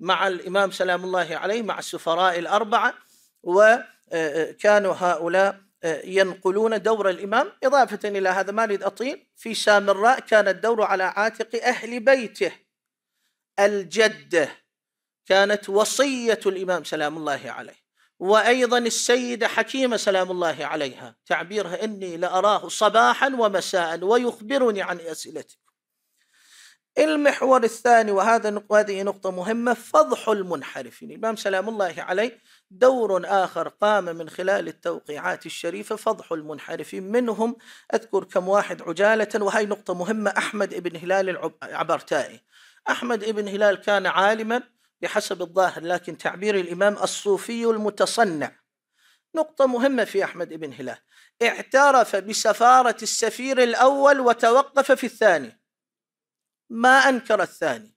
مع الإمام سلام الله عليه مع السفراء الأربعة وكانوا آه، آه، هؤلاء ينقلون دور الإمام إضافة إلى هذا ما أريد أطيل في سامراء كان الدور على عاتق أهل بيته الجدة كانت وصية الإمام سلام الله عليه وأيضا السيدة حكيمة سلام الله عليها تعبيرها إني لأراه صباحا ومساء ويخبرني عن أسئلتكم المحور الثاني وهذا وهذه نقطة مهمة فضح المنحرفين الإمام سلام الله عليه دور آخر قام من خلال التوقيعات الشريفة فضح المنحرفين منهم أذكر كم واحد عجالة وهي نقطة مهمة أحمد بن هلال العبرتائي أحمد بن هلال كان عالما بحسب الظاهر لكن تعبير الإمام الصوفي المتصنع نقطة مهمة في أحمد بن هلال اعترف بسفارة السفير الأول وتوقف في الثاني ما أنكر الثاني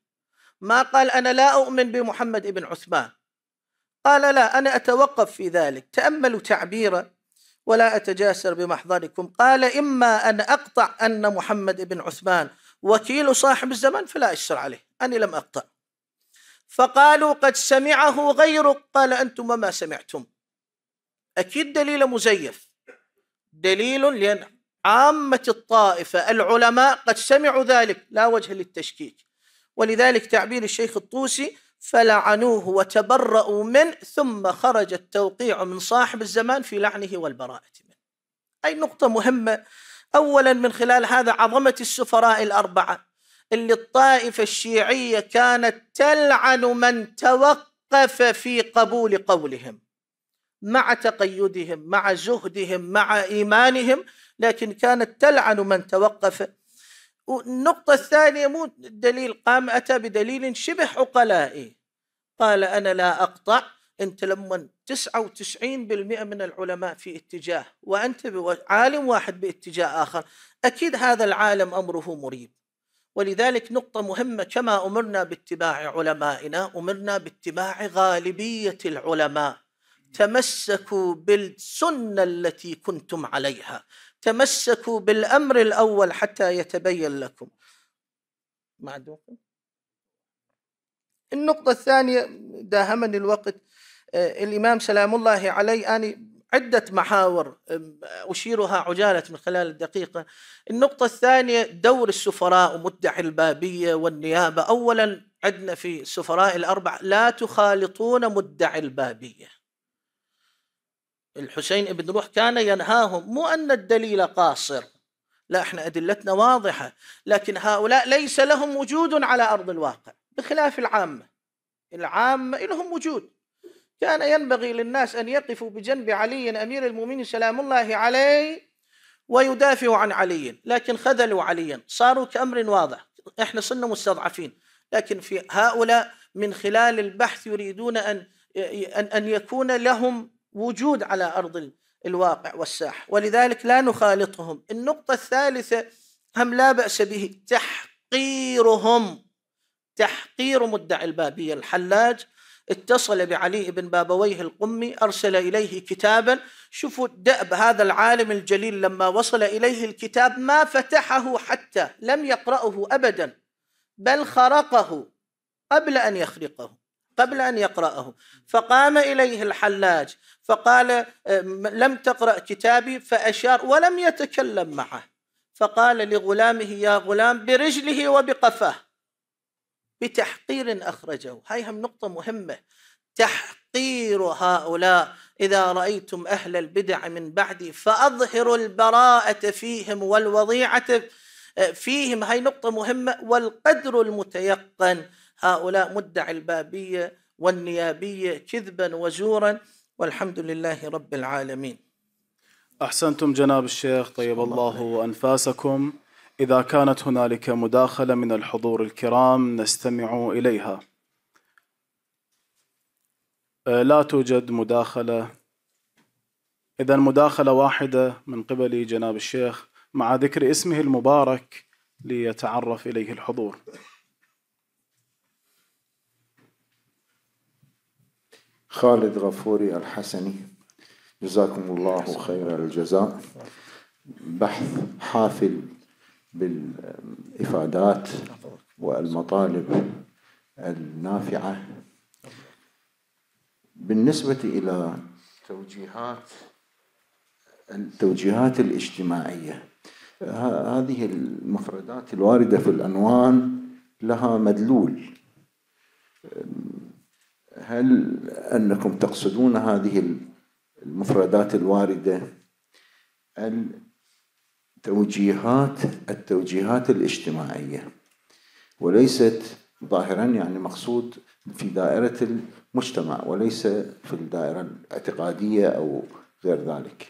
ما قال أنا لا أؤمن بمحمد بن عثمان قال لا أنا أتوقف في ذلك تأملوا تعبيرا ولا أتجاسر بمحضركم قال إما أن أقطع أن محمد بن عثمان وكيل صاحب الزمان فلا أشر عليه أنا لم أقطع فقالوا قد سمعه غيرك قال أنتم وما سمعتم أكيد دليل مزيف دليل لأن عامة الطائفة العلماء قد سمعوا ذلك لا وجه للتشكيك ولذلك تعبير الشيخ الطوسي فلعنوه وتبرأوا منه ثم خرج التوقيع من صاحب الزمان في لعنه والبراءة منه أي نقطة مهمة أولا من خلال هذا عظمة السفراء الأربعة اللي الطائفة الشيعية كانت تلعن من توقف في قبول قولهم مع تقيدهم مع زهدهم مع إيمانهم لكن كانت تلعن من توقف والنقطة الثانية مو الدليل قام أتى بدليل شبه عقلائي قال أنا لا أقطع أنت لما 99% من العلماء في اتجاه وأنت عالم واحد باتجاه آخر أكيد هذا العالم أمره مريب ولذلك نقطة مهمة كما أمرنا باتباع علمائنا أمرنا باتباع غالبية العلماء تمسكوا بالسنة التي كنتم عليها تمسكوا بالأمر الأول حتى يتبين لكم معدوكم النقطة الثانية داهمني الوقت آه، الإمام سلام الله عليه أنا عدة محاور أشيرها عجالة من خلال الدقيقة النقطة الثانية دور السفراء ومدعي البابية والنيابة أولا عندنا في السفراء الأربع لا تخالطون مدعي البابية الحسين بن روح كان ينهاهم مو أن الدليل قاصر لا احنا أدلتنا واضحة لكن هؤلاء ليس لهم وجود على أرض الواقع بخلاف العامة العامة لهم وجود كان ينبغي للناس أن يقفوا بجنب علي أمير المؤمنين سلام الله عليه ويدافعوا عن علي لكن خذلوا عليا صاروا كأمر واضح احنا صرنا مستضعفين لكن في هؤلاء من خلال البحث يريدون أن أن أن يكون لهم وجود على أرض الواقع والساحة ولذلك لا نخالطهم النقطة الثالثة هم لا بأس به تحقيرهم تحقير مدعي البابية الحلاج اتصل بعلي بن بابويه القمي أرسل إليه كتابا شوفوا الدأب هذا العالم الجليل لما وصل إليه الكتاب ما فتحه حتى لم يقرأه أبدا بل خرقه قبل أن يخرقه قبل أن يقرأه فقام إليه الحلاج فقال لم تقرأ كتابي فأشار ولم يتكلم معه فقال لغلامه يا غلام برجله وبقفاه بتحقير أخرجه هاي هم نقطة مهمة تحقير هؤلاء إذا رأيتم أهل البدع من بعدي فأظهروا البراءة فيهم والوضيعة فيهم هاي نقطة مهمة والقدر المتيقن هؤلاء مدعي البابية والنيابية كذبا وزورا والحمد لله رب العالمين أحسنتم جناب الشيخ طيب الله أنفاسكم إذا كانت هنالك مداخلة من الحضور الكرام نستمع إليها أه، لا توجد مداخلة إذا مداخلة واحدة من قبل جناب الشيخ مع ذكر اسمه المبارك ليتعرف إليه الحضور خالد غفوري الحسني جزاكم الله خير الجزاء بحث حافل بالإفادات والمطالب النافعة بالنسبة إلى توجيهات التوجيهات الاجتماعية هذه المفردات الواردة في الأنوان لها مدلول هل أنكم تقصدون هذه المفردات الواردة التوجيهات التوجيهات الاجتماعية وليست ظاهرا يعني مقصود في دائرة المجتمع وليس في الدائرة الاعتقادية أو غير ذلك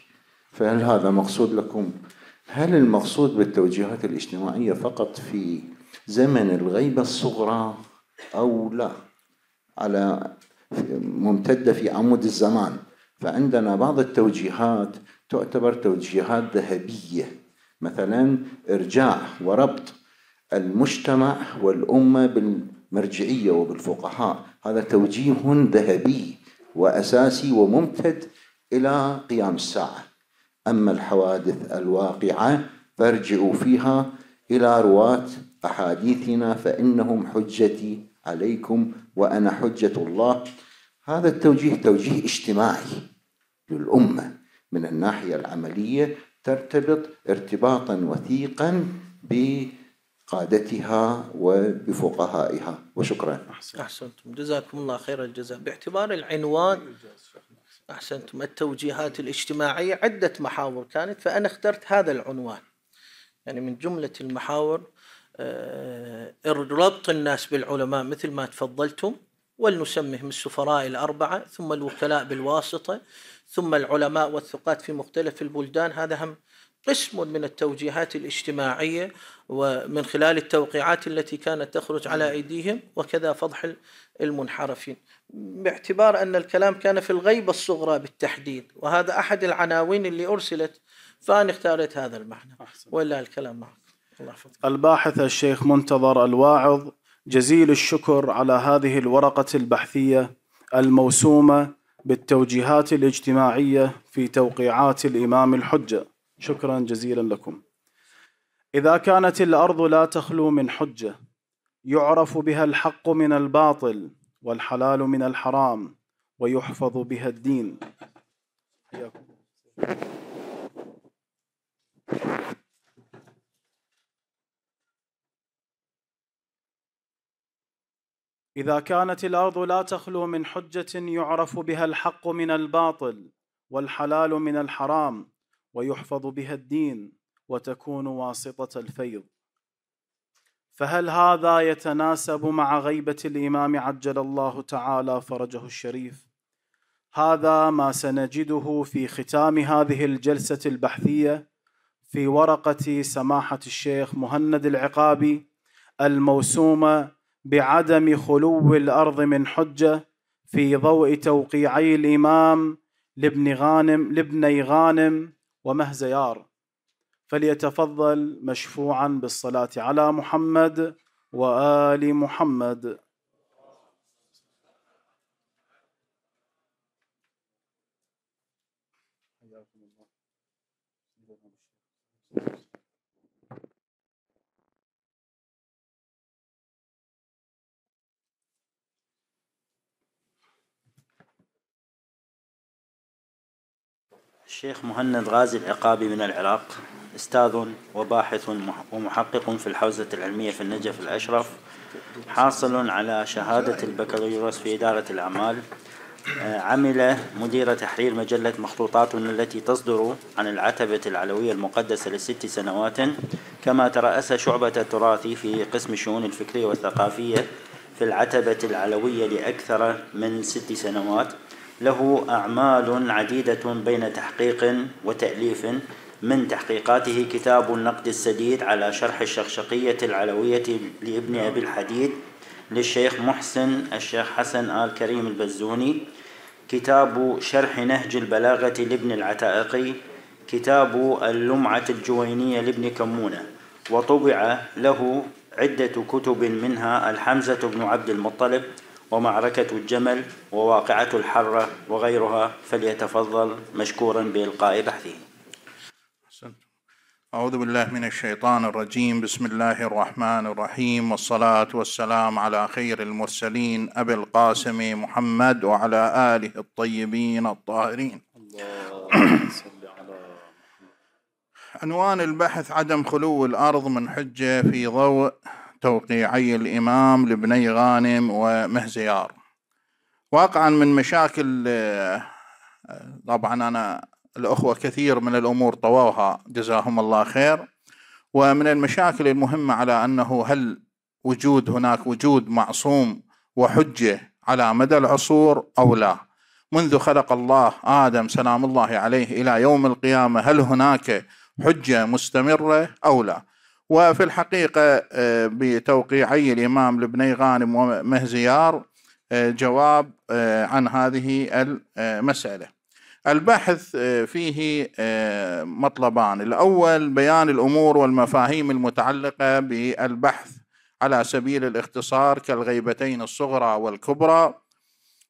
فهل هذا مقصود لكم هل المقصود بالتوجيهات الاجتماعية فقط في زمن الغيبة الصغرى أو لا على ممتدة في عمود الزمان فعندنا بعض التوجيهات تعتبر توجيهات ذهبية مثلا إرجاع وربط المجتمع والأمة بالمرجعية وبالفقهاء هذا توجيه ذهبي وأساسي وممتد إلى قيام الساعة أما الحوادث الواقعة فارجعوا فيها إلى رواة أحاديثنا فإنهم حجتي عليكم وأنا حجة الله هذا التوجيه توجيه اجتماعي للأمة من الناحية العملية ترتبط ارتباطا وثيقا بقادتها وبفقهائها وشكرا أحسنتم جزاكم الله خير الجزاء باعتبار العنوان أحسنتم التوجيهات الاجتماعية عدة محاور كانت فأنا اخترت هذا العنوان يعني من جملة المحاور آه، ربط الناس بالعلماء مثل ما تفضلتم ولنسمهم السفراء الأربعة ثم الوكلاء بالواسطة ثم العلماء والثقات في مختلف البلدان هذا هم قسم من التوجيهات الاجتماعية ومن خلال التوقيعات التي كانت تخرج على أيديهم وكذا فضح المنحرفين باعتبار أن الكلام كان في الغيبة الصغرى بالتحديد وهذا أحد العناوين اللي أرسلت فأنا اختاريت هذا المعنى أحسن. ولا الكلام معك الله يحفظك الباحث الشيخ منتظر الواعظ جزيل الشكر على هذه الورقة البحثية الموسومة بالتوجيهات الاجتماعية في توقيعات الإمام الحجة شكرا جزيلا لكم إذا كانت الأرض لا تخلو من حجة يعرف بها الحق من الباطل والحلال من الحرام ويحفظ بها الدين حياكم إذا كانت الأرض لا تخلو من حجة يعرف بها الحق من الباطل والحلال من الحرام ويحفظ بها الدين وتكون واسطة الفيض فهل هذا يتناسب مع غيبة الإمام عجل الله تعالى فرجه الشريف؟ هذا ما سنجده في ختام هذه الجلسة البحثية في ورقة سماحة الشيخ مهند العقابي الموسومة بعدم خلو الأرض من حجة في ضوء توقيعي الإمام لابن غانم لابني غانم ومهزيار فليتفضل مشفوعا بالصلاة على محمد وآل محمد الشيخ مهند غازي العقابي من العراق استاذ وباحث ومحقق في الحوزة العلمية في النجف الأشرف حاصل على شهادة البكالوريوس في إدارة الأعمال آه، عمل مدير تحرير مجلة مخطوطات التي تصدر عن العتبة العلوية المقدسة لست سنوات كما ترأس شعبة التراثي في قسم الشؤون الفكرية والثقافية في العتبة العلوية لأكثر من ست سنوات له أعمال عديدة بين تحقيق وتأليف من تحقيقاته كتاب النقد السديد على شرح الشخشقية العلوية لابن أبي الحديد للشيخ محسن الشيخ حسن آل كريم البزوني كتاب شرح نهج البلاغة لابن العتائقي كتاب اللمعة الجوينية لابن كمونة وطبع له عدة كتب منها الحمزة بن عبد المطلب ومعركة الجمل وواقعة الحرة وغيرها فليتفضل مشكورا بإلقاء بحثه أعوذ بالله من الشيطان الرجيم بسم الله الرحمن الرحيم والصلاة والسلام على خير المرسلين أبي القاسم محمد وعلى آله الطيبين الطاهرين عنوان البحث عدم خلو الأرض من حجة في ضوء توقيعي الإمام لبني غانم ومهزيار واقعا من مشاكل طبعا أنا الأخوة كثير من الأمور طووها جزاهم الله خير ومن المشاكل المهمة على أنه هل وجود هناك وجود معصوم وحجة على مدى العصور أو لا منذ خلق الله آدم سلام الله عليه إلى يوم القيامة هل هناك حجة مستمرة أو لا وفي الحقيقة آه، بتوقيعي الإمام لبني غانم ومهزيار آه، جواب آه، عن هذه المسألة البحث فيه مطلبان الأول بيان الأمور والمفاهيم المتعلقة بالبحث على سبيل الاختصار كالغيبتين الصغرى والكبرى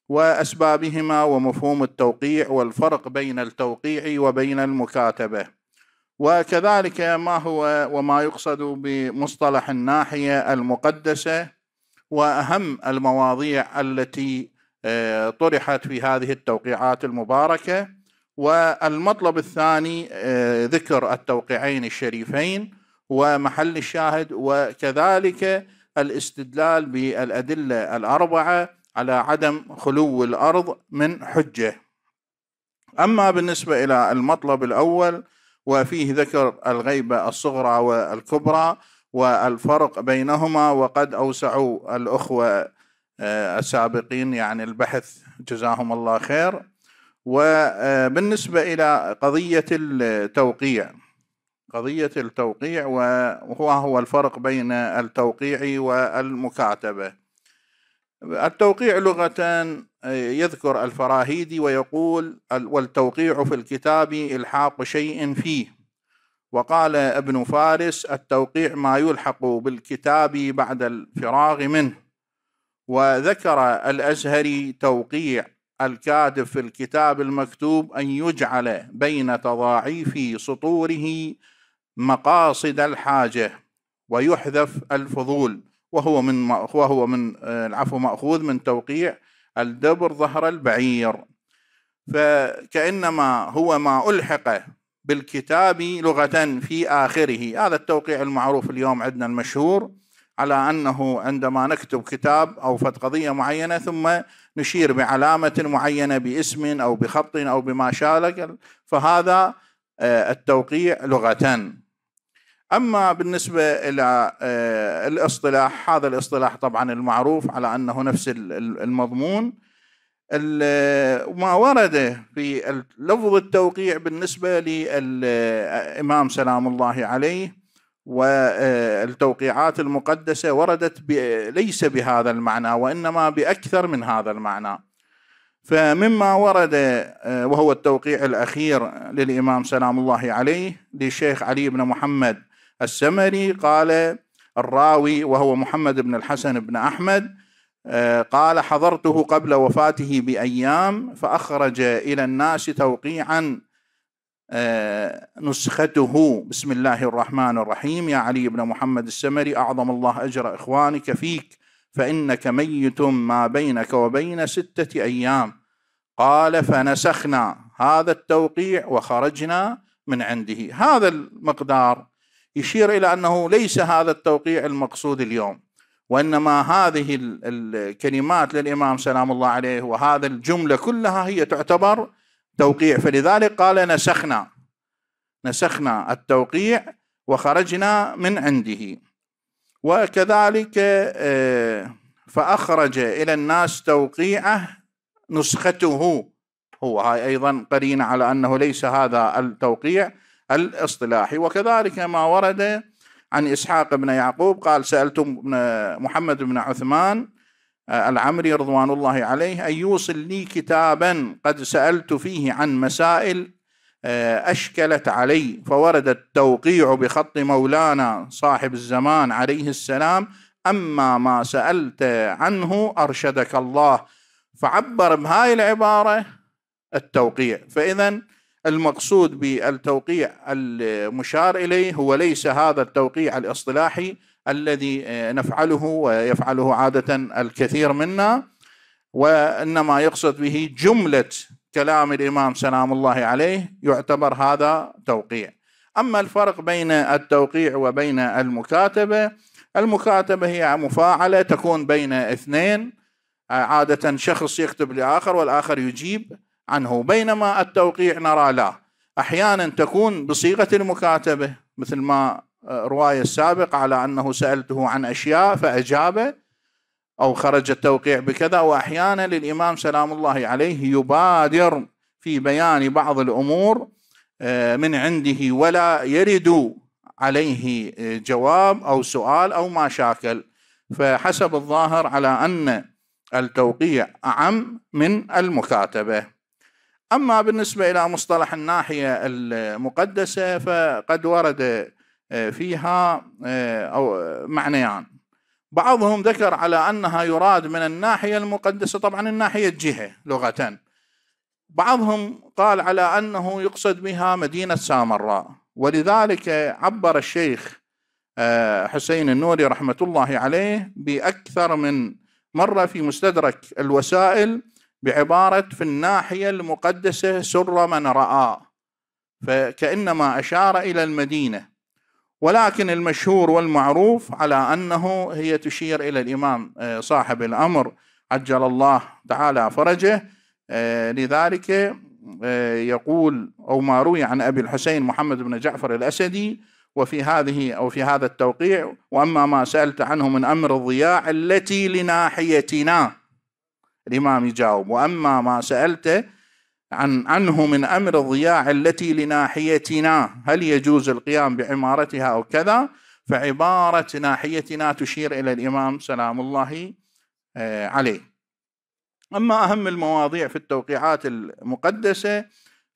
وأسبابهما ومفهوم التوقيع والفرق بين التوقيع وبين المكاتبة وكذلك ما هو وما يقصد بمصطلح الناحيه المقدسه واهم المواضيع التي آه، طرحت في هذه التوقيعات المباركه والمطلب الثاني آه، ذكر التوقيعين الشريفين ومحل الشاهد وكذلك الاستدلال بالادله الاربعه على عدم خلو الارض من حجه اما بالنسبه الى المطلب الاول وفيه ذكر الغيبة الصغرى والكبرى والفرق بينهما وقد أوسعوا الأخوة آه، السابقين يعني البحث جزاهم الله خير وبالنسبة إلى قضية التوقيع قضية التوقيع وهو هو الفرق بين التوقيع والمكاتبة التوقيع لغة يذكر الفراهيدي ويقول والتوقيع في الكتاب إلحاق شيء فيه وقال ابن فارس التوقيع ما يلحق بالكتاب بعد الفراغ منه وذكر الازهري توقيع الكاتب في الكتاب المكتوب ان يجعل بين تضاعيف سطوره مقاصد الحاجه ويحذف الفضول وهو من وهو من العفو مأخوذ من توقيع الدبر ظهر البعير فكأنما هو ما ألحق بالكتاب لغة في آخره هذا التوقيع المعروف اليوم عندنا المشهور على أنه عندما نكتب كتاب أو فت قضية معينة ثم نشير بعلامة معينة باسم أو بخط أو بما شابه فهذا آه، التوقيع لغة أما بالنسبة إلى آه، الاصطلاح هذا الاصطلاح طبعا المعروف على أنه نفس المضمون ما ورد في لفظ التوقيع بالنسبة للإمام آه، سلام الله عليه والتوقيعات آه، المقدسة وردت ليس بهذا المعنى وإنما بأكثر من هذا المعنى فمما ورد وهو التوقيع الأخير للإمام سلام الله عليه للشيخ علي بن محمد السمري قال الراوي وهو محمد بن الحسن بن احمد آه، قال حضرته قبل وفاته بايام فاخرج الى الناس توقيعا آه، نسخته بسم الله الرحمن الرحيم يا علي بن محمد السمري اعظم الله اجر اخوانك فيك فانك ميت ما بينك وبين سته ايام قال فنسخنا هذا التوقيع وخرجنا من عنده هذا المقدار يشير الى انه ليس هذا التوقيع المقصود اليوم وانما هذه الكلمات للامام سلام الله عليه وهذا الجمله كلها هي تعتبر توقيع فلذلك قال نسخنا نسخنا التوقيع وخرجنا من عنده وكذلك آه، فاخرج الى الناس توقيعه نسخته هو هاي ايضا قرينه على انه ليس هذا التوقيع الاصطلاحي وكذلك ما ورد عن إسحاق بن يعقوب قال سألت محمد بن عثمان آه، العمري رضوان الله عليه أن يوصل لي كتابا قد سألت فيه عن مسائل آه، أشكلت علي فورد التوقيع بخط مولانا صاحب الزمان عليه السلام أما ما سألت عنه أرشدك الله فعبر بهاي العبارة التوقيع فإذا المقصود بالتوقيع المشار اليه هو ليس هذا التوقيع الاصطلاحي الذي نفعله ويفعله عاده الكثير منا وانما يقصد به جمله كلام الامام سلام الله عليه يعتبر هذا توقيع اما الفرق بين التوقيع وبين المكاتبه المكاتبه هي مفاعله تكون بين اثنين عاده شخص يكتب لاخر والاخر يجيب عنه بينما التوقيع نرى لا أحيانا تكون بصيغة المكاتبة مثل ما آه، رواية السابق على أنه سألته عن أشياء فأجاب أو خرج التوقيع بكذا وأحيانا للإمام سلام الله عليه يبادر في بيان بعض الأمور آه، من عنده ولا يرد عليه آه، جواب أو سؤال أو ما شاكل فحسب الظاهر على أن التوقيع أعم من المكاتبة اما بالنسبه الى مصطلح الناحيه المقدسه فقد ورد آه، فيها آه، او آه، معنيان بعضهم ذكر على انها يراد من الناحيه المقدسه طبعا الناحيه الجهه لغه بعضهم قال على انه يقصد بها مدينه سامراء ولذلك عبر الشيخ حسين النوري رحمه الله عليه باكثر من مره في مستدرك الوسائل بعبارة في الناحية المقدسة سر من رأى فكأنما أشار إلى المدينة ولكن المشهور والمعروف على أنه هي تشير إلى الإمام آه، صاحب الأمر عجل الله تعالى فرجه آه، لذلك آه، يقول أو ما روي عن أبي الحسين محمد بن جعفر الأسدي وفي هذه أو في هذا التوقيع وأما ما سألت عنه من أمر الضياع التي لناحيتنا الإمام يجاوب وأما ما سألته عن عنه من أمر الضياع التي لناحيتنا هل يجوز القيام بعمارتها أو كذا فعبارة ناحيتنا تشير إلى الإمام سلام الله آه، عليه أما أهم المواضيع في التوقيعات المقدسة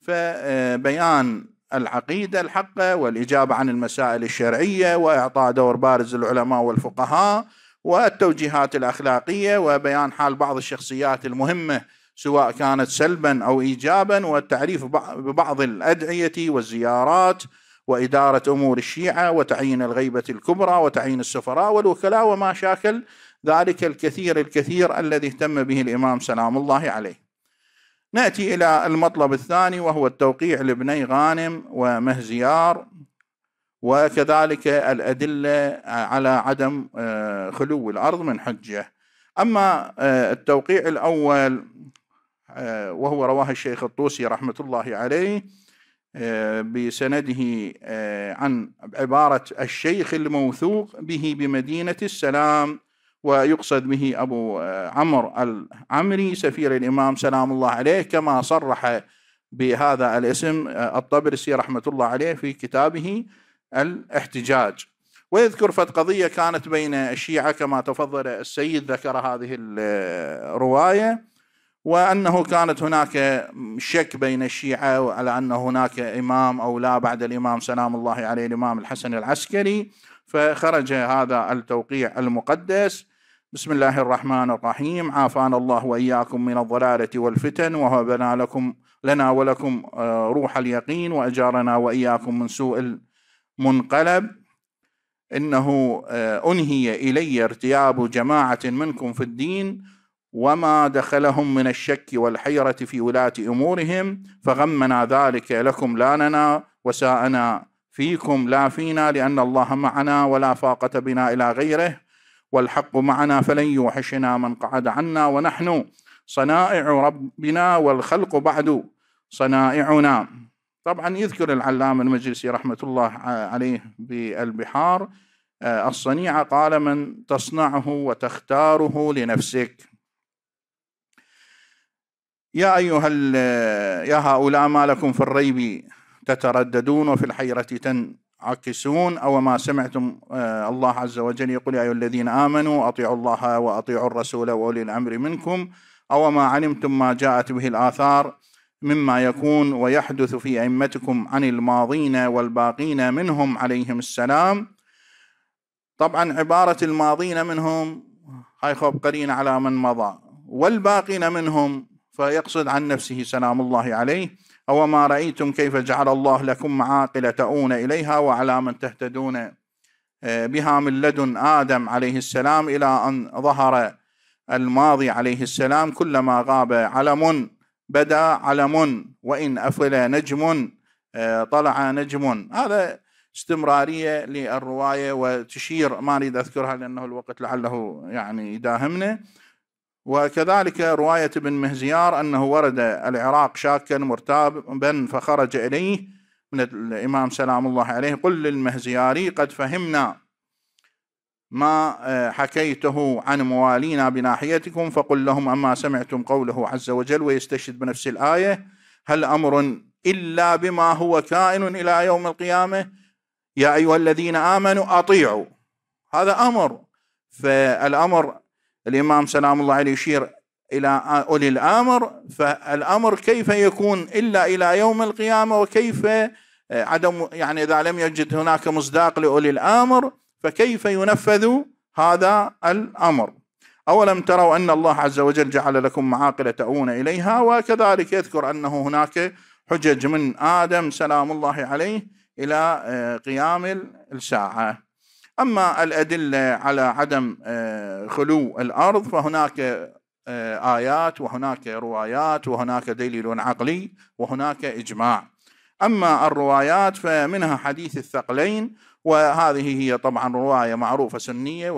فبيان العقيدة الحقة والإجابة عن المسائل الشرعية وإعطاء دور بارز للعلماء والفقهاء والتوجيهات الاخلاقيه وبيان حال بعض الشخصيات المهمه سواء كانت سلبا او ايجابا والتعريف ببعض الادعيه والزيارات واداره امور الشيعه وتعيين الغيبه الكبرى وتعيين السفراء والوكلاء وما شاكل ذلك الكثير الكثير الذي اهتم به الامام سلام الله عليه. ناتي الى المطلب الثاني وهو التوقيع لابني غانم ومهزيار وكذلك الأدلة على عدم آه، خلو الأرض من حجة أما آه، التوقيع الأول آه، وهو رواه الشيخ الطوسي رحمة الله عليه بسنده عن عبارة الشيخ الموثوق به بمدينة السلام ويقصد به أبو عمرو العمري سفير الإمام سلام الله عليه كما صرح بهذا الاسم الطبرسي رحمة الله عليه في كتابه الاحتجاج ويذكر فت قضية كانت بين الشيعة كما تفضل السيد ذكر هذه الرواية وأنه كانت هناك شك بين الشيعة على أن هناك إمام أو لا بعد الإمام سلام الله عليه الإمام الحسن العسكري فخرج هذا التوقيع المقدس بسم الله الرحمن الرحيم عافانا الله وإياكم من الضلالة والفتن وهبنا لكم لنا ولكم آه، روح اليقين وأجارنا وإياكم من سوء منقلب انه آه، انهي الي ارتياب جماعه منكم في الدين وما دخلهم من الشك والحيره في ولاه امورهم فغمنا ذلك لكم لا لنا وساءنا فيكم لا فينا لان الله معنا ولا فاقه بنا الى غيره والحق معنا فلن يوحشنا من قعد عنا ونحن صنائع ربنا والخلق بعد صنائعنا طبعا يذكر العلامة المجلسي رحمة الله عليه بالبحار آه، الصنيعة قال من تصنعه وتختاره لنفسك يا أيها يا هؤلاء ما لكم في الريب تترددون وفي الحيرة تنعكسون أو ما سمعتم آه، الله عز وجل يقول يا أيها الذين آمنوا أطيعوا الله وأطيعوا الرسول وأولي الأمر منكم أو ما علمتم ما جاءت به الآثار مما يكون ويحدث في ائمتكم عن الماضين والباقين منهم عليهم السلام طبعا عباره الماضين منهم هاي خوب قرين على من مضى والباقين منهم فيقصد عن نفسه سلام الله عليه أو ما رأيتم كيف جعل الله لكم معاقل تؤون إليها وعلى من تهتدون آه، بها من لدن آدم عليه السلام إلى أن ظهر الماضي عليه السلام كلما غاب علم بدا علم وإن أفل نجم آه، طلع نجم هذا استمرارية للرواية وتشير ما أريد أذكرها لأنه الوقت لعله يعني يداهمنا وكذلك رواية ابن مهزيار أنه ورد العراق شاكا مرتابا فخرج إليه من الإمام سلام الله عليه قل للمهزياري قد فهمنا ما آه، حكيته عن موالينا بناحيتكم فقل لهم أما سمعتم قوله عز وجل ويستشهد بنفس الآية هل أمر إلا بما هو كائن إلى يوم القيامة يا أيها الذين آمنوا أطيعوا هذا أمر فالأمر الإمام سلام الله عليه يشير إلى أولي الأمر فالأمر كيف يكون إلا إلى يوم القيامة وكيف آه، عدم يعني إذا لم يجد هناك مصداق لأولي الأمر فكيف ينفذ هذا الامر اولم تروا ان الله عز وجل جعل لكم معاقل تاوون اليها وكذلك يذكر انه هناك حجج من ادم سلام الله عليه الى آه، قيام الساعه اما الادله على عدم آه، خلو الارض فهناك آه، ايات وهناك روايات وهناك دليل عقلي وهناك اجماع اما الروايات فمنها حديث الثقلين وهذه هي طبعا رواية معروفة سنية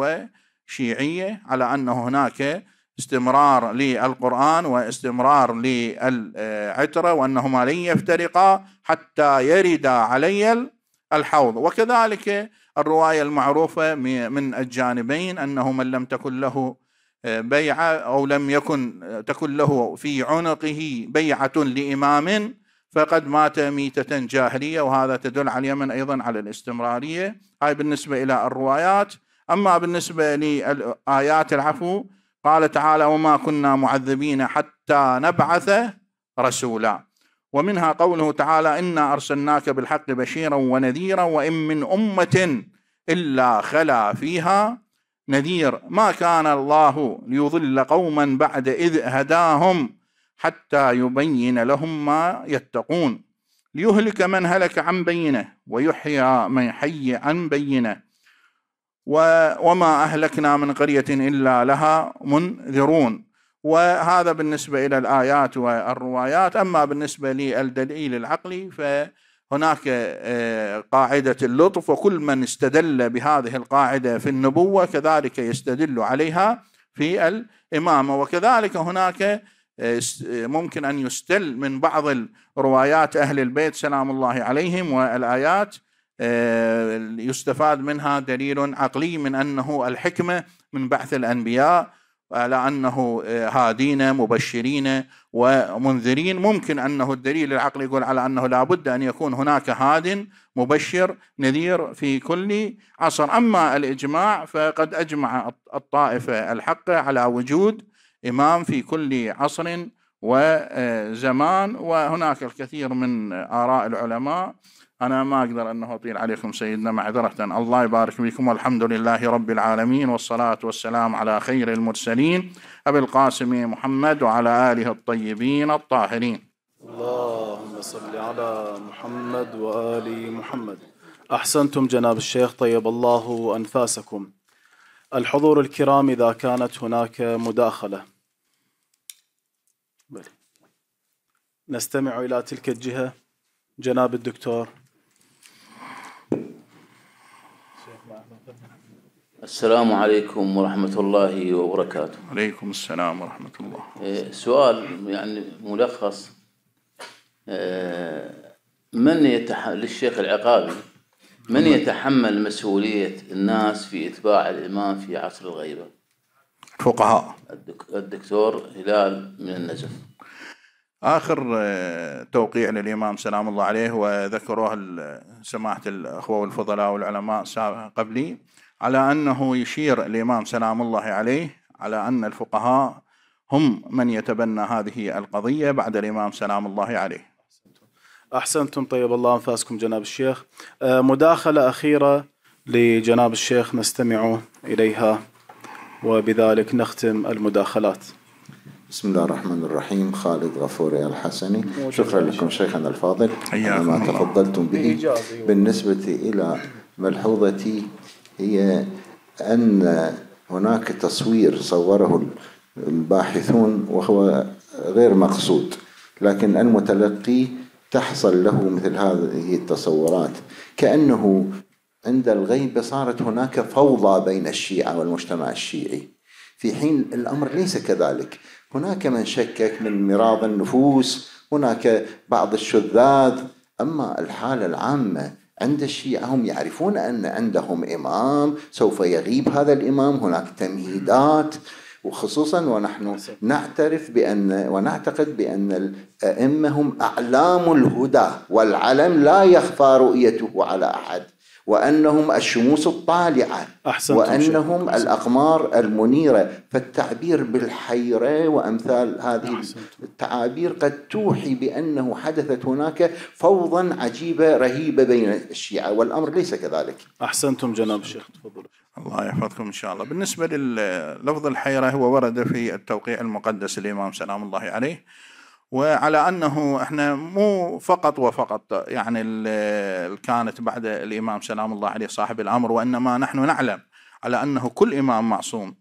وشيعية على أن هناك استمرار للقرآن واستمرار للعترة وأنهما لن يفترقا حتى يردا علي الحوض وكذلك الرواية المعروفة من الجانبين أنه من لم تكن له بيعة أو لم يكن تكن له في عنقه بيعة لإمام فقد مات ميتة جاهلية وهذا تدل على اليمن أيضا على الاستمرارية هاي بالنسبة إلى الروايات أما بالنسبة لآيات العفو قال تعالى وما كنا معذبين حتى نبعث رسولا ومنها قوله تعالى إنا أرسلناك بالحق بشيرا ونذيرا وإن من أمة إلا خلا فيها نذير ما كان الله ليضل قوما بعد إذ هداهم حتى يبين لهم ما يتقون ليهلك من هلك عن بينه ويحيى من حي عن بينه وما أهلكنا من قرية إلا لها منذرون وهذا بالنسبة إلى الآيات والروايات أما بالنسبة للدليل العقلي فهناك آه، قاعدة اللطف وكل من استدل بهذه القاعدة في النبوة كذلك يستدل عليها في الإمامة وكذلك هناك ممكن ان يستل من بعض روايات اهل البيت سلام الله عليهم والايات آه، يستفاد منها دليل عقلي من انه الحكمه من بعث الانبياء على انه آه، هادين مبشرين ومنذرين ممكن انه الدليل العقلي يقول على انه لابد ان يكون هناك هاد مبشر نذير في كل عصر اما الاجماع فقد اجمع الطائفه الحقه على وجود إمام في كل عصر وزمان وهناك الكثير من آراء العلماء أنا ما أقدر أنه أطيل عليكم سيدنا معذرة الله يبارك بكم والحمد لله رب العالمين والصلاة والسلام على خير المرسلين أبي القاسم محمد وعلى آله الطيبين الطاهرين اللهم صل على محمد وآل محمد أحسنتم جناب الشيخ طيب الله أنفاسكم الحضور الكرام إذا كانت هناك مداخلة نستمع إلى تلك الجهة جناب الدكتور السلام عليكم ورحمة الله وبركاته عليكم السلام ورحمة الله إيه، سؤال يعني ملخص إيه، من يتح... للشيخ العقابي من يتحمل مسؤولية الناس في إتباع الإمام في عصر الغيبة الفقهاء الدكتور هلال من النجف آخر آه، توقيع للإمام سلام الله عليه وذكروه سماحة الأخوة والفضلاء والعلماء قبلي على أنه يشير الإمام سلام الله عليه على أن الفقهاء هم من يتبنى هذه القضية بعد الإمام سلام الله عليه أحسنتم طيب الله أنفاسكم جناب الشيخ آه، مداخلة أخيرة لجناب الشيخ نستمع إليها وبذلك نختم المداخلات بسم الله الرحمن الرحيم خالد غفور الحسني شكرا لكم شيخنا الفاضل على ما تفضلتم به بالنسبة إلى ملحوظتي هي أن هناك تصوير صوره الباحثون وهو غير مقصود لكن المتلقي تحصل له مثل هذه التصورات كأنه عند الغيبة صارت هناك فوضى بين الشيعة والمجتمع الشيعي في حين الأمر ليس كذلك هناك من شكك من مراض النفوس هناك بعض الشذاذ أما الحالة العامة عند الشيعة هم يعرفون أن عندهم إمام سوف يغيب هذا الإمام هناك تمهيدات وخصوصا ونحن نعترف بأن ونعتقد بأن الأئمة هم أعلام الهدى والعلم لا يخفى رؤيته على أحد وأنهم الشموس الطالعة أحسنتم وأنهم شيء. الأقمار المنيرة فالتعبير بالحيرة وأمثال هذه أحسنتم. التعابير قد توحي بأنه حدثت هناك فوضى عجيبة رهيبة بين الشيعة والأمر ليس كذلك أحسنتم جناب الشيخ تفضلوا الله يحفظكم إن شاء الله بالنسبة للفظ الحيرة هو ورد في التوقيع المقدس الإمام سلام الله عليه وعلى انه احنا مو فقط وفقط يعني كانت بعد الامام سلام الله عليه صاحب الامر وانما نحن نعلم على انه كل امام معصوم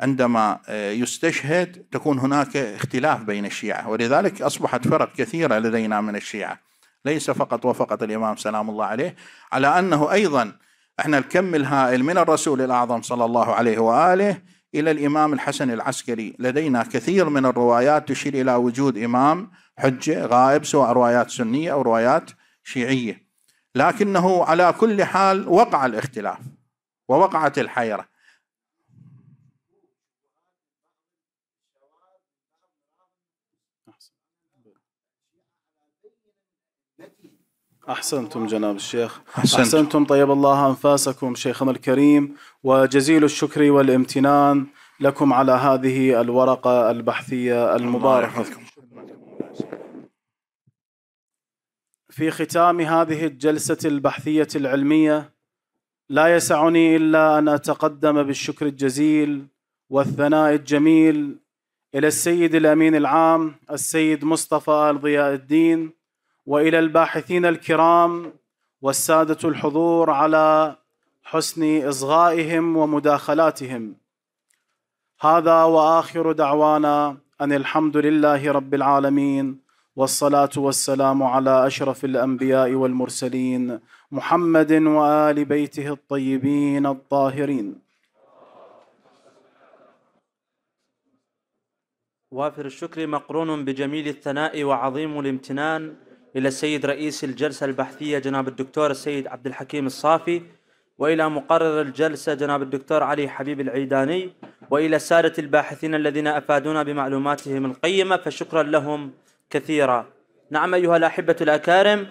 عندما آه، يستشهد تكون هناك اختلاف بين الشيعه ولذلك اصبحت فرق كثيره لدينا من الشيعه ليس فقط وفقط الامام سلام الله عليه على انه ايضا احنا الكم الهائل من الرسول الاعظم صلى الله عليه واله إلى الإمام الحسن العسكري لدينا كثير من الروايات تشير إلى وجود إمام حجة غائب سواء روايات سنية أو روايات شيعية لكنه على كل حال وقع الاختلاف ووقعت الحيرة أحسنتم جناب الشيخ أحسنتم, أحسنتم طيب الله أنفاسكم شيخنا الكريم وجزيل الشكر والامتنان لكم على هذه الورقة البحثية المباركة في ختام هذه الجلسة البحثية العلمية لا يسعني إلا أن أتقدم بالشكر الجزيل والثناء الجميل إلى السيد الأمين العام السيد مصطفى الضياء الدين والى الباحثين الكرام والساده الحضور على حسن اصغائهم ومداخلاتهم هذا واخر دعوانا ان الحمد لله رب العالمين والصلاه والسلام على اشرف الانبياء والمرسلين محمد وال بيته الطيبين الطاهرين وافر الشكر مقرون بجميل الثناء وعظيم الامتنان إلى السيد رئيس الجلسة البحثية جناب الدكتور السيد عبد الحكيم الصافي وإلى مقرر الجلسة جناب الدكتور علي حبيب العيداني وإلى السادة الباحثين الذين أفادونا بمعلوماتهم القيمة فشكرا لهم كثيرا نعم أيها الأحبة الأكارم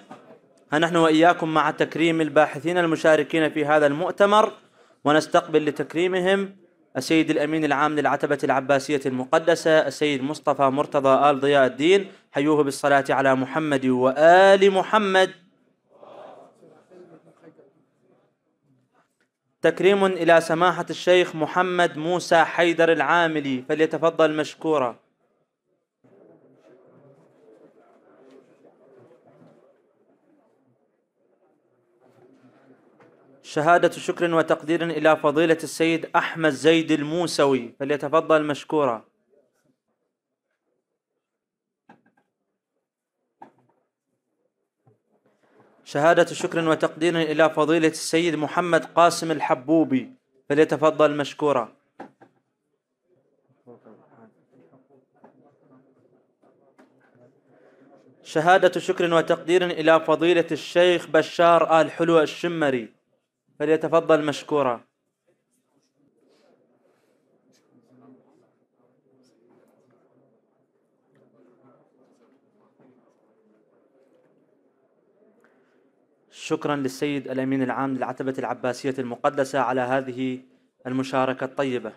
ها نحن وإياكم مع تكريم الباحثين المشاركين في هذا المؤتمر ونستقبل لتكريمهم السيد الأمين العام للعتبة العباسية المقدسة السيد مصطفى مرتضى آل ضياء الدين حيوه بالصلاة على محمد وآل محمد تكريم إلى سماحة الشيخ محمد موسى حيدر العاملي فليتفضل مشكورا شهادة شكر وتقدير إلى فضيلة السيد أحمد زيد الموسوي فليتفضل مشكورا شهادة شكر وتقدير إلى فضيلة السيد محمد قاسم الحبوبي فليتفضل مشكورا شهادة شكر وتقدير إلى فضيلة الشيخ بشار آل حلو الشمري فليتفضل مشكورا شكرا للسيد الأمين العام للعتبة العباسية المقدسة على هذه المشاركة الطيبة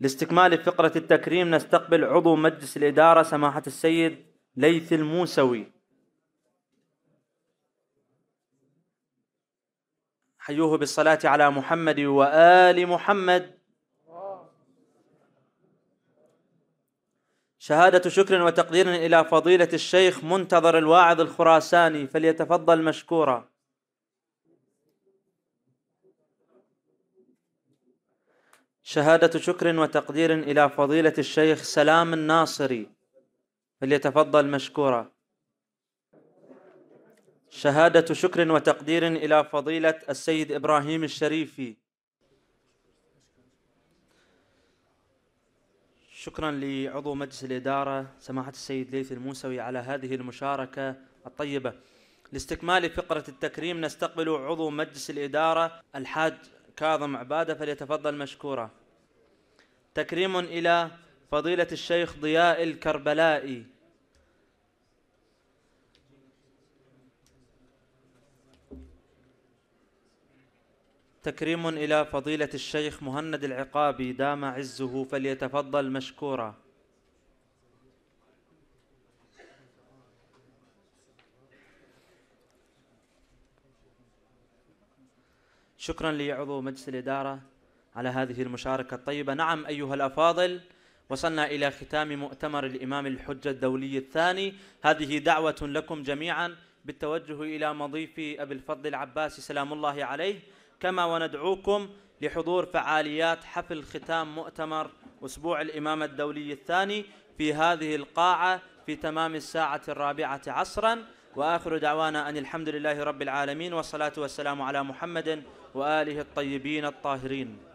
لاستكمال فقرة التكريم نستقبل عضو مجلس الإدارة سماحة السيد ليث الموسوي حيوه بالصلاة على محمد وآل محمد شهادة شكر وتقدير إلى فضيلة الشيخ منتظر الواعظ الخراساني فليتفضل مشكورا شهادة شكر وتقدير إلى فضيلة الشيخ سلام الناصري فليتفضل مشكورا شهادة شكر وتقدير إلى فضيلة السيد إبراهيم الشريفي شكرا لعضو مجلس الإدارة سماحة السيد ليث الموسوي على هذه المشاركة الطيبة لاستكمال فقرة التكريم نستقبل عضو مجلس الإدارة الحاج كاظم عبادة فليتفضل مشكورا تكريم إلى فضيلة الشيخ ضياء الكربلائي تكريم إلى فضيلة الشيخ مهند العقابي دام عزه فليتفضل مشكورا شكرا لعضو مجلس الإدارة على هذه المشاركة الطيبة نعم أيها الأفاضل وصلنا إلى ختام مؤتمر الإمام الحجة الدولي الثاني هذه دعوة لكم جميعا بالتوجه إلى مضيف أبي الفضل العباسي سلام الله عليه كما وندعوكم لحضور فعاليات حفل ختام مؤتمر أسبوع الإمامة الدولي الثاني في هذه القاعة في تمام الساعة الرابعة عصرا وآخر دعوانا أن الحمد لله رب العالمين والصلاة والسلام على محمد وآله الطيبين الطاهرين